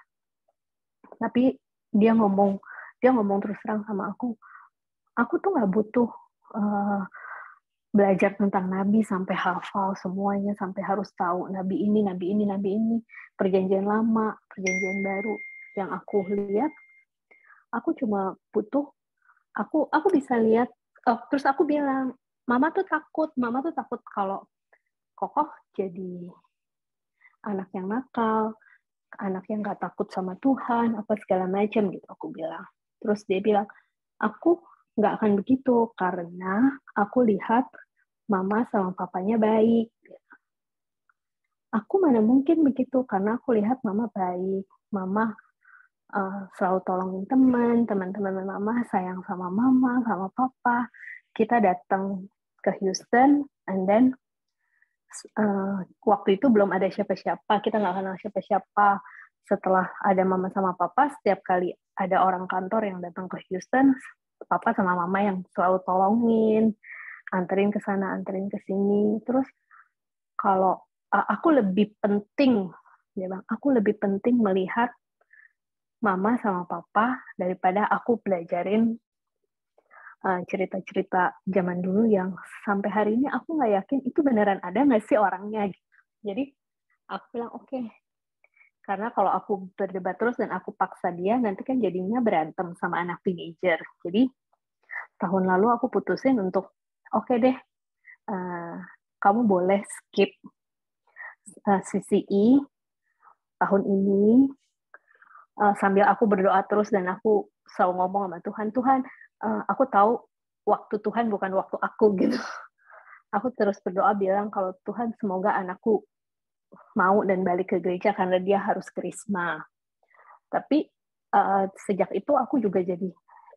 Tapi dia ngomong dia ngomong terus terang sama aku, aku tuh nggak butuh uh, belajar tentang Nabi sampai hafal semuanya, sampai harus tahu Nabi ini, Nabi ini, Nabi ini, perjanjian lama, perjanjian baru. Yang aku lihat, aku cuma butuh aku aku bisa lihat oh, terus aku bilang mama tuh takut mama tuh takut kalau kokoh jadi anak yang nakal anak yang nggak takut sama Tuhan apa segala macam gitu aku bilang terus dia bilang aku nggak akan begitu karena aku lihat mama sama papanya baik aku mana mungkin begitu karena aku lihat mama baik mama uh, selalu tolongin teman, teman-teman mama sayang sama mama, sama papa. Kita datang ke Houston, and then uh, waktu itu belum ada siapa-siapa, kita nggak kenal siapa-siapa. Setelah ada mama sama papa, setiap kali ada orang kantor yang datang ke Houston, papa sama mama yang selalu tolongin, anterin ke sana, anterin ke sini. Terus kalau aku lebih penting, dia bilang, aku lebih penting melihat mama sama papa daripada aku pelajarin eh, cerita-cerita zaman dulu yang sampai hari ini aku nggak yakin itu beneran ada nggak sih orangnya. Gitu. Jadi aku bilang oke, okay. karena kalau aku berdebat terus dan aku paksa dia nanti kan jadinya berantem sama anak teenager. Jadi tahun lalu aku putusin untuk oke okay deh, uh, kamu boleh skip uh, eh, CCI e tahun ini uh, sambil aku berdoa terus dan aku selalu ngomong sama Tuhan Tuhan uh, aku tahu waktu Tuhan bukan waktu aku gitu aku terus berdoa bilang kalau Tuhan semoga anakku mau dan balik ke gereja karena dia harus krisma tapi uh, sejak itu aku juga jadi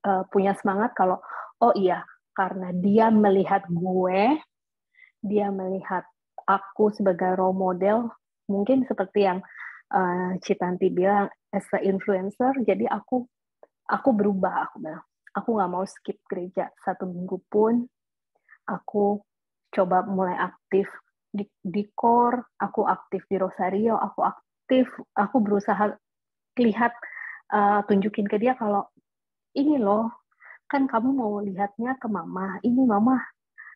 uh, punya semangat kalau oh iya karena dia melihat gue dia melihat aku sebagai role model mungkin seperti yang uh, Citanti bilang as a influencer jadi aku aku berubah aku bilang aku nggak mau skip gereja satu minggu pun aku coba mulai aktif di, di core aku aktif di rosario aku aktif aku berusaha lihat uh, tunjukin ke dia kalau ini loh kan kamu mau lihatnya ke mama ini mama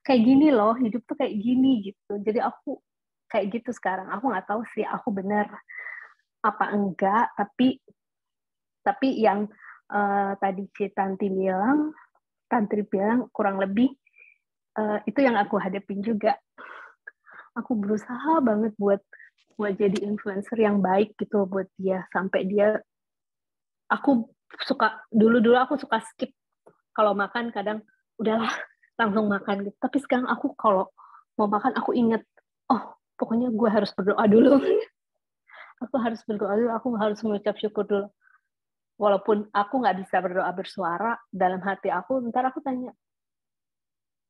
kayak gini loh hidup tuh kayak gini gitu jadi aku kayak gitu sekarang aku nggak tahu sih aku bener apa enggak tapi tapi yang uh, tadi si Tanti bilang Tantri bilang kurang lebih uh, itu yang aku hadapin juga aku berusaha banget buat buat jadi influencer yang baik gitu buat dia sampai dia aku suka dulu dulu aku suka skip kalau makan kadang udahlah langsung makan gitu tapi sekarang aku kalau mau makan aku inget oh pokoknya gue harus berdoa dulu aku harus berdoa dulu aku harus mengucap syukur dulu walaupun aku nggak bisa berdoa bersuara dalam hati aku ntar aku tanya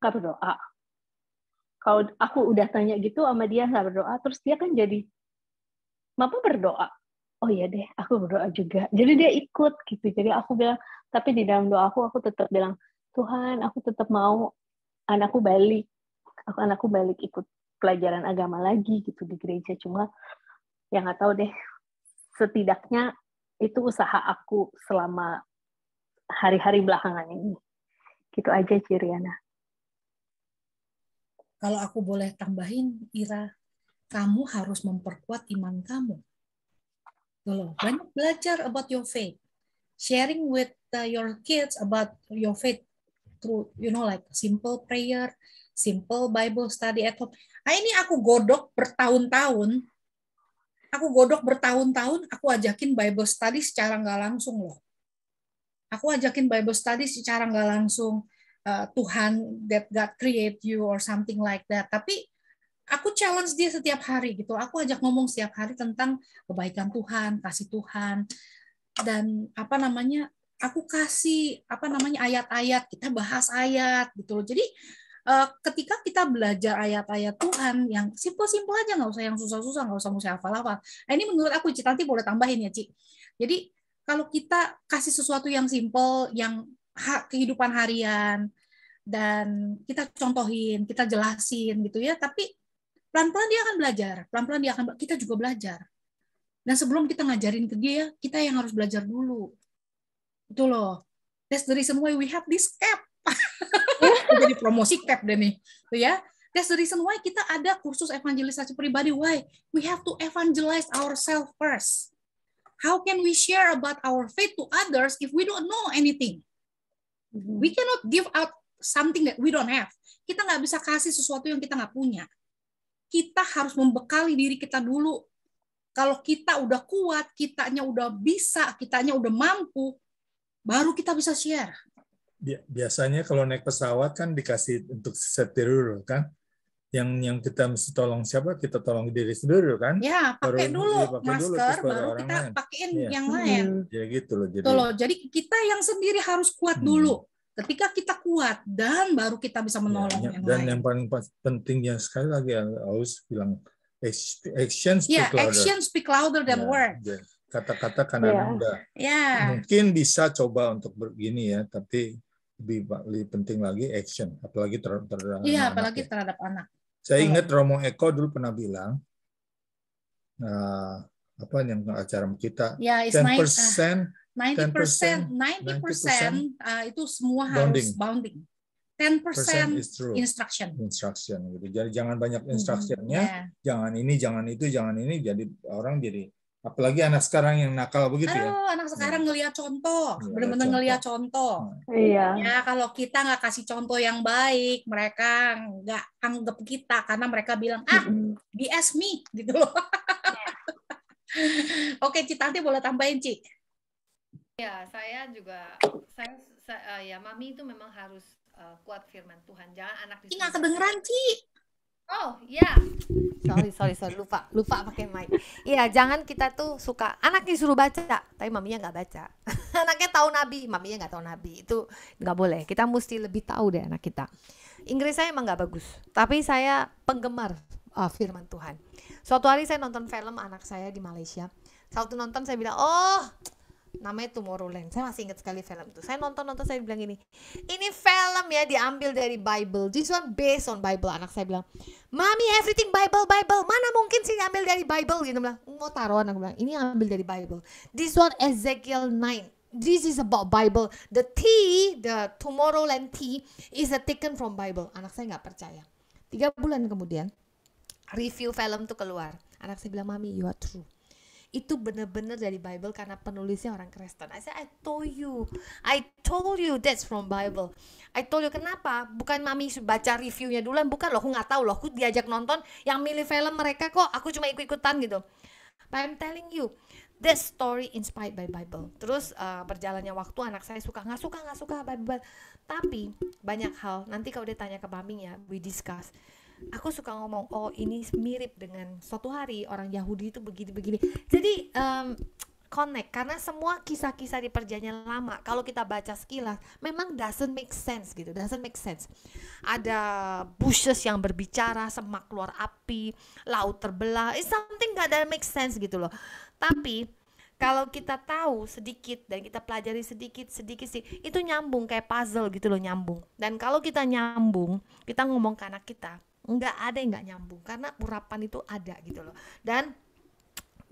nggak berdoa kalau aku udah tanya gitu sama dia nggak berdoa terus dia kan jadi mama berdoa oh iya deh aku berdoa juga jadi dia ikut gitu jadi aku bilang tapi di dalam doa aku aku tetap bilang Tuhan aku tetap mau anakku balik aku anakku balik ikut pelajaran agama lagi gitu di gereja cuma ya nggak tahu deh setidaknya itu usaha aku selama hari-hari belakangan ini gitu aja Ciriana kalau aku boleh tambahin Ira kamu harus memperkuat iman kamu gitu loh banyak belajar about your faith sharing with uh, your kids about your faith through you know like simple prayer simple Bible study at home. Nah, ini aku godok bertahun-tahun Aku godok bertahun-tahun, aku ajakin Bible study secara nggak langsung loh. Aku ajakin Bible study secara nggak langsung. Uh, Tuhan that God create you or something like that. Tapi aku challenge dia setiap hari gitu. Aku ajak ngomong setiap hari tentang kebaikan Tuhan, kasih Tuhan dan apa namanya? Aku kasih apa namanya ayat-ayat, kita bahas ayat gitu loh. Jadi Eh, ketika kita belajar ayat-ayat Tuhan yang simpel-simpel aja nggak usah yang susah-susah nggak usah mesti hafal-hafal nah, ini menurut aku Cik nanti boleh tambahin ya Ci. jadi kalau kita kasih sesuatu yang simpel yang hak kehidupan harian dan kita contohin kita jelasin gitu ya tapi pelan-pelan dia akan belajar pelan-pelan dia akan kita juga belajar dan sebelum kita ngajarin ke dia kita yang harus belajar dulu itu loh that's the reason why we have this app jadi promosi cap deh nih tuh ya That's the reason why kita ada kursus evangelisasi pribadi. Why? We have to evangelize ourselves first. How can we share about our faith to others if we don't know anything? Mm-hmm. We cannot give out something that we don't have. Kita nggak bisa kasih sesuatu yang kita nggak punya. Kita harus membekali diri kita dulu. Kalau kita udah kuat, kitanya udah bisa, kitanya udah mampu, baru kita bisa share biasanya kalau naik pesawat kan dikasih untuk safety dulu kan yang yang kita mesti tolong siapa kita tolong diri sendiri kan ya pakai baru, dulu pakai masker dulu, baru orang kita lain. pakaiin ya. yang lain hmm. ya gitu loh jadi loh, jadi kita yang sendiri harus kuat hmm. dulu ketika kita kuat dan baru kita bisa iya, menolong ya, yang dan lain. yang paling pentingnya sekali lagi harus bilang action speak ya, louder action speak louder than ya, words ya. kata-kata karena yeah. muda yeah. mungkin bisa coba untuk begini ya tapi lebih penting lagi action, apalagi ter terhadap Iya, anak apalagi ya. terhadap anak. Saya oh. ingat Romo Eko dulu pernah bilang, uh, apa yang acara kita, ya, yeah, 10% persen, uh, 90%, 90%, itu semua bounding. harus bounding. 10% percent instruction. Instruction gitu. Jadi jangan banyak hmm, instructionnya, hmm, ya. yeah. jangan ini, jangan itu, jangan ini. Jadi orang jadi apalagi anak sekarang yang nakal begitu ya. Oh, anak sekarang ya. Hmm. ngelihat contoh, benar-benar iya, ngelihat contoh. Hmm. Iya. Ya kalau kita nggak kasih contoh yang baik, mereka nggak anggap kita karena mereka bilang ah BS me gitu loh. Ya. Oke, nanti boleh tambahin Ci. Ya, saya juga saya, saya eh, ya mami itu memang harus uh, kuat firman Tuhan. Jangan anak ini Nggak kedengeran Ci. Oh iya. Sorry sorry sorry lupa lupa pakai mic. Iya jangan kita tuh suka anaknya suruh baca tapi maminya nggak baca. anaknya tahu nabi, maminya nggak tahu nabi itu nggak boleh. Kita mesti lebih tahu deh anak kita. Inggris saya emang nggak bagus, tapi saya penggemar uh, firman Tuhan. Suatu hari saya nonton film anak saya di Malaysia. Satu nonton saya bilang, oh namanya Tomorrowland saya masih ingat sekali film itu saya nonton nonton saya bilang ini ini film ya diambil dari Bible this one based on Bible anak saya bilang mami everything Bible Bible mana mungkin sih diambil dari Bible gitu bilang mau taruh anak bilang ini ambil dari Bible this one Ezekiel 9 this is about Bible. The T the Tomorrowland T is a taken from Bible. Anak saya nggak percaya. Tiga bulan kemudian, review film tuh keluar. Anak saya bilang, Mami, you are true itu bener-bener dari Bible karena penulisnya orang Kristen. I said, I told you, I told you that's from Bible. I told you kenapa? Bukan mami baca reviewnya duluan, bukan loh. Aku nggak tahu loh. Aku diajak nonton yang milih film mereka kok. Aku cuma ikut-ikutan gitu. But I'm telling you, this story inspired by Bible. Terus uh, berjalannya waktu anak saya suka nggak suka nggak suka Bible, tapi banyak hal. Nanti kalau dia tanya ke mami ya, we discuss aku suka ngomong oh ini mirip dengan suatu hari orang Yahudi itu begini-begini jadi um, connect karena semua kisah-kisah di perjanjian lama kalau kita baca sekilas memang doesn't make sense gitu doesn't make sense ada bushes yang berbicara semak keluar api laut terbelah it's something gak ada make sense gitu loh tapi kalau kita tahu sedikit dan kita pelajari sedikit sedikit sih itu nyambung kayak puzzle gitu loh nyambung dan kalau kita nyambung kita ngomong ke anak kita nggak ada yang nggak nyambung karena urapan itu ada gitu loh dan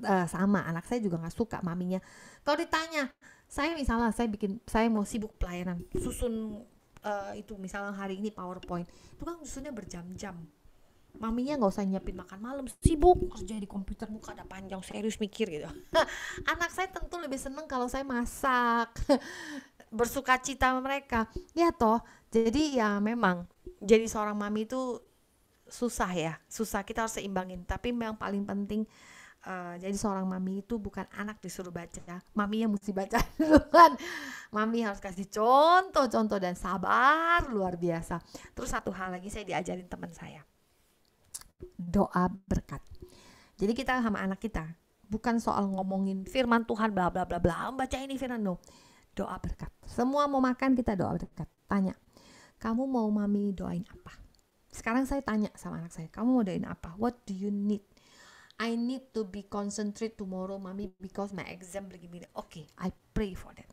uh, sama anak saya juga nggak suka maminya kalau ditanya saya misalnya saya bikin saya mau sibuk pelayanan susun uh, itu misalnya hari ini powerpoint itu kan susunnya berjam-jam maminya nggak usah nyiapin makan malam sibuk kerja di komputer muka ada panjang serius mikir gitu anak saya tentu lebih seneng kalau saya masak bersuka cita mereka ya toh jadi ya memang jadi seorang mami itu susah ya susah kita harus seimbangin tapi yang paling penting uh, jadi seorang mami itu bukan anak disuruh baca mami yang mesti baca duluan mami harus kasih contoh-contoh dan sabar luar biasa terus satu hal lagi saya diajarin teman saya doa berkat jadi kita sama anak kita bukan soal ngomongin firman Tuhan bla bla bla bla baca ini firman no doa berkat semua mau makan kita doa berkat tanya kamu mau mami doain apa sekarang saya tanya sama anak saya, kamu mau doain apa? What do you need? I need to be concentrate tomorrow, mami, because my exam begini Oke, okay, I pray for that.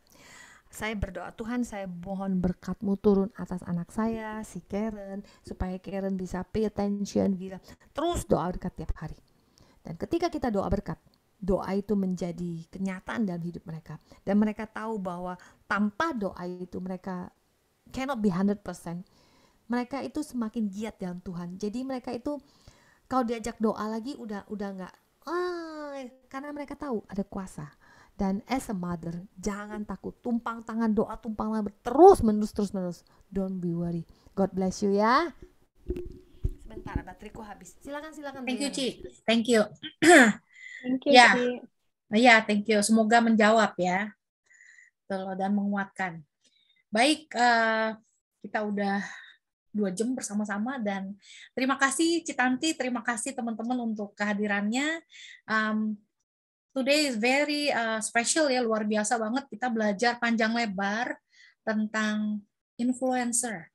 Saya berdoa Tuhan, saya mohon berkatmu turun atas anak saya, si Karen, supaya Karen bisa pay attention, gila. Gitu. Terus doa berkat tiap hari. Dan ketika kita doa berkat, doa itu menjadi kenyataan dalam hidup mereka. Dan mereka tahu bahwa tanpa doa itu mereka cannot be 100% mereka itu semakin giat dalam Tuhan jadi mereka itu kalau diajak doa lagi udah udah nggak ah karena mereka tahu ada kuasa dan as a mother jangan takut tumpang tangan doa tumpang tangan terus menerus terus menerus don't be worry God bless you ya sebentar bateriku habis silakan silakan thank you Ci thank you thank you ya yeah. ya yeah, thank you semoga menjawab ya betul dan menguatkan baik uh, kita udah dua jam bersama-sama dan terima kasih Citanti, terima kasih teman-teman untuk kehadirannya. Um, today is very uh, special ya, luar biasa banget kita belajar panjang lebar tentang influencer.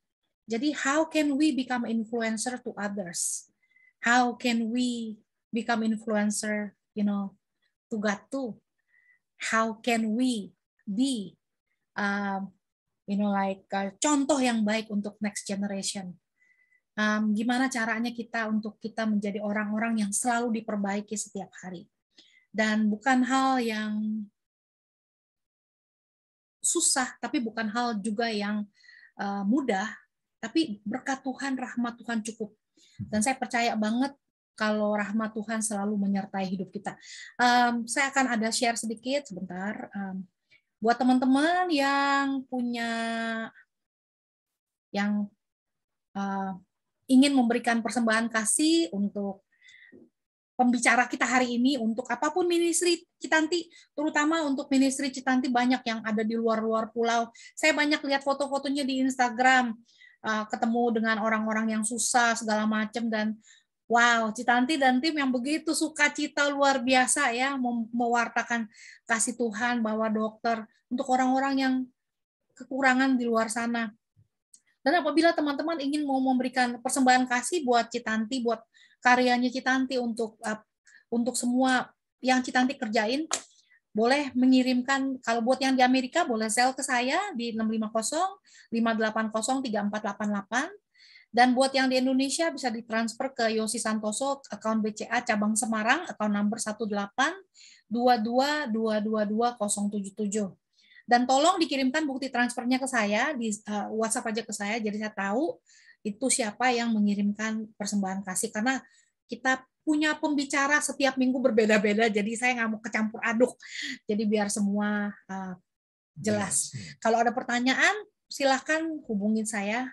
Jadi how can we become influencer to others? How can we become influencer, you know, to God too? How can we be um, you know like uh, contoh yang baik untuk next generation. Um, gimana caranya kita untuk kita menjadi orang-orang yang selalu diperbaiki setiap hari dan bukan hal yang susah tapi bukan hal juga yang uh, mudah tapi berkat Tuhan rahmat Tuhan cukup dan saya percaya banget kalau rahmat Tuhan selalu menyertai hidup kita um, saya akan ada share sedikit sebentar um, buat teman-teman yang punya yang uh, ingin memberikan persembahan kasih untuk pembicara kita hari ini untuk apapun ministry Citanti, terutama untuk ministry Citanti banyak yang ada di luar-luar pulau. Saya banyak lihat foto-fotonya di Instagram, eh, ketemu dengan orang-orang yang susah segala macam dan Wow, Citanti dan tim yang begitu suka cita luar biasa ya mewartakan kasih Tuhan bahwa dokter untuk orang-orang yang kekurangan di luar sana. Dan apabila teman-teman ingin mau memberikan persembahan kasih buat Citanti, buat karyanya Citanti untuk untuk semua yang Citanti kerjain, boleh mengirimkan kalau buat yang di Amerika boleh sel ke saya di 650 580 3488 dan buat yang di Indonesia bisa ditransfer ke Yosi Santoso, account BCA cabang Semarang, account number 18222222077. Dan tolong dikirimkan bukti transfernya ke saya, di eh, WhatsApp aja ke saya, jadi saya tahu itu siapa yang mengirimkan persembahan kasih. Karena kita punya pembicara setiap minggu berbeda-beda, jadi saya nggak mau kecampur aduk. Jadi biar semua eh, jelas. Iya. Kalau ada pertanyaan, silahkan hubungin saya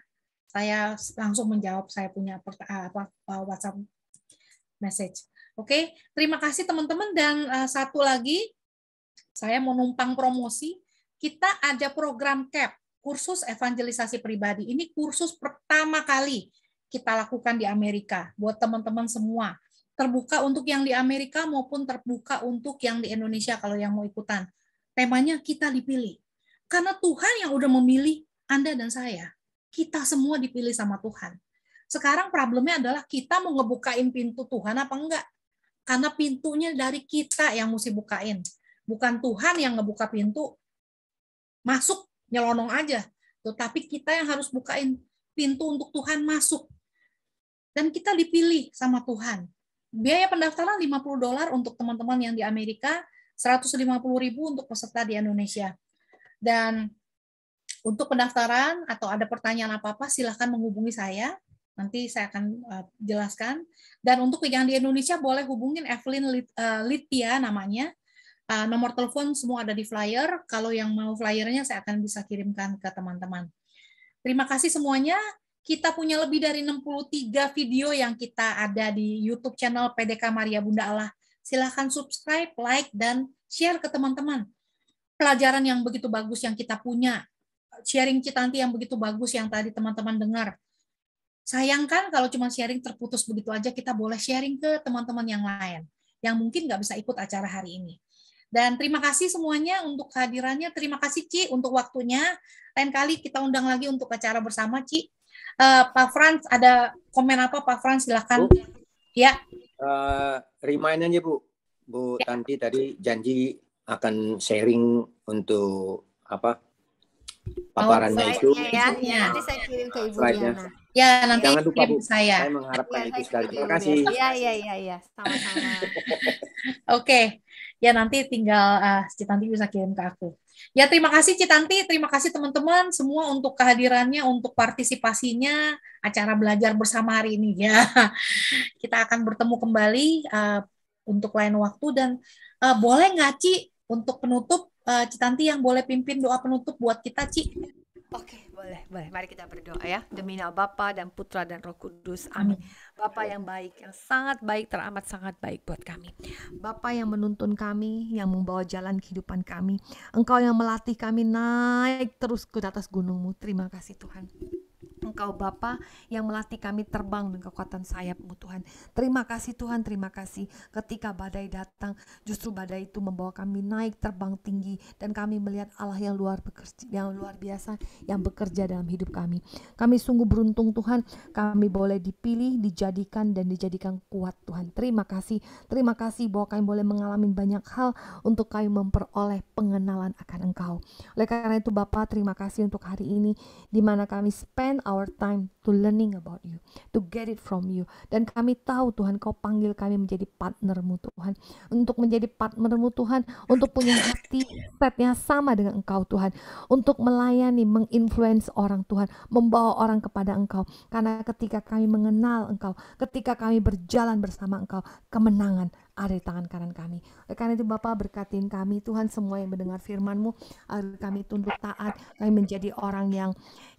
saya langsung menjawab saya punya ah, apa eh, WhatsApp message. Oke, terima kasih teman-teman dan uh, satu lagi saya mau numpang promosi, kita ada program CAP, kursus evangelisasi pribadi. Ini kursus pertama kali kita lakukan di Amerika buat teman-teman semua. Terbuka untuk yang di Amerika maupun terbuka untuk yang di Indonesia kalau yang mau ikutan. Temanya kita dipilih. Karena Tuhan yang udah memilih Anda dan saya kita semua dipilih sama Tuhan. Sekarang problemnya adalah kita mau ngebukain pintu Tuhan apa enggak? Karena pintunya dari kita yang mesti bukain. Bukan Tuhan yang ngebuka pintu, masuk, nyelonong aja. Tetapi kita yang harus bukain pintu untuk Tuhan masuk. Dan kita dipilih sama Tuhan. Biaya pendaftaran 50 dolar untuk teman-teman yang di Amerika, 150 ribu untuk peserta di Indonesia. Dan untuk pendaftaran atau ada pertanyaan apa-apa, silahkan menghubungi saya. Nanti saya akan eh, jelaskan. Dan untuk yang di Indonesia, boleh hubungin Evelyn Litia eh, namanya. Eh, nomor telepon semua ada di flyer. Kalau yang mau flyernya, saya akan bisa kirimkan ke teman-teman. Terima kasih semuanya. Kita punya lebih dari 63 video yang kita ada di YouTube channel PDK Maria Bunda Allah. Silahkan subscribe, like, dan share ke teman-teman. Pelajaran yang begitu bagus yang kita punya sharing Citanti yang begitu bagus yang tadi teman-teman dengar. Sayangkan kalau cuma sharing terputus begitu aja, kita boleh sharing ke teman-teman yang lain yang mungkin nggak bisa ikut acara hari ini. Dan terima kasih semuanya untuk kehadirannya. Terima kasih Ci untuk waktunya. Lain kali kita undang lagi untuk acara bersama Ci. Uh, Pak Frans ada komen apa Pak Frans silahkan. Bu, ya. Uh, eh, remind aja Bu. Bu ya. Tanti tadi janji akan sharing untuk apa paparannya oh, itu. Ya, ya. Nanti saya kirim ke Ibu Diana. Ya, nanti Jangan lupa, Bu. saya. Saya mengharapkan ya, itu sekali. Terima kasih. Iya, iya, iya, ya. Sama-sama. Oke. Okay. Ya, nanti tinggal uh, ah, Citanti bisa kirim ke aku. Ya, terima kasih Citanti, terima kasih teman-teman semua untuk kehadirannya, untuk partisipasinya acara belajar bersama hari ini ya. Kita akan bertemu kembali uh, untuk lain waktu dan uh, boleh nggak Ci untuk penutup uh, Citanti yang boleh pimpin doa penutup buat kita, Ci. Oke, boleh, boleh. Mari kita berdoa ya. Demi nama Bapa dan Putra dan Roh Kudus. Amin. Bapa yang baik, yang sangat baik, teramat sangat baik buat kami. Bapa yang menuntun kami, yang membawa jalan kehidupan kami. Engkau yang melatih kami naik terus ke atas gunungmu. Terima kasih Tuhan. Engkau Bapa yang melatih kami terbang dengan kekuatan sayapmu Tuhan. Terima kasih Tuhan, terima kasih. Ketika badai datang, justru badai itu membawa kami naik terbang tinggi dan kami melihat Allah yang luar bekerja, yang luar biasa yang bekerja dalam hidup kami. Kami sungguh beruntung Tuhan, kami boleh dipilih, dijadikan dan dijadikan kuat Tuhan. Terima kasih. Terima kasih bahwa kami boleh mengalami banyak hal untuk kami memperoleh pengenalan akan Engkau. Oleh karena itu Bapak, terima kasih untuk hari ini di mana kami spend our our time to learning about you, to get it from you. Dan kami tahu Tuhan kau panggil kami menjadi partnermu Tuhan. Untuk menjadi partnermu Tuhan, untuk punya hati setnya sama dengan engkau Tuhan. Untuk melayani, menginfluence orang Tuhan, membawa orang kepada engkau. Karena ketika kami mengenal engkau, ketika kami berjalan bersama engkau, kemenangan ada di tangan kanan kami. Oleh karena itu Bapak berkatin kami Tuhan semua yang mendengar firman-Mu agar kami tunduk taat, kami menjadi orang yang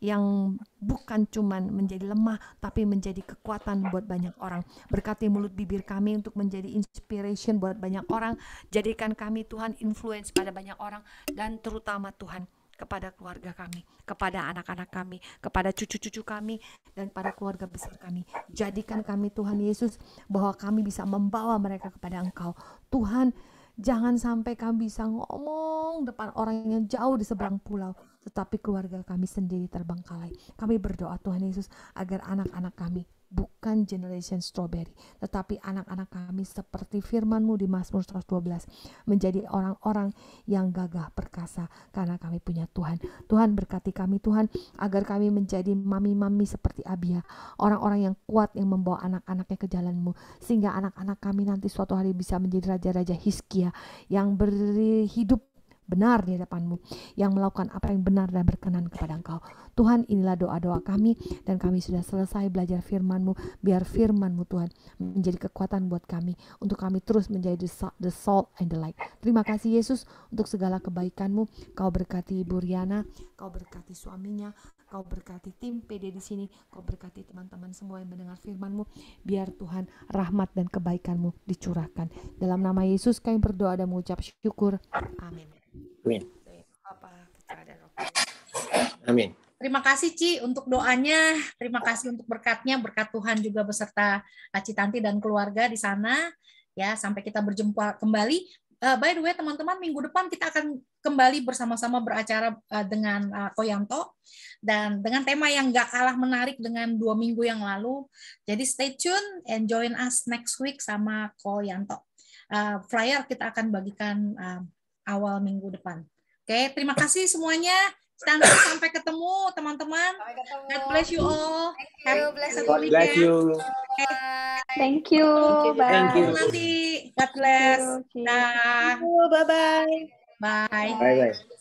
yang bukan cuman menjadi lemah tapi menjadi kekuatan buat banyak orang. Berkati mulut bibir kami untuk menjadi inspiration buat banyak orang. Jadikan kami Tuhan influence pada banyak orang dan terutama Tuhan kepada keluarga kami, kepada anak-anak kami, kepada cucu-cucu kami, dan pada keluarga besar kami. Jadikan kami Tuhan Yesus bahwa kami bisa membawa mereka kepada Engkau. Tuhan, jangan sampai kami bisa ngomong depan orang yang jauh di seberang pulau, tetapi keluarga kami sendiri terbengkalai. Kami berdoa Tuhan Yesus agar anak-anak kami bukan generation strawberry, tetapi anak-anak kami seperti FirmanMu di Mazmur 112 menjadi orang-orang yang gagah perkasa karena kami punya Tuhan. Tuhan berkati kami Tuhan agar kami menjadi mami-mami seperti Abia, orang-orang yang kuat yang membawa anak-anaknya ke jalanMu sehingga anak-anak kami nanti suatu hari bisa menjadi raja-raja Hiskia yang berhidup benar di hadapanmu yang melakukan apa yang benar dan berkenan kepada engkau. Tuhan inilah doa-doa kami dan kami sudah selesai belajar firmanmu. Biar firmanmu Tuhan menjadi kekuatan buat kami untuk kami terus menjadi the salt and the light. Terima kasih Yesus untuk segala kebaikanmu. Kau berkati Ibu Riana, kau berkati suaminya, kau berkati tim PD di sini, kau berkati teman-teman semua yang mendengar firmanmu. Biar Tuhan rahmat dan kebaikanmu dicurahkan. Dalam nama Yesus kami berdoa dan mengucap syukur. Amin. Amin. Amin. Terima kasih Ci untuk doanya, terima kasih untuk berkatnya, berkat Tuhan juga beserta Aci Tanti dan keluarga di sana. Ya, sampai kita berjumpa kembali. Uh, by the way, teman-teman, minggu depan kita akan kembali bersama-sama beracara uh, dengan uh, Koyanto dan dengan tema yang gak kalah menarik dengan dua minggu yang lalu. Jadi stay tune and join us next week sama Koyanto. Uh, flyer kita akan bagikan uh, awal minggu depan. Oke, okay, terima eh. kasih semuanya. Sampai, sampai ketemu teman-teman. God bless you all. Thank you. Bless God bless you. Okay. Thank you. Bye. Thank you. Nanti. God bless. Nah. Bye bye. Bye. Bye bye.